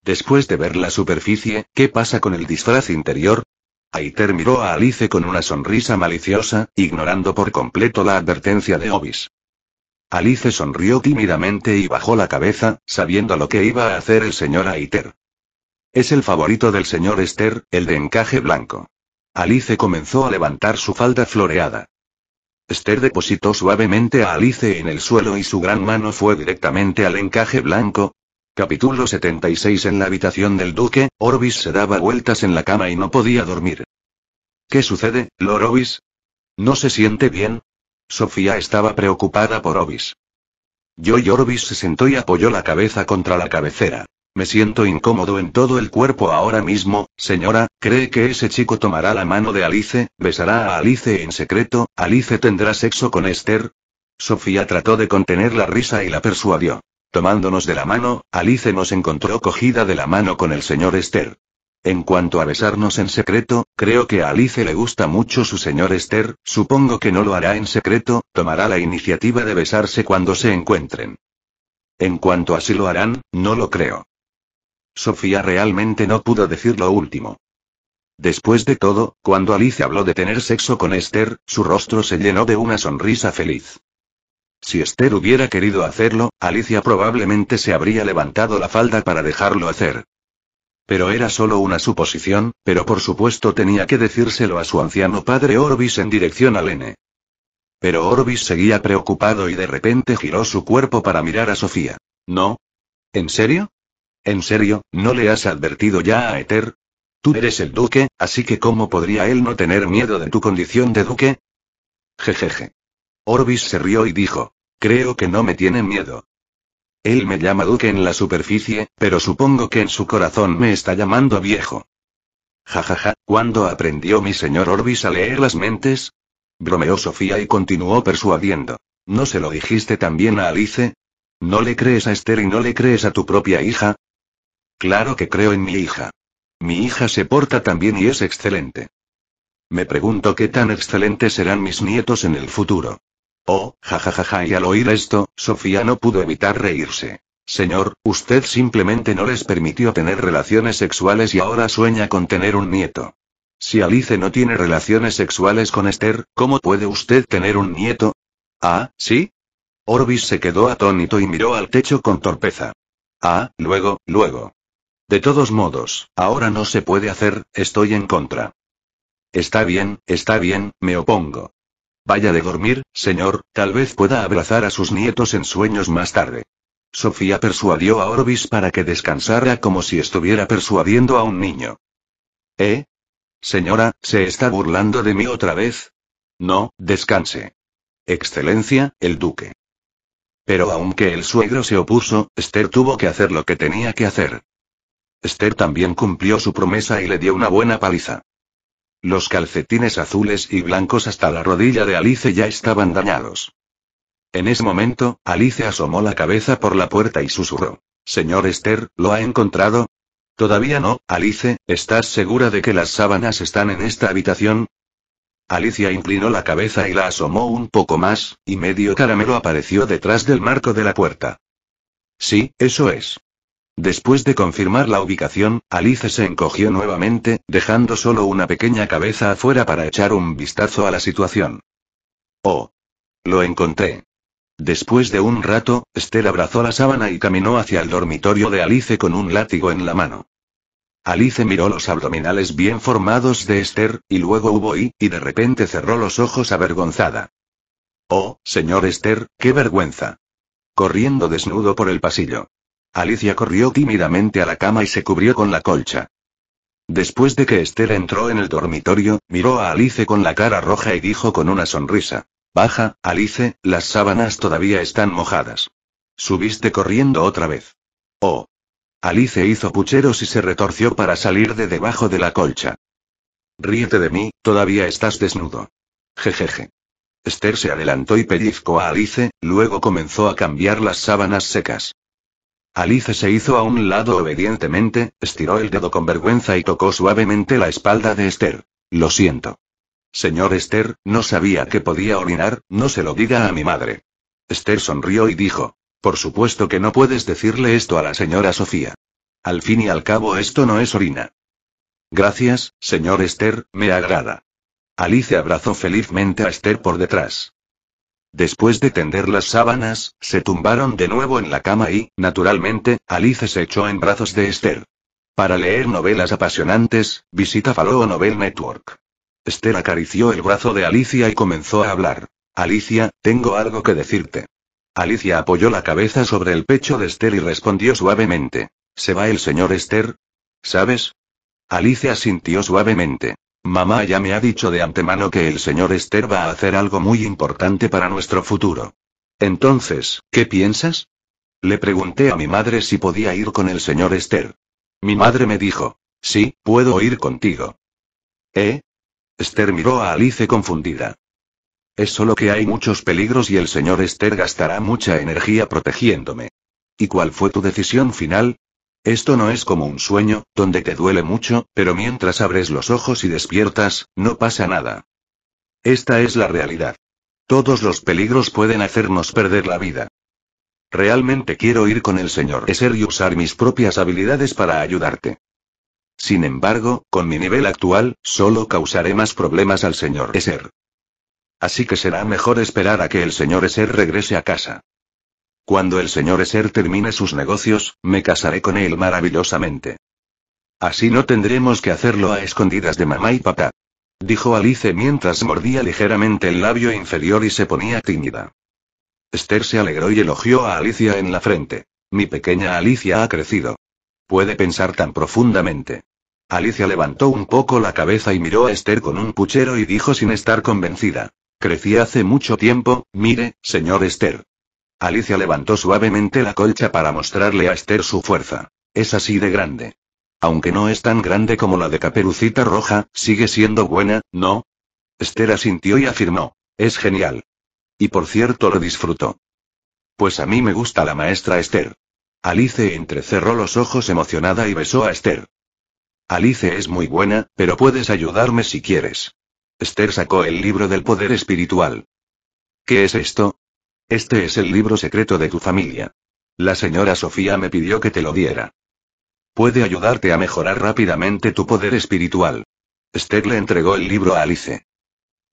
Después de ver la superficie, ¿qué pasa con el disfraz interior? Aiter miró a Alice con una sonrisa maliciosa, ignorando por completo la advertencia de Obis. Alice sonrió tímidamente y bajó la cabeza, sabiendo lo que iba a hacer el señor Aiter. Es el favorito del señor Esther, el de encaje blanco. Alice comenzó a levantar su falda floreada. Esther depositó suavemente a Alice en el suelo y su gran mano fue directamente al encaje blanco. Capítulo 76 En la habitación del duque, Orbis se daba vueltas en la cama y no podía dormir. ¿Qué sucede, Lord ¿No se siente bien? Sofía estaba preocupada por Orbis. Joy Orbis se sentó y apoyó la cabeza contra la cabecera. Me siento incómodo en todo el cuerpo ahora mismo, señora, ¿cree que ese chico tomará la mano de Alice, besará a Alice en secreto, Alice tendrá sexo con Esther? Sofía trató de contener la risa y la persuadió. Tomándonos de la mano, Alice nos encontró cogida de la mano con el señor Esther. En cuanto a besarnos en secreto, creo que a Alice le gusta mucho su señor Esther, supongo que no lo hará en secreto, tomará la iniciativa de besarse cuando se encuentren. En cuanto a si lo harán, no lo creo. Sofía realmente no pudo decir lo último. Después de todo, cuando Alicia habló de tener sexo con Esther, su rostro se llenó de una sonrisa feliz. Si Esther hubiera querido hacerlo, Alicia probablemente se habría levantado la falda para dejarlo hacer. Pero era solo una suposición, pero por supuesto tenía que decírselo a su anciano padre Orbis en dirección a N. Pero Orbis seguía preocupado y de repente giró su cuerpo para mirar a Sofía. ¿No? ¿En serio? ¿En serio, no le has advertido ya a Ether? Tú eres el duque, así que ¿cómo podría él no tener miedo de tu condición de duque? Jejeje. Orbis se rió y dijo. Creo que no me tiene miedo. Él me llama duque en la superficie, pero supongo que en su corazón me está llamando viejo. Jajaja, ja, ja, ¿cuándo aprendió mi señor Orbis a leer las mentes? Bromeó Sofía y continuó persuadiendo. ¿No se lo dijiste también a Alice? ¿No le crees a Esther y no le crees a tu propia hija? Claro que creo en mi hija. Mi hija se porta tan bien y es excelente. Me pregunto qué tan excelentes serán mis nietos en el futuro. Oh, jajajaja, ja, ja, y al oír esto, Sofía no pudo evitar reírse. Señor, usted simplemente no les permitió tener relaciones sexuales y ahora sueña con tener un nieto. Si Alice no tiene relaciones sexuales con Esther, ¿cómo puede usted tener un nieto? Ah, ¿sí? Orbis se quedó atónito y miró al techo con torpeza. Ah, luego, luego. De todos modos, ahora no se puede hacer, estoy en contra. Está bien, está bien, me opongo. Vaya de dormir, señor, tal vez pueda abrazar a sus nietos en sueños más tarde. Sofía persuadió a Orbis para que descansara como si estuviera persuadiendo a un niño. ¿Eh? Señora, ¿se está burlando de mí otra vez? No, descanse. Excelencia, el duque. Pero aunque el suegro se opuso, Esther tuvo que hacer lo que tenía que hacer. Esther también cumplió su promesa y le dio una buena paliza. Los calcetines azules y blancos hasta la rodilla de Alice ya estaban dañados. En ese momento, Alice asomó la cabeza por la puerta y susurró. Señor Esther, ¿lo ha encontrado? Todavía no, Alice, ¿estás segura de que las sábanas están en esta habitación? Alicia inclinó la cabeza y la asomó un poco más, y medio caramelo apareció detrás del marco de la puerta. Sí, eso es. Después de confirmar la ubicación, Alice se encogió nuevamente, dejando solo una pequeña cabeza afuera para echar un vistazo a la situación. Oh. Lo encontré. Después de un rato, Esther abrazó la sábana y caminó hacia el dormitorio de Alice con un látigo en la mano. Alice miró los abdominales bien formados de Esther, y luego hubo y, y de repente cerró los ojos avergonzada. Oh, señor Esther, qué vergüenza. Corriendo desnudo por el pasillo. Alicia corrió tímidamente a la cama y se cubrió con la colcha. Después de que Esther entró en el dormitorio, miró a Alice con la cara roja y dijo con una sonrisa. Baja, Alice, las sábanas todavía están mojadas. Subiste corriendo otra vez. Oh. Alice hizo pucheros y se retorció para salir de debajo de la colcha. Ríete de mí, todavía estás desnudo. Jejeje. Esther se adelantó y pellizcó a Alice, luego comenzó a cambiar las sábanas secas. Alice se hizo a un lado obedientemente, estiró el dedo con vergüenza y tocó suavemente la espalda de Esther. Lo siento. Señor Esther, no sabía que podía orinar, no se lo diga a mi madre. Esther sonrió y dijo, por supuesto que no puedes decirle esto a la señora Sofía. Al fin y al cabo esto no es orina. Gracias, señor Esther, me agrada. Alice abrazó felizmente a Esther por detrás. Después de tender las sábanas, se tumbaron de nuevo en la cama y, naturalmente, Alice se echó en brazos de Esther. Para leer novelas apasionantes, visita Faloo Novel Network. Esther acarició el brazo de Alicia y comenzó a hablar. Alicia, tengo algo que decirte. Alicia apoyó la cabeza sobre el pecho de Esther y respondió suavemente. ¿Se va el señor Esther? ¿Sabes? Alicia sintió suavemente. Mamá ya me ha dicho de antemano que el señor Esther va a hacer algo muy importante para nuestro futuro. Entonces, ¿qué piensas? Le pregunté a mi madre si podía ir con el señor Esther. Mi madre me dijo, sí, puedo ir contigo. ¿Eh? Esther miró a Alice confundida. Es solo que hay muchos peligros y el señor Esther gastará mucha energía protegiéndome. ¿Y cuál fue tu decisión final? Esto no es como un sueño, donde te duele mucho, pero mientras abres los ojos y despiertas, no pasa nada. Esta es la realidad. Todos los peligros pueden hacernos perder la vida. Realmente quiero ir con el señor Eser y usar mis propias habilidades para ayudarte. Sin embargo, con mi nivel actual, solo causaré más problemas al señor Eser. Así que será mejor esperar a que el señor Eser regrese a casa. Cuando el señor Esther termine sus negocios, me casaré con él maravillosamente. Así no tendremos que hacerlo a escondidas de mamá y papá. Dijo Alice mientras mordía ligeramente el labio inferior y se ponía tímida. Esther se alegró y elogió a Alicia en la frente. Mi pequeña Alicia ha crecido. Puede pensar tan profundamente. Alicia levantó un poco la cabeza y miró a Esther con un puchero y dijo sin estar convencida. Crecí hace mucho tiempo, mire, señor Esther. Alicia levantó suavemente la colcha para mostrarle a Esther su fuerza. Es así de grande. Aunque no es tan grande como la de Caperucita Roja, sigue siendo buena, ¿no? Esther asintió y afirmó. Es genial. Y por cierto lo disfrutó. Pues a mí me gusta la maestra Esther. Alice entrecerró los ojos emocionada y besó a Esther. Alice es muy buena, pero puedes ayudarme si quieres. Esther sacó el libro del poder espiritual. ¿Qué es esto? Este es el libro secreto de tu familia. La señora Sofía me pidió que te lo diera. Puede ayudarte a mejorar rápidamente tu poder espiritual. Esther le entregó el libro a Alice.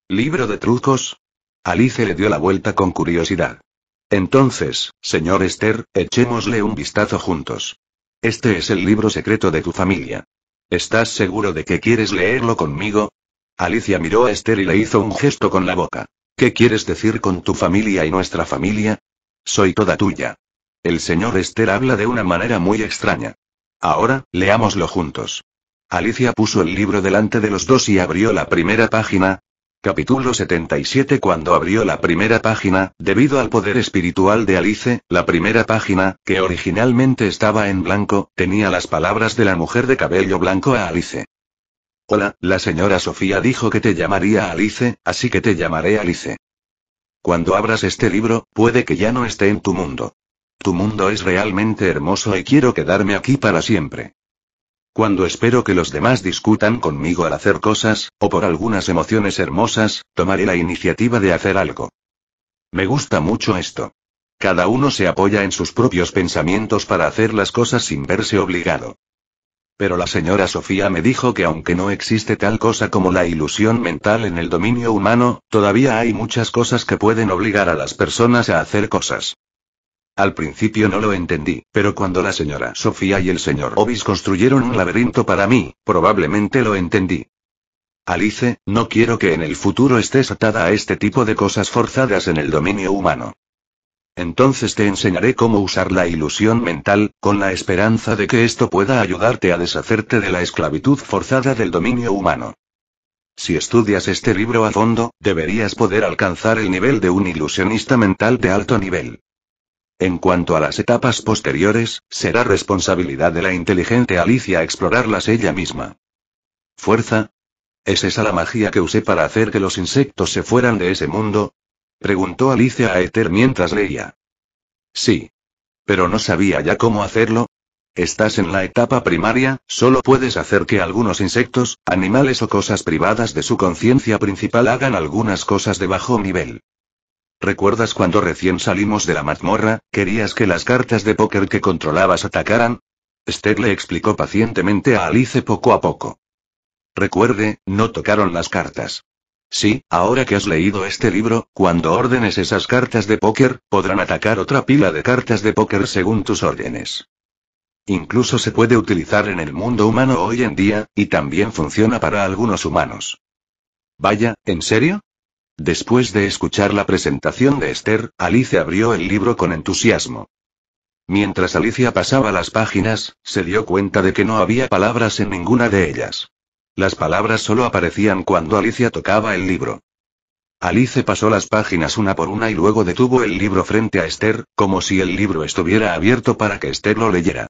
¿Libro de trucos? Alice le dio la vuelta con curiosidad. Entonces, señor Esther, echémosle un vistazo juntos. Este es el libro secreto de tu familia. ¿Estás seguro de que quieres leerlo conmigo? Alicia miró a Esther y le hizo un gesto con la boca. ¿Qué quieres decir con tu familia y nuestra familia? Soy toda tuya. El señor Esther habla de una manera muy extraña. Ahora, leámoslo juntos. Alicia puso el libro delante de los dos y abrió la primera página. Capítulo 77 Cuando abrió la primera página, debido al poder espiritual de Alice, la primera página, que originalmente estaba en blanco, tenía las palabras de la mujer de cabello blanco a Alice. Hola, la señora Sofía dijo que te llamaría Alice, así que te llamaré Alice. Cuando abras este libro, puede que ya no esté en tu mundo. Tu mundo es realmente hermoso y quiero quedarme aquí para siempre. Cuando espero que los demás discutan conmigo al hacer cosas, o por algunas emociones hermosas, tomaré la iniciativa de hacer algo. Me gusta mucho esto. Cada uno se apoya en sus propios pensamientos para hacer las cosas sin verse obligado pero la señora Sofía me dijo que aunque no existe tal cosa como la ilusión mental en el dominio humano, todavía hay muchas cosas que pueden obligar a las personas a hacer cosas. Al principio no lo entendí, pero cuando la señora Sofía y el señor Obis construyeron un laberinto para mí, probablemente lo entendí. Alice, no quiero que en el futuro estés atada a este tipo de cosas forzadas en el dominio humano. Entonces te enseñaré cómo usar la ilusión mental, con la esperanza de que esto pueda ayudarte a deshacerte de la esclavitud forzada del dominio humano. Si estudias este libro a fondo, deberías poder alcanzar el nivel de un ilusionista mental de alto nivel. En cuanto a las etapas posteriores, será responsabilidad de la inteligente Alicia explorarlas ella misma. Fuerza. ¿Es esa la magia que usé para hacer que los insectos se fueran de ese mundo? Preguntó Alicia a Ether mientras leía. Sí. Pero no sabía ya cómo hacerlo. Estás en la etapa primaria, solo puedes hacer que algunos insectos, animales o cosas privadas de su conciencia principal hagan algunas cosas de bajo nivel. ¿Recuerdas cuando recién salimos de la mazmorra, querías que las cartas de póker que controlabas atacaran? Esther le explicó pacientemente a Alice poco a poco. Recuerde, no tocaron las cartas. Sí, ahora que has leído este libro, cuando ordenes esas cartas de póker, podrán atacar otra pila de cartas de póker según tus órdenes. Incluso se puede utilizar en el mundo humano hoy en día, y también funciona para algunos humanos. Vaya, ¿en serio? Después de escuchar la presentación de Esther, Alicia abrió el libro con entusiasmo. Mientras Alicia pasaba las páginas, se dio cuenta de que no había palabras en ninguna de ellas. Las palabras solo aparecían cuando Alicia tocaba el libro. Alice pasó las páginas una por una y luego detuvo el libro frente a Esther, como si el libro estuviera abierto para que Esther lo leyera.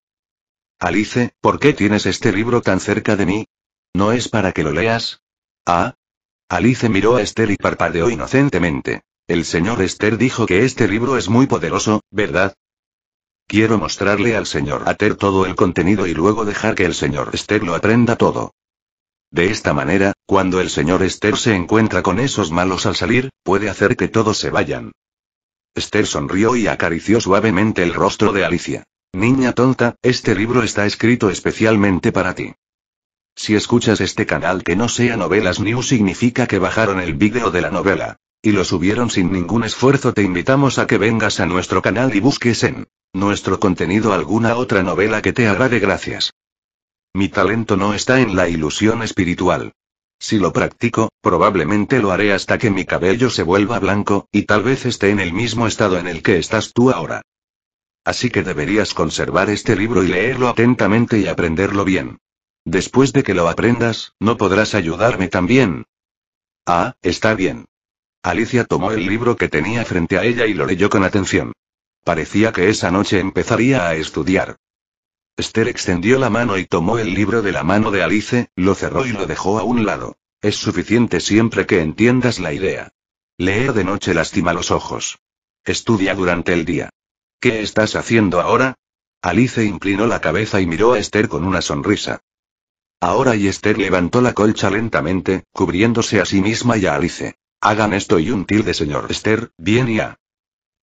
Alice, ¿por qué tienes este libro tan cerca de mí? ¿No es para que lo leas? Ah. Alice miró a Esther y parpadeó inocentemente. El señor Esther dijo que este libro es muy poderoso, ¿verdad? Quiero mostrarle al señor Ater todo el contenido y luego dejar que el señor Esther lo aprenda todo. De esta manera, cuando el señor Esther se encuentra con esos malos al salir, puede hacer que todos se vayan. Esther sonrió y acarició suavemente el rostro de Alicia. Niña tonta, este libro está escrito especialmente para ti. Si escuchas este canal que no sea Novelas New significa que bajaron el vídeo de la novela. Y lo subieron sin ningún esfuerzo. Te invitamos a que vengas a nuestro canal y busques en nuestro contenido alguna otra novela que te haga de gracias. Mi talento no está en la ilusión espiritual. Si lo practico, probablemente lo haré hasta que mi cabello se vuelva blanco, y tal vez esté en el mismo estado en el que estás tú ahora. Así que deberías conservar este libro y leerlo atentamente y aprenderlo bien. Después de que lo aprendas, ¿no podrás ayudarme también? Ah, está bien. Alicia tomó el libro que tenía frente a ella y lo leyó con atención. Parecía que esa noche empezaría a estudiar. Esther extendió la mano y tomó el libro de la mano de Alice, lo cerró y lo dejó a un lado. Es suficiente siempre que entiendas la idea. Leer de noche lastima los ojos. Estudia durante el día. ¿Qué estás haciendo ahora? Alice inclinó la cabeza y miró a Esther con una sonrisa. Ahora y Esther levantó la colcha lentamente, cubriéndose a sí misma y a Alice. Hagan esto y un tilde, señor Esther, bien y a.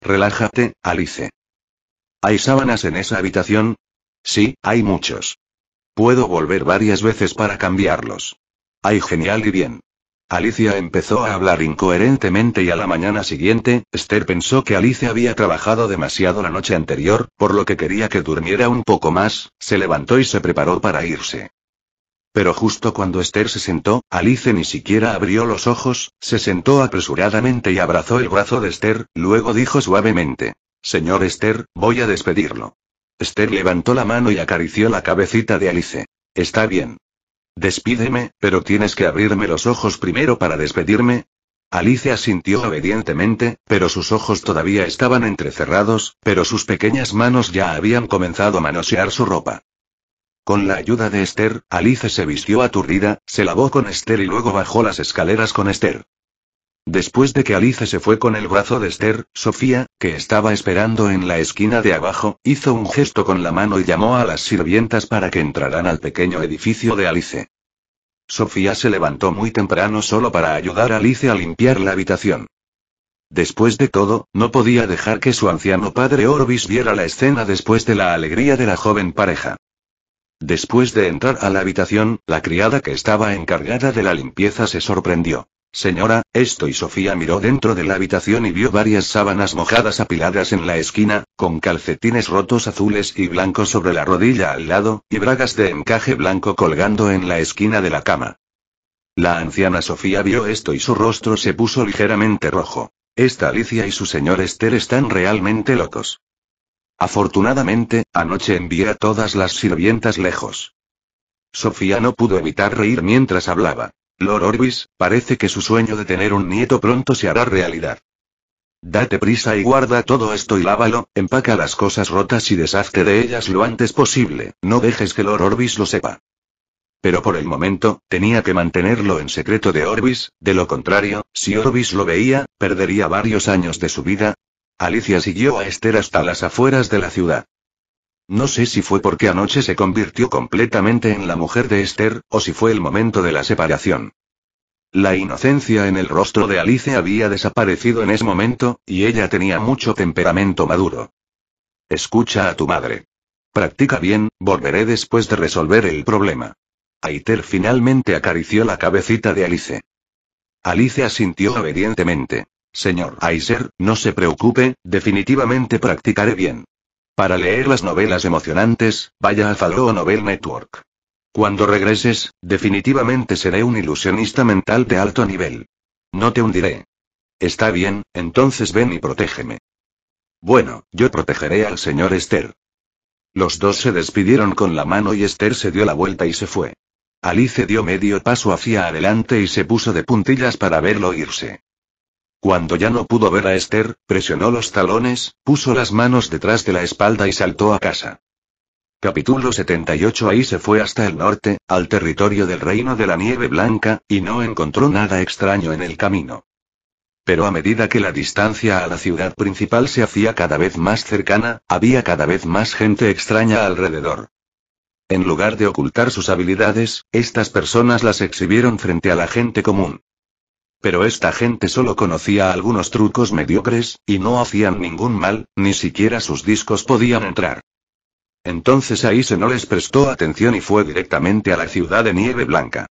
Relájate, Alice. Hay sábanas en esa habitación, Sí, hay muchos. Puedo volver varias veces para cambiarlos. Ay, genial y bien. Alicia empezó a hablar incoherentemente y a la mañana siguiente, Esther pensó que Alicia había trabajado demasiado la noche anterior, por lo que quería que durmiera un poco más, se levantó y se preparó para irse. Pero justo cuando Esther se sentó, Alice ni siquiera abrió los ojos, se sentó apresuradamente y abrazó el brazo de Esther, luego dijo suavemente, Señor Esther, voy a despedirlo. Esther levantó la mano y acarició la cabecita de Alice. Está bien. Despídeme, pero tienes que abrirme los ojos primero para despedirme. Alice asintió obedientemente, pero sus ojos todavía estaban entrecerrados, pero sus pequeñas manos ya habían comenzado a manosear su ropa. Con la ayuda de Esther, Alice se vistió aturdida, se lavó con Esther y luego bajó las escaleras con Esther. Después de que Alice se fue con el brazo de Esther, Sofía, que estaba esperando en la esquina de abajo, hizo un gesto con la mano y llamó a las sirvientas para que entraran al pequeño edificio de Alice. Sofía se levantó muy temprano solo para ayudar a Alice a limpiar la habitación. Después de todo, no podía dejar que su anciano padre Orbis viera la escena después de la alegría de la joven pareja. Después de entrar a la habitación, la criada que estaba encargada de la limpieza se sorprendió. Señora, esto y Sofía miró dentro de la habitación y vio varias sábanas mojadas apiladas en la esquina, con calcetines rotos azules y blancos sobre la rodilla al lado, y bragas de encaje blanco colgando en la esquina de la cama. La anciana Sofía vio esto y su rostro se puso ligeramente rojo. Esta Alicia y su señor Esther están realmente locos. Afortunadamente, anoche envié a todas las sirvientas lejos. Sofía no pudo evitar reír mientras hablaba. Lord Orbis, parece que su sueño de tener un nieto pronto se hará realidad. Date prisa y guarda todo esto y lávalo, empaca las cosas rotas y deshazte de ellas lo antes posible, no dejes que Lord Orbis lo sepa. Pero por el momento, tenía que mantenerlo en secreto de Orbis, de lo contrario, si Orbis lo veía, perdería varios años de su vida. Alicia siguió a Esther hasta las afueras de la ciudad. No sé si fue porque anoche se convirtió completamente en la mujer de Esther, o si fue el momento de la separación. La inocencia en el rostro de Alice había desaparecido en ese momento, y ella tenía mucho temperamento maduro. Escucha a tu madre. Practica bien, volveré después de resolver el problema. Aiter finalmente acarició la cabecita de Alice. Alice asintió obedientemente. Señor Aiser, no se preocupe, definitivamente practicaré bien. Para leer las novelas emocionantes, vaya a o Novel Network. Cuando regreses, definitivamente seré un ilusionista mental de alto nivel. No te hundiré. Está bien, entonces ven y protégeme. Bueno, yo protegeré al señor Esther. Los dos se despidieron con la mano y Esther se dio la vuelta y se fue. Alice dio medio paso hacia adelante y se puso de puntillas para verlo irse. Cuando ya no pudo ver a Esther, presionó los talones, puso las manos detrás de la espalda y saltó a casa. Capítulo 78 Ahí se fue hasta el norte, al territorio del reino de la nieve blanca, y no encontró nada extraño en el camino. Pero a medida que la distancia a la ciudad principal se hacía cada vez más cercana, había cada vez más gente extraña alrededor. En lugar de ocultar sus habilidades, estas personas las exhibieron frente a la gente común. Pero esta gente solo conocía algunos trucos mediocres, y no hacían ningún mal, ni siquiera sus discos podían entrar. Entonces ahí se no les prestó atención y fue directamente a la ciudad de Nieve Blanca.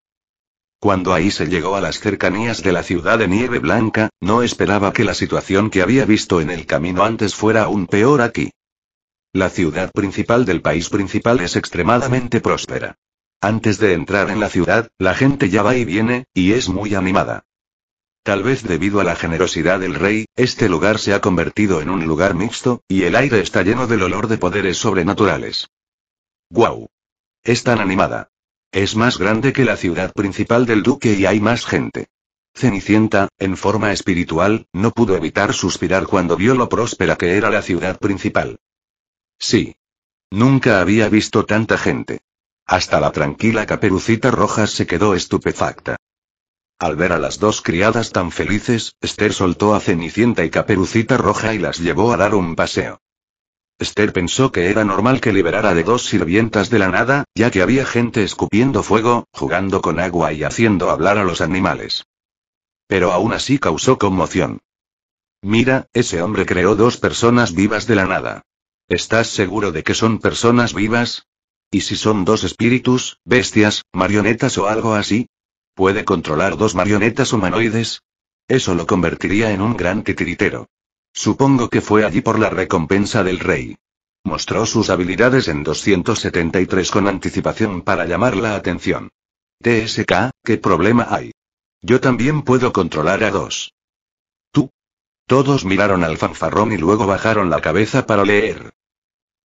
Cuando ahí se llegó a las cercanías de la ciudad de Nieve Blanca, no esperaba que la situación que había visto en el camino antes fuera aún peor aquí. La ciudad principal del país principal es extremadamente próspera. Antes de entrar en la ciudad, la gente ya va y viene, y es muy animada. Tal vez debido a la generosidad del rey, este lugar se ha convertido en un lugar mixto, y el aire está lleno del olor de poderes sobrenaturales. ¡Guau! Es tan animada. Es más grande que la ciudad principal del duque y hay más gente. Cenicienta, en forma espiritual, no pudo evitar suspirar cuando vio lo próspera que era la ciudad principal. Sí. Nunca había visto tanta gente. Hasta la tranquila caperucita roja se quedó estupefacta. Al ver a las dos criadas tan felices, Esther soltó a Cenicienta y Caperucita Roja y las llevó a dar un paseo. Esther pensó que era normal que liberara de dos sirvientas de la nada, ya que había gente escupiendo fuego, jugando con agua y haciendo hablar a los animales. Pero aún así causó conmoción. Mira, ese hombre creó dos personas vivas de la nada. ¿Estás seguro de que son personas vivas? ¿Y si son dos espíritus, bestias, marionetas o algo así? ¿Puede controlar dos marionetas humanoides? Eso lo convertiría en un gran titiritero. Supongo que fue allí por la recompensa del rey. Mostró sus habilidades en 273 con anticipación para llamar la atención. TSK, ¿qué problema hay? Yo también puedo controlar a dos. Tú. Todos miraron al fanfarrón y luego bajaron la cabeza para leer.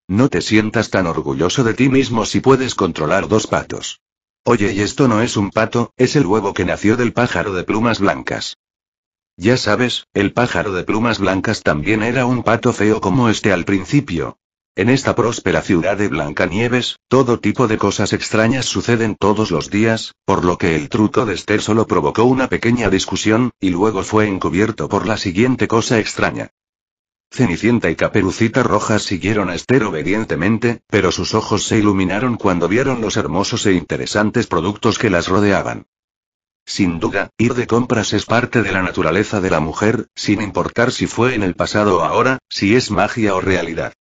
No te sientas tan orgulloso de ti mismo si puedes controlar dos patos. Oye, y esto no es un pato, es el huevo que nació del pájaro de plumas blancas. Ya sabes, el pájaro de plumas blancas también era un pato feo como este al principio. En esta próspera ciudad de Blancanieves, todo tipo de cosas extrañas suceden todos los días, por lo que el truco de Esther solo provocó una pequeña discusión, y luego fue encubierto por la siguiente cosa extraña. Cenicienta y Caperucita Roja siguieron a Esther obedientemente, pero sus ojos se iluminaron cuando vieron los hermosos e interesantes productos que las rodeaban. Sin duda, ir de compras es parte de la naturaleza de la mujer, sin importar si fue en el pasado o ahora, si es magia o realidad.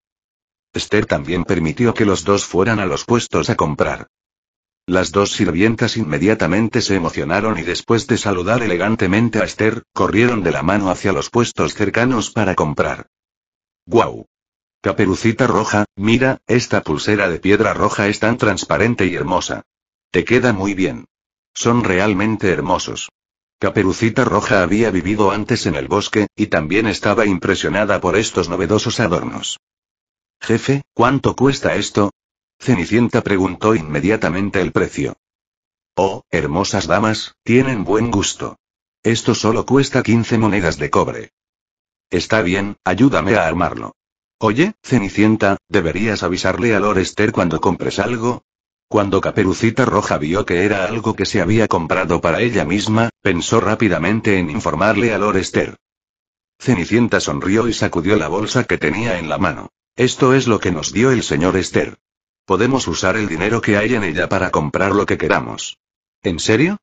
Esther también permitió que los dos fueran a los puestos a comprar. Las dos sirvientas inmediatamente se emocionaron y después de saludar elegantemente a Esther, corrieron de la mano hacia los puestos cercanos para comprar. ¡Guau! Caperucita roja, mira, esta pulsera de piedra roja es tan transparente y hermosa. Te queda muy bien. Son realmente hermosos. Caperucita Roja había vivido antes en el bosque, y también estaba impresionada por estos novedosos adornos. Jefe, ¿cuánto cuesta esto? Cenicienta preguntó inmediatamente el precio. Oh, hermosas damas, tienen buen gusto. Esto solo cuesta 15 monedas de cobre. Está bien, ayúdame a armarlo. Oye, Cenicienta, deberías avisarle a Lorester cuando compres algo. Cuando Caperucita Roja vio que era algo que se había comprado para ella misma, pensó rápidamente en informarle a Lorester. Cenicienta sonrió y sacudió la bolsa que tenía en la mano. Esto es lo que nos dio el señor Esther. Podemos usar el dinero que hay en ella para comprar lo que queramos. ¿En serio?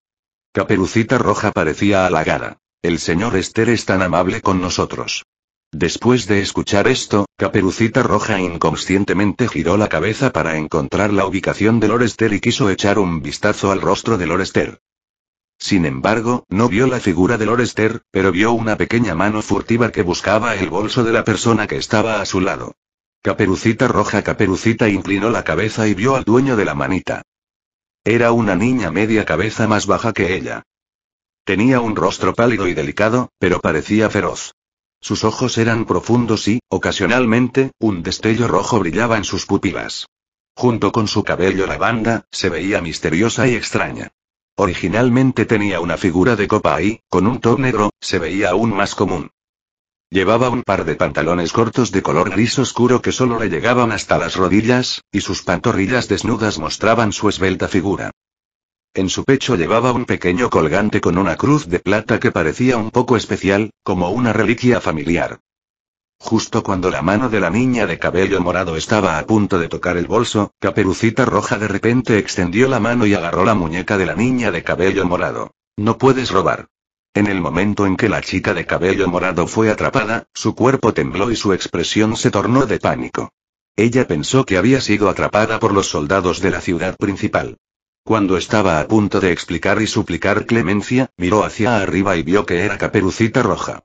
Caperucita Roja parecía halagada. El señor Esther es tan amable con nosotros. Después de escuchar esto, Caperucita Roja inconscientemente giró la cabeza para encontrar la ubicación de Lorester y quiso echar un vistazo al rostro de Lorester. Sin embargo, no vio la figura de Lorester, pero vio una pequeña mano furtiva que buscaba el bolso de la persona que estaba a su lado. Caperucita Roja Caperucita inclinó la cabeza y vio al dueño de la manita. Era una niña media cabeza más baja que ella. Tenía un rostro pálido y delicado, pero parecía feroz. Sus ojos eran profundos y, ocasionalmente, un destello rojo brillaba en sus pupilas. Junto con su cabello lavanda, se veía misteriosa y extraña. Originalmente tenía una figura de copa y, con un top negro, se veía aún más común. Llevaba un par de pantalones cortos de color gris oscuro que solo le llegaban hasta las rodillas, y sus pantorrillas desnudas mostraban su esbelta figura. En su pecho llevaba un pequeño colgante con una cruz de plata que parecía un poco especial, como una reliquia familiar. Justo cuando la mano de la niña de cabello morado estaba a punto de tocar el bolso, Caperucita Roja de repente extendió la mano y agarró la muñeca de la niña de cabello morado. No puedes robar. En el momento en que la chica de cabello morado fue atrapada, su cuerpo tembló y su expresión se tornó de pánico. Ella pensó que había sido atrapada por los soldados de la ciudad principal. Cuando estaba a punto de explicar y suplicar clemencia, miró hacia arriba y vio que era Caperucita Roja.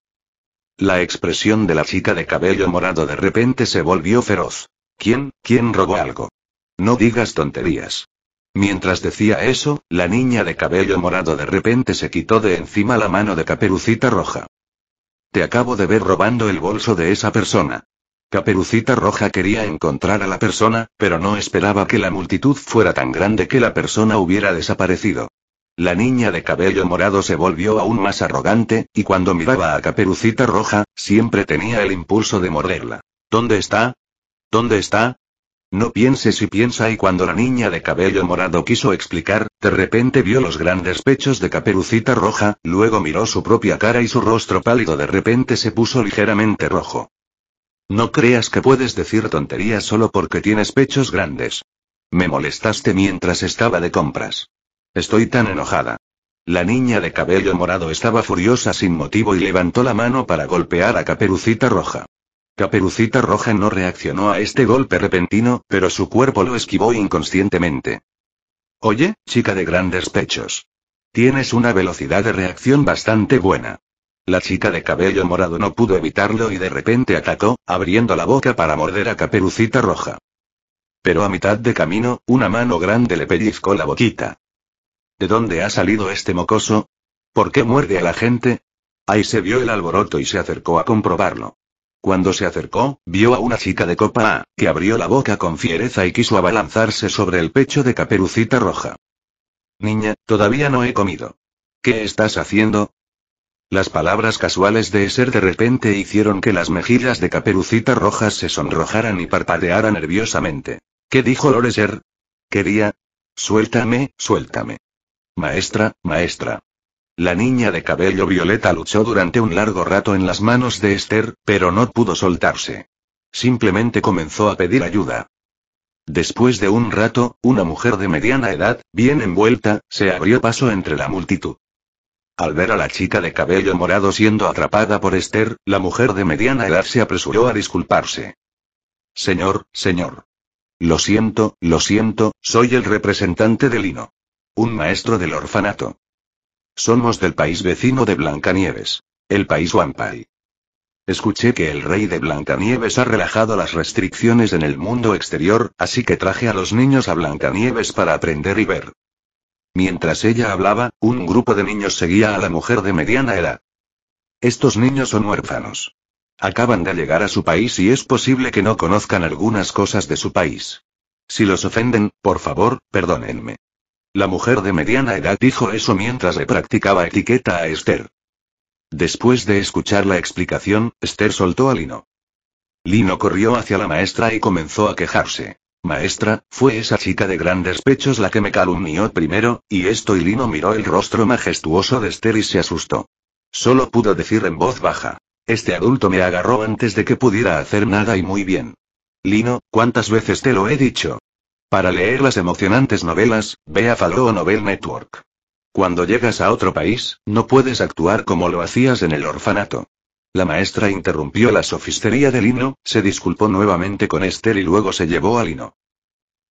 La expresión de la chica de cabello morado de repente se volvió feroz. ¿Quién, quién robó algo? No digas tonterías. Mientras decía eso, la niña de cabello morado de repente se quitó de encima la mano de Caperucita Roja. Te acabo de ver robando el bolso de esa persona. Caperucita Roja quería encontrar a la persona, pero no esperaba que la multitud fuera tan grande que la persona hubiera desaparecido. La niña de cabello morado se volvió aún más arrogante, y cuando miraba a Caperucita Roja, siempre tenía el impulso de morderla. ¿Dónde está? ¿Dónde está? No piense si piensa y cuando la niña de cabello morado quiso explicar, de repente vio los grandes pechos de Caperucita Roja, luego miró su propia cara y su rostro pálido de repente se puso ligeramente rojo. No creas que puedes decir tonterías solo porque tienes pechos grandes. Me molestaste mientras estaba de compras. Estoy tan enojada. La niña de cabello morado estaba furiosa sin motivo y levantó la mano para golpear a Caperucita Roja. Caperucita Roja no reaccionó a este golpe repentino, pero su cuerpo lo esquivó inconscientemente. Oye, chica de grandes pechos. Tienes una velocidad de reacción bastante buena. La chica de cabello morado no pudo evitarlo y de repente atacó, abriendo la boca para morder a Caperucita Roja. Pero a mitad de camino, una mano grande le pellizcó la boquita. ¿De dónde ha salido este mocoso? ¿Por qué muerde a la gente? Ahí se vio el alboroto y se acercó a comprobarlo. Cuando se acercó, vio a una chica de copa A, que abrió la boca con fiereza y quiso abalanzarse sobre el pecho de Caperucita Roja. Niña, todavía no he comido. ¿Qué estás haciendo? Las palabras casuales de Esther de repente hicieron que las mejillas de Caperucita Rojas se sonrojaran y parpadeara nerviosamente. ¿Qué dijo Loreser? Quería. Suéltame, suéltame. Maestra, maestra. La niña de cabello violeta luchó durante un largo rato en las manos de Esther, pero no pudo soltarse. Simplemente comenzó a pedir ayuda. Después de un rato, una mujer de mediana edad, bien envuelta, se abrió paso entre la multitud. Al ver a la chica de cabello morado siendo atrapada por Esther, la mujer de mediana edad se apresuró a disculparse. Señor, señor. Lo siento, lo siento, soy el representante de Lino. Un maestro del orfanato. Somos del país vecino de Blancanieves. El país Wampai. Escuché que el rey de Blancanieves ha relajado las restricciones en el mundo exterior, así que traje a los niños a Blancanieves para aprender y ver. Mientras ella hablaba, un grupo de niños seguía a la mujer de mediana edad. Estos niños son huérfanos. Acaban de llegar a su país y es posible que no conozcan algunas cosas de su país. Si los ofenden, por favor, perdónenme. La mujer de mediana edad dijo eso mientras le practicaba etiqueta a Esther. Después de escuchar la explicación, Esther soltó a Lino. Lino corrió hacia la maestra y comenzó a quejarse. Maestra, fue esa chica de grandes pechos la que me calumnió primero, y esto y Lino miró el rostro majestuoso de Esther y se asustó. Solo pudo decir en voz baja. Este adulto me agarró antes de que pudiera hacer nada y muy bien. Lino, ¿cuántas veces te lo he dicho? Para leer las emocionantes novelas, ve a o Novel Network. Cuando llegas a otro país, no puedes actuar como lo hacías en el orfanato. La maestra interrumpió la sofistería de Lino, se disculpó nuevamente con Esther y luego se llevó a Lino.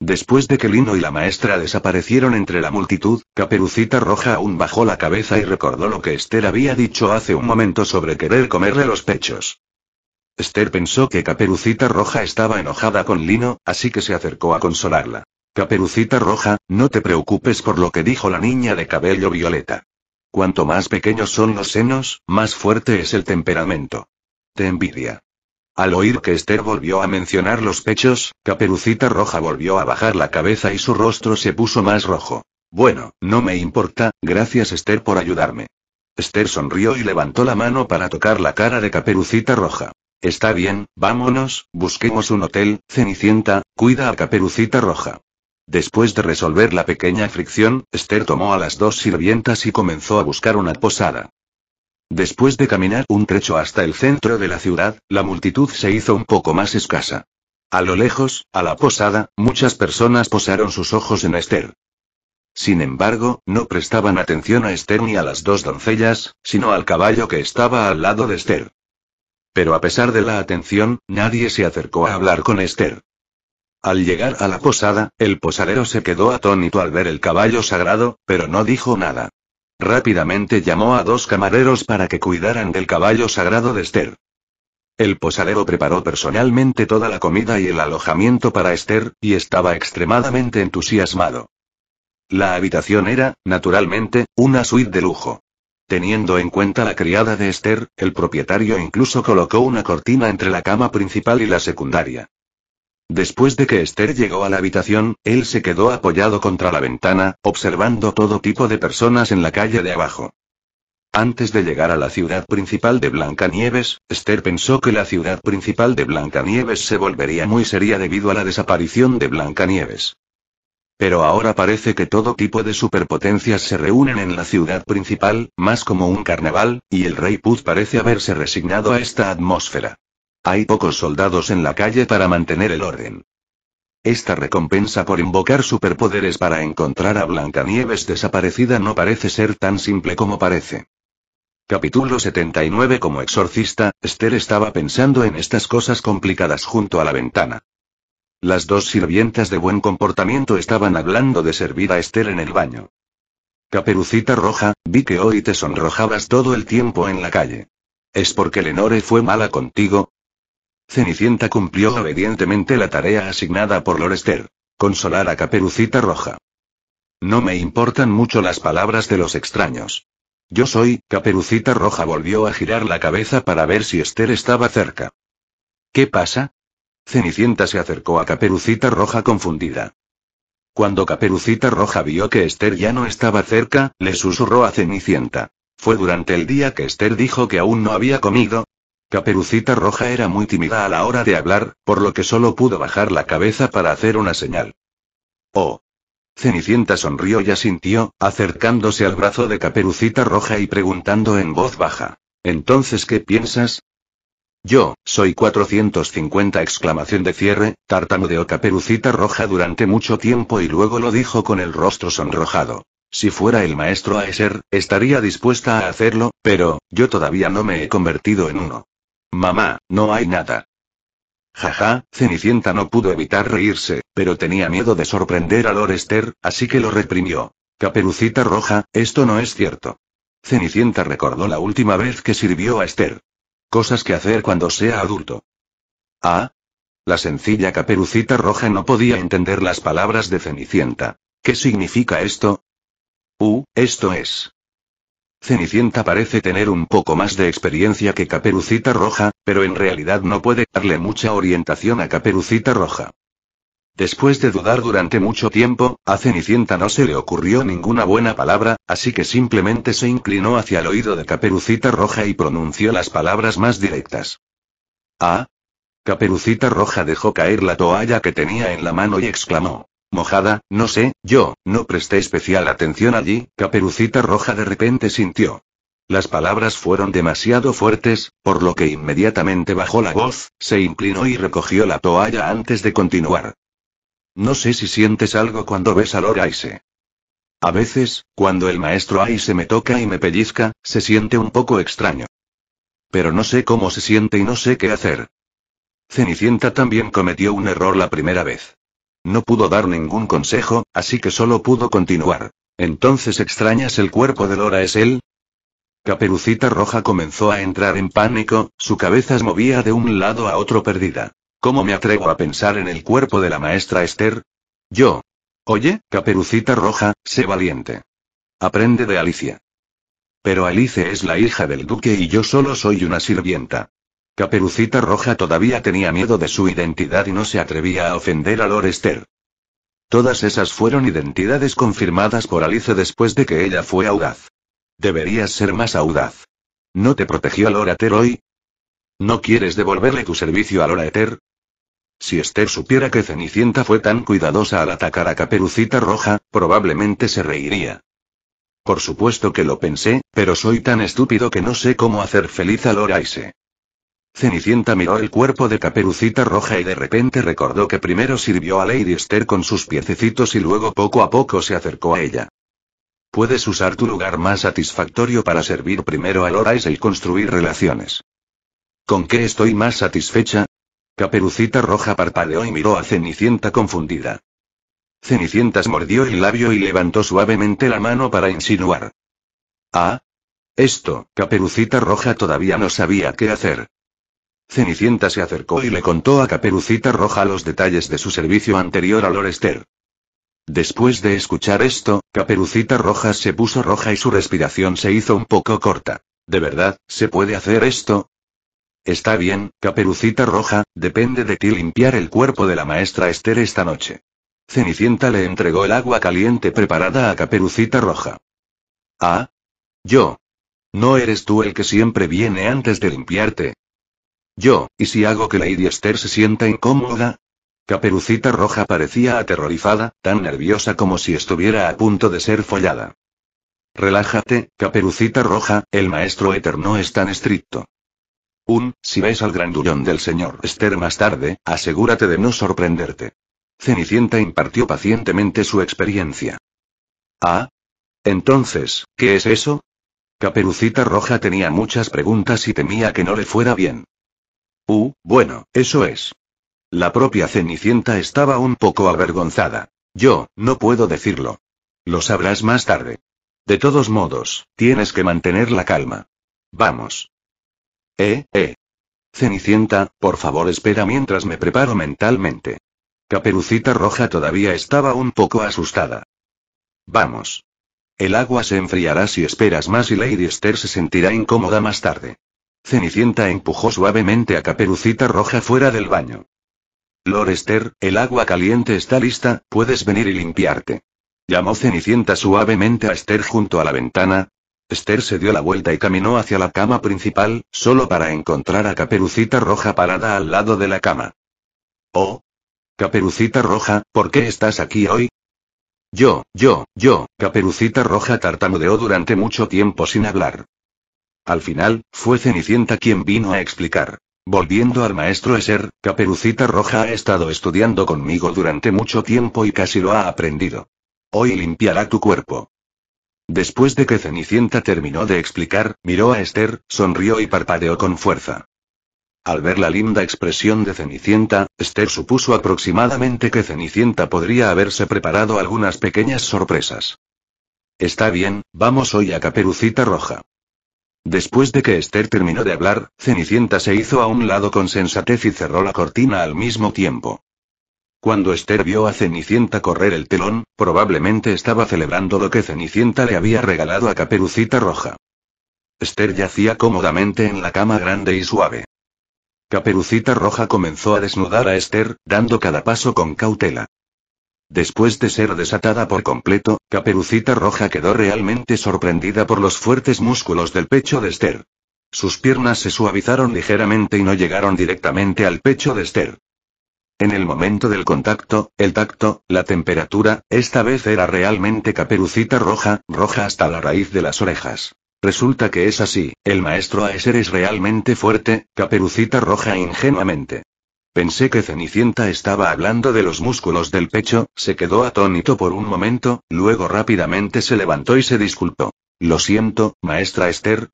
Después de que Lino y la maestra desaparecieron entre la multitud, Caperucita Roja aún bajó la cabeza y recordó lo que Esther había dicho hace un momento sobre querer comerle los pechos. Esther pensó que Caperucita Roja estaba enojada con Lino, así que se acercó a consolarla. Caperucita Roja, no te preocupes por lo que dijo la niña de cabello violeta. Cuanto más pequeños son los senos, más fuerte es el temperamento. Te envidia. Al oír que Esther volvió a mencionar los pechos, Caperucita Roja volvió a bajar la cabeza y su rostro se puso más rojo. Bueno, no me importa, gracias Esther por ayudarme. Esther sonrió y levantó la mano para tocar la cara de Caperucita Roja. Está bien, vámonos, busquemos un hotel, Cenicienta, cuida a Caperucita Roja. Después de resolver la pequeña fricción, Esther tomó a las dos sirvientas y comenzó a buscar una posada. Después de caminar un trecho hasta el centro de la ciudad, la multitud se hizo un poco más escasa. A lo lejos, a la posada, muchas personas posaron sus ojos en Esther. Sin embargo, no prestaban atención a Esther ni a las dos doncellas, sino al caballo que estaba al lado de Esther. Pero a pesar de la atención, nadie se acercó a hablar con Esther. Al llegar a la posada, el posadero se quedó atónito al ver el caballo sagrado, pero no dijo nada. Rápidamente llamó a dos camareros para que cuidaran del caballo sagrado de Esther. El posadero preparó personalmente toda la comida y el alojamiento para Esther, y estaba extremadamente entusiasmado. La habitación era, naturalmente, una suite de lujo. Teniendo en cuenta la criada de Esther, el propietario incluso colocó una cortina entre la cama principal y la secundaria. Después de que Esther llegó a la habitación, él se quedó apoyado contra la ventana, observando todo tipo de personas en la calle de abajo. Antes de llegar a la ciudad principal de Blancanieves, Esther pensó que la ciudad principal de Blancanieves se volvería muy seria debido a la desaparición de Blancanieves. Pero ahora parece que todo tipo de superpotencias se reúnen en la ciudad principal, más como un carnaval, y el rey Puz parece haberse resignado a esta atmósfera. Hay pocos soldados en la calle para mantener el orden. Esta recompensa por invocar superpoderes para encontrar a Blancanieves desaparecida no parece ser tan simple como parece. Capítulo 79 Como exorcista, Esther estaba pensando en estas cosas complicadas junto a la ventana. Las dos sirvientas de buen comportamiento estaban hablando de servir a Esther en el baño. Caperucita Roja, vi que hoy te sonrojabas todo el tiempo en la calle. ¿Es porque Lenore fue mala contigo? Cenicienta cumplió obedientemente la tarea asignada por Lorester. Consolar a Caperucita Roja. No me importan mucho las palabras de los extraños. Yo soy, Caperucita Roja volvió a girar la cabeza para ver si Esther estaba cerca. ¿Qué pasa? Cenicienta se acercó a Caperucita Roja confundida. Cuando Caperucita Roja vio que Esther ya no estaba cerca, le susurró a Cenicienta. Fue durante el día que Esther dijo que aún no había comido, Caperucita Roja era muy tímida a la hora de hablar, por lo que solo pudo bajar la cabeza para hacer una señal. Oh. Cenicienta sonrió y asintió, acercándose al brazo de Caperucita Roja y preguntando en voz baja. ¿Entonces qué piensas? Yo, soy 450 exclamación de cierre, tartamudeó Caperucita Roja durante mucho tiempo y luego lo dijo con el rostro sonrojado. Si fuera el maestro Aeser, estaría dispuesta a hacerlo, pero, yo todavía no me he convertido en uno. Mamá, no hay nada. Jaja, Cenicienta no pudo evitar reírse, pero tenía miedo de sorprender a Esther, así que lo reprimió. Caperucita Roja, esto no es cierto. Cenicienta recordó la última vez que sirvió a Esther. Cosas que hacer cuando sea adulto. Ah. La sencilla Caperucita Roja no podía entender las palabras de Cenicienta. ¿Qué significa esto? Uh, esto es. Cenicienta parece tener un poco más de experiencia que Caperucita Roja, pero en realidad no puede darle mucha orientación a Caperucita Roja. Después de dudar durante mucho tiempo, a Cenicienta no se le ocurrió ninguna buena palabra, así que simplemente se inclinó hacia el oído de Caperucita Roja y pronunció las palabras más directas. Ah. Caperucita Roja dejó caer la toalla que tenía en la mano y exclamó. Mojada, no sé, yo, no presté especial atención allí, Caperucita Roja de repente sintió. Las palabras fueron demasiado fuertes, por lo que inmediatamente bajó la voz, se inclinó y recogió la toalla antes de continuar. No sé si sientes algo cuando ves a Lord A veces, cuando el maestro Aise me toca y me pellizca, se siente un poco extraño. Pero no sé cómo se siente y no sé qué hacer. Cenicienta también cometió un error la primera vez. No pudo dar ningún consejo, así que solo pudo continuar. Entonces extrañas el cuerpo de Lora es él. Caperucita Roja comenzó a entrar en pánico, su cabeza se movía de un lado a otro perdida. ¿Cómo me atrevo a pensar en el cuerpo de la maestra Esther? Yo. Oye, Caperucita Roja, sé valiente. Aprende de Alicia. Pero Alicia es la hija del duque y yo solo soy una sirvienta. Caperucita Roja todavía tenía miedo de su identidad y no se atrevía a ofender a Lorester. Esther. Todas esas fueron identidades confirmadas por Alice después de que ella fue audaz. Deberías ser más audaz. ¿No te protegió a hoy? ¿No quieres devolverle tu servicio a Lora Si Esther supiera que Cenicienta fue tan cuidadosa al atacar a Caperucita Roja, probablemente se reiría. Por supuesto que lo pensé, pero soy tan estúpido que no sé cómo hacer feliz a Loraise. Cenicienta miró el cuerpo de Caperucita Roja y de repente recordó que primero sirvió a Lady Esther con sus piececitos y luego poco a poco se acercó a ella. Puedes usar tu lugar más satisfactorio para servir primero a es y construir relaciones. ¿Con qué estoy más satisfecha? Caperucita Roja parpadeó y miró a Cenicienta confundida. Cenicienta mordió el labio y levantó suavemente la mano para insinuar. Ah. Esto, Caperucita Roja todavía no sabía qué hacer. Cenicienta se acercó y le contó a Caperucita Roja los detalles de su servicio anterior a Lorester. Después de escuchar esto, Caperucita Roja se puso roja y su respiración se hizo un poco corta. ¿De verdad, se puede hacer esto? Está bien, Caperucita Roja, depende de ti limpiar el cuerpo de la maestra Esther esta noche. Cenicienta le entregó el agua caliente preparada a Caperucita Roja. Ah. Yo. ¿No eres tú el que siempre viene antes de limpiarte? Yo, ¿y si hago que Lady Esther se sienta incómoda? Caperucita Roja parecía aterrorizada, tan nerviosa como si estuviera a punto de ser follada. Relájate, Caperucita Roja, el maestro Eterno no es tan estricto. Un, si ves al grandullón del señor Esther más tarde, asegúrate de no sorprenderte. Cenicienta impartió pacientemente su experiencia. Ah. Entonces, ¿qué es eso? Caperucita Roja tenía muchas preguntas y temía que no le fuera bien. Uh, bueno, eso es. La propia Cenicienta estaba un poco avergonzada. Yo, no puedo decirlo. Lo sabrás más tarde. De todos modos, tienes que mantener la calma. Vamos. Eh, eh. Cenicienta, por favor espera mientras me preparo mentalmente. Caperucita Roja todavía estaba un poco asustada. Vamos. El agua se enfriará si esperas más y Lady Esther se sentirá incómoda más tarde. Cenicienta empujó suavemente a Caperucita Roja fuera del baño. Lord Esther, el agua caliente está lista, puedes venir y limpiarte. Llamó Cenicienta suavemente a Esther junto a la ventana. Esther se dio la vuelta y caminó hacia la cama principal, solo para encontrar a Caperucita Roja parada al lado de la cama. Oh. Caperucita Roja, ¿por qué estás aquí hoy? Yo, yo, yo, Caperucita Roja tartamudeó durante mucho tiempo sin hablar. Al final, fue Cenicienta quien vino a explicar. Volviendo al maestro Eser, Caperucita Roja ha estado estudiando conmigo durante mucho tiempo y casi lo ha aprendido. Hoy limpiará tu cuerpo. Después de que Cenicienta terminó de explicar, miró a Esther, sonrió y parpadeó con fuerza. Al ver la linda expresión de Cenicienta, Esther supuso aproximadamente que Cenicienta podría haberse preparado algunas pequeñas sorpresas. Está bien, vamos hoy a Caperucita Roja. Después de que Esther terminó de hablar, Cenicienta se hizo a un lado con sensatez y cerró la cortina al mismo tiempo. Cuando Esther vio a Cenicienta correr el telón, probablemente estaba celebrando lo que Cenicienta le había regalado a Caperucita Roja. Esther yacía cómodamente en la cama grande y suave. Caperucita Roja comenzó a desnudar a Esther, dando cada paso con cautela. Después de ser desatada por completo, Caperucita Roja quedó realmente sorprendida por los fuertes músculos del pecho de Esther. Sus piernas se suavizaron ligeramente y no llegaron directamente al pecho de Esther. En el momento del contacto, el tacto, la temperatura, esta vez era realmente caperucita roja, roja hasta la raíz de las orejas. Resulta que es así, el maestro Aeser es realmente fuerte, caperucita roja ingenuamente. Pensé que Cenicienta estaba hablando de los músculos del pecho, se quedó atónito por un momento, luego rápidamente se levantó y se disculpó. Lo siento, maestra Esther,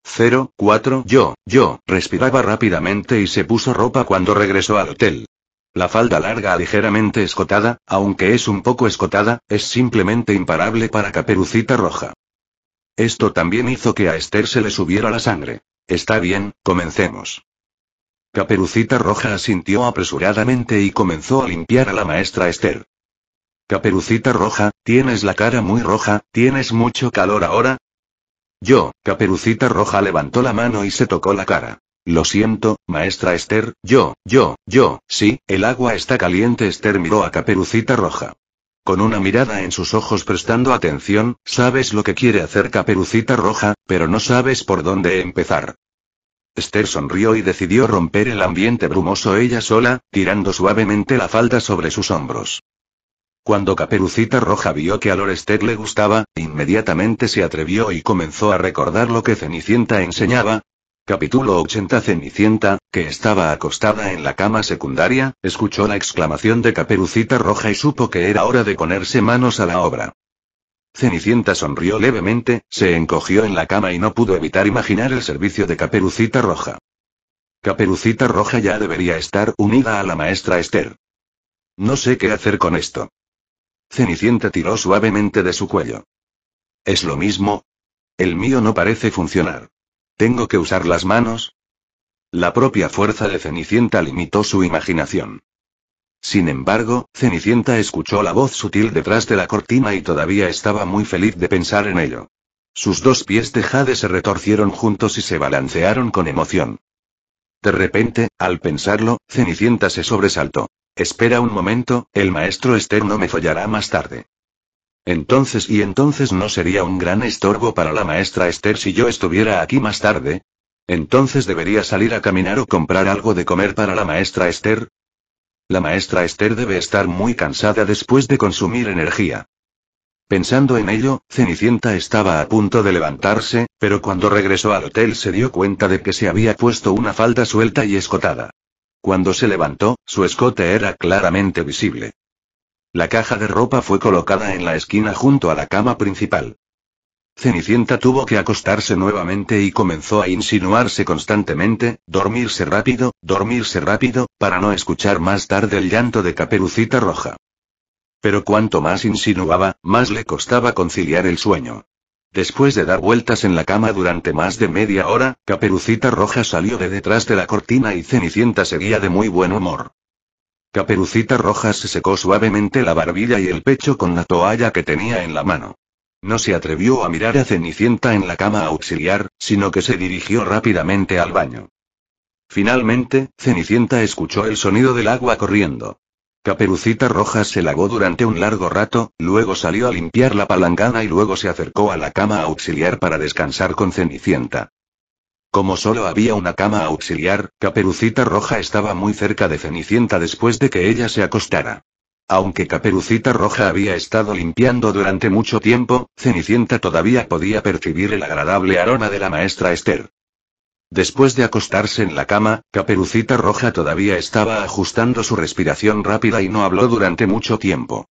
04, yo, yo, respiraba rápidamente y se puso ropa cuando regresó al hotel. La falda larga ligeramente escotada, aunque es un poco escotada, es simplemente imparable para Caperucita Roja. Esto también hizo que a Esther se le subiera la sangre. Está bien, comencemos. Caperucita Roja asintió apresuradamente y comenzó a limpiar a la maestra Esther. Caperucita Roja, tienes la cara muy roja, ¿tienes mucho calor ahora? Yo, Caperucita Roja levantó la mano y se tocó la cara. Lo siento, maestra Esther, yo, yo, yo, sí, el agua está caliente. Esther miró a Caperucita Roja. Con una mirada en sus ojos prestando atención, sabes lo que quiere hacer Caperucita Roja, pero no sabes por dónde empezar. Esther sonrió y decidió romper el ambiente brumoso ella sola, tirando suavemente la falda sobre sus hombros. Cuando Caperucita Roja vio que a Lorester le gustaba, inmediatamente se atrevió y comenzó a recordar lo que Cenicienta enseñaba. Capítulo 80 Cenicienta, que estaba acostada en la cama secundaria, escuchó la exclamación de Caperucita Roja y supo que era hora de ponerse manos a la obra. Cenicienta sonrió levemente, se encogió en la cama y no pudo evitar imaginar el servicio de Caperucita Roja. Caperucita Roja ya debería estar unida a la maestra Esther. No sé qué hacer con esto. Cenicienta tiró suavemente de su cuello. ¿Es lo mismo? El mío no parece funcionar. ¿Tengo que usar las manos? La propia fuerza de Cenicienta limitó su imaginación. Sin embargo, Cenicienta escuchó la voz sutil detrás de la cortina y todavía estaba muy feliz de pensar en ello. Sus dos pies de jade se retorcieron juntos y se balancearon con emoción. De repente, al pensarlo, Cenicienta se sobresaltó. Espera un momento, el maestro no me follará más tarde. Entonces y entonces no sería un gran estorbo para la maestra Esther si yo estuviera aquí más tarde. Entonces debería salir a caminar o comprar algo de comer para la maestra Esther, la maestra Esther debe estar muy cansada después de consumir energía. Pensando en ello, Cenicienta estaba a punto de levantarse, pero cuando regresó al hotel se dio cuenta de que se había puesto una falda suelta y escotada. Cuando se levantó, su escote era claramente visible. La caja de ropa fue colocada en la esquina junto a la cama principal. Cenicienta tuvo que acostarse nuevamente y comenzó a insinuarse constantemente, dormirse rápido, dormirse rápido, para no escuchar más tarde el llanto de Caperucita Roja. Pero cuanto más insinuaba, más le costaba conciliar el sueño. Después de dar vueltas en la cama durante más de media hora, Caperucita Roja salió de detrás de la cortina y Cenicienta seguía de muy buen humor. Caperucita Roja se secó suavemente la barbilla y el pecho con la toalla que tenía en la mano. No se atrevió a mirar a Cenicienta en la cama auxiliar, sino que se dirigió rápidamente al baño. Finalmente, Cenicienta escuchó el sonido del agua corriendo. Caperucita Roja se lavó durante un largo rato, luego salió a limpiar la palangana y luego se acercó a la cama auxiliar para descansar con Cenicienta. Como solo había una cama auxiliar, Caperucita Roja estaba muy cerca de Cenicienta después de que ella se acostara. Aunque Caperucita Roja había estado limpiando durante mucho tiempo, Cenicienta todavía podía percibir el agradable aroma de la maestra Esther. Después de acostarse en la cama, Caperucita Roja todavía estaba ajustando su respiración rápida y no habló durante mucho tiempo.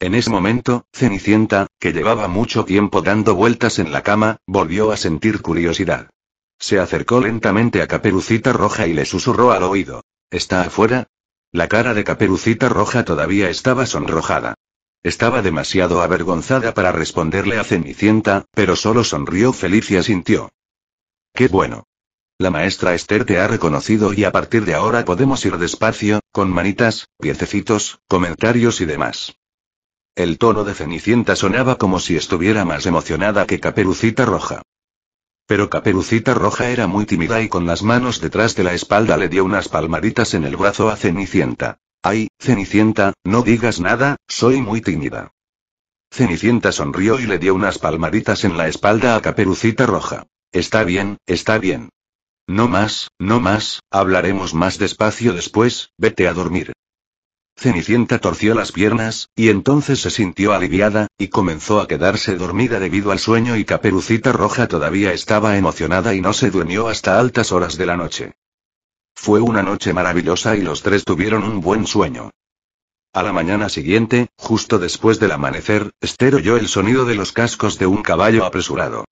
En ese momento, Cenicienta, que llevaba mucho tiempo dando vueltas en la cama, volvió a sentir curiosidad. Se acercó lentamente a Caperucita Roja y le susurró al oído. ¿Está afuera? La cara de Caperucita Roja todavía estaba sonrojada. Estaba demasiado avergonzada para responderle a Cenicienta, pero solo sonrió feliz y asintió. Qué bueno. La maestra Esther te ha reconocido y a partir de ahora podemos ir despacio, con manitas, piececitos, comentarios y demás. El tono de Cenicienta sonaba como si estuviera más emocionada que Caperucita Roja. Pero Caperucita Roja era muy tímida y con las manos detrás de la espalda le dio unas palmaditas en el brazo a Cenicienta. Ay, Cenicienta, no digas nada, soy muy tímida. Cenicienta sonrió y le dio unas palmaditas en la espalda a Caperucita Roja. Está bien, está bien. No más, no más, hablaremos más despacio después, vete a dormir. Cenicienta torció las piernas, y entonces se sintió aliviada, y comenzó a quedarse dormida debido al sueño y Caperucita Roja todavía estaba emocionada y no se durmió hasta altas horas de la noche. Fue una noche maravillosa y los tres tuvieron un buen sueño. A la mañana siguiente, justo después del amanecer, Esther oyó el sonido de los cascos de un caballo apresurado.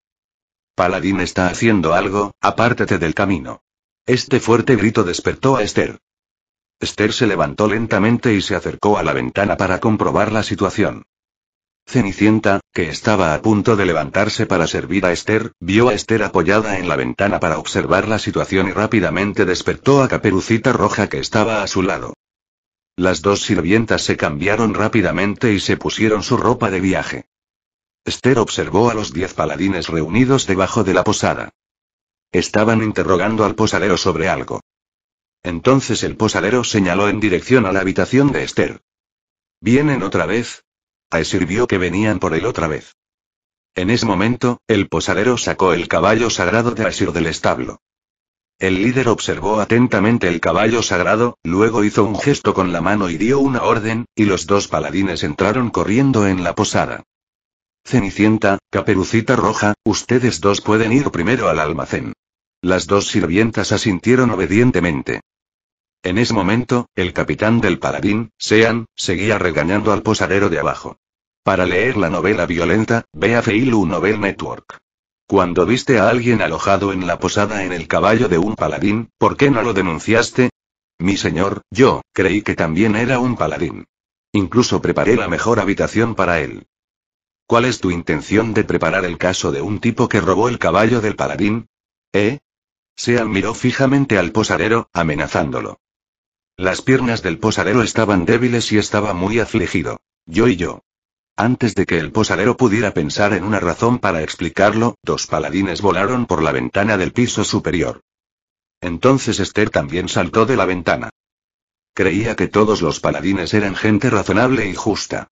Paladín está haciendo algo, apártate del camino. Este fuerte grito despertó a Esther. Esther se levantó lentamente y se acercó a la ventana para comprobar la situación. Cenicienta, que estaba a punto de levantarse para servir a Esther, vio a Esther apoyada en la ventana para observar la situación y rápidamente despertó a Caperucita Roja que estaba a su lado. Las dos sirvientas se cambiaron rápidamente y se pusieron su ropa de viaje. Esther observó a los diez paladines reunidos debajo de la posada. Estaban interrogando al posadero sobre algo. Entonces el posadero señaló en dirección a la habitación de Esther. ¿Vienen otra vez? A sirvió que venían por él otra vez. En ese momento, el posadero sacó el caballo sagrado de Asir del establo. El líder observó atentamente el caballo sagrado, luego hizo un gesto con la mano y dio una orden, y los dos paladines entraron corriendo en la posada. Cenicienta, Caperucita Roja, ustedes dos pueden ir primero al almacén. Las dos sirvientas asintieron obedientemente. En ese momento, el capitán del paladín, Sean, seguía regañando al posadero de abajo. Para leer la novela violenta, ve a Feilu Novel Network. Cuando viste a alguien alojado en la posada en el caballo de un paladín, ¿por qué no lo denunciaste? Mi señor, yo, creí que también era un paladín. Incluso preparé la mejor habitación para él. ¿Cuál es tu intención de preparar el caso de un tipo que robó el caballo del paladín? ¿Eh? Sean miró fijamente al posadero, amenazándolo. Las piernas del posadero estaban débiles y estaba muy afligido. Yo y yo. Antes de que el posadero pudiera pensar en una razón para explicarlo, dos paladines volaron por la ventana del piso superior. Entonces Esther también saltó de la ventana. Creía que todos los paladines eran gente razonable y justa.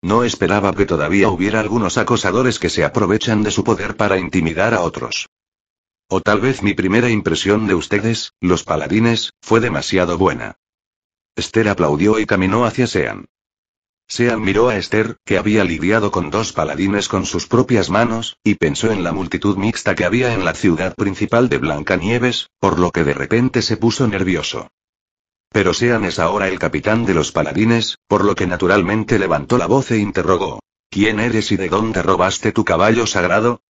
No esperaba que todavía hubiera algunos acosadores que se aprovechan de su poder para intimidar a otros. O tal vez mi primera impresión de ustedes, los paladines, fue demasiado buena. Esther aplaudió y caminó hacia Sean. Sean miró a Esther, que había lidiado con dos paladines con sus propias manos, y pensó en la multitud mixta que había en la ciudad principal de Blancanieves, por lo que de repente se puso nervioso. Pero Sean es ahora el capitán de los paladines, por lo que naturalmente levantó la voz e interrogó. ¿Quién eres y de dónde robaste tu caballo sagrado?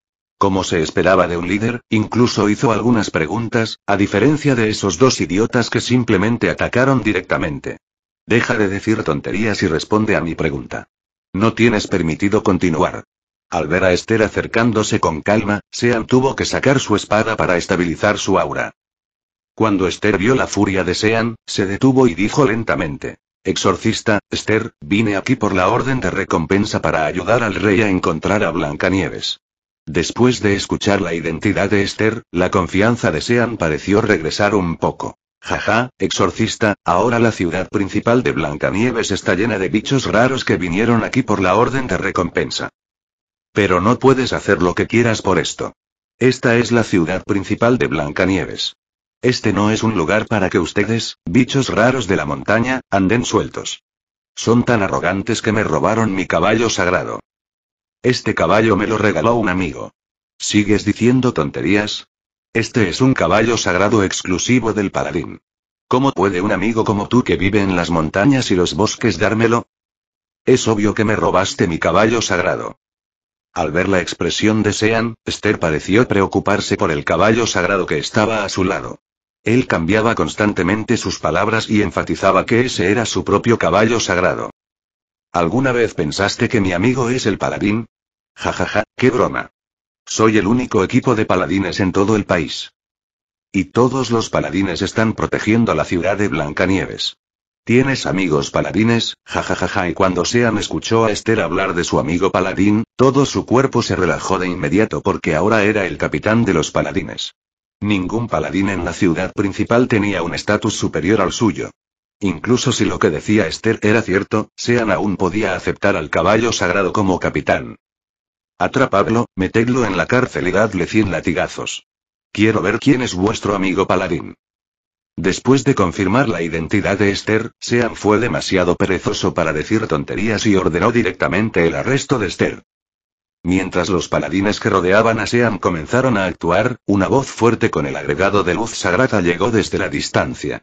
Como se esperaba de un líder, incluso hizo algunas preguntas, a diferencia de esos dos idiotas que simplemente atacaron directamente. Deja de decir tonterías y responde a mi pregunta. No tienes permitido continuar. Al ver a Esther acercándose con calma, Sean tuvo que sacar su espada para estabilizar su aura. Cuando Esther vio la furia de Sean, se detuvo y dijo lentamente. Exorcista, Esther, vine aquí por la orden de recompensa para ayudar al rey a encontrar a Blancanieves. Después de escuchar la identidad de Esther, la confianza de Sean pareció regresar un poco. Jaja, exorcista, ahora la ciudad principal de Blancanieves está llena de bichos raros que vinieron aquí por la orden de recompensa. Pero no puedes hacer lo que quieras por esto. Esta es la ciudad principal de Blancanieves. Este no es un lugar para que ustedes, bichos raros de la montaña, anden sueltos. Son tan arrogantes que me robaron mi caballo sagrado. Este caballo me lo regaló un amigo. ¿Sigues diciendo tonterías? Este es un caballo sagrado exclusivo del paladín. ¿Cómo puede un amigo como tú que vive en las montañas y los bosques dármelo? Es obvio que me robaste mi caballo sagrado. Al ver la expresión de Sean, Esther pareció preocuparse por el caballo sagrado que estaba a su lado. Él cambiaba constantemente sus palabras y enfatizaba que ese era su propio caballo sagrado. ¿Alguna vez pensaste que mi amigo es el paladín? Jajaja, ja, ja, qué broma. Soy el único equipo de paladines en todo el país. Y todos los paladines están protegiendo la ciudad de Blancanieves. Tienes amigos paladines, jajajaja ja, ja, y cuando Sean escuchó a Esther hablar de su amigo paladín, todo su cuerpo se relajó de inmediato porque ahora era el capitán de los paladines. Ningún paladín en la ciudad principal tenía un estatus superior al suyo. Incluso si lo que decía Esther era cierto, Sean aún podía aceptar al caballo sagrado como capitán. Atrapadlo, metedlo en la cárcel y dadle cien latigazos. Quiero ver quién es vuestro amigo paladín. Después de confirmar la identidad de Esther, Sean fue demasiado perezoso para decir tonterías y ordenó directamente el arresto de Esther. Mientras los paladines que rodeaban a Sean comenzaron a actuar, una voz fuerte con el agregado de luz sagrada llegó desde la distancia.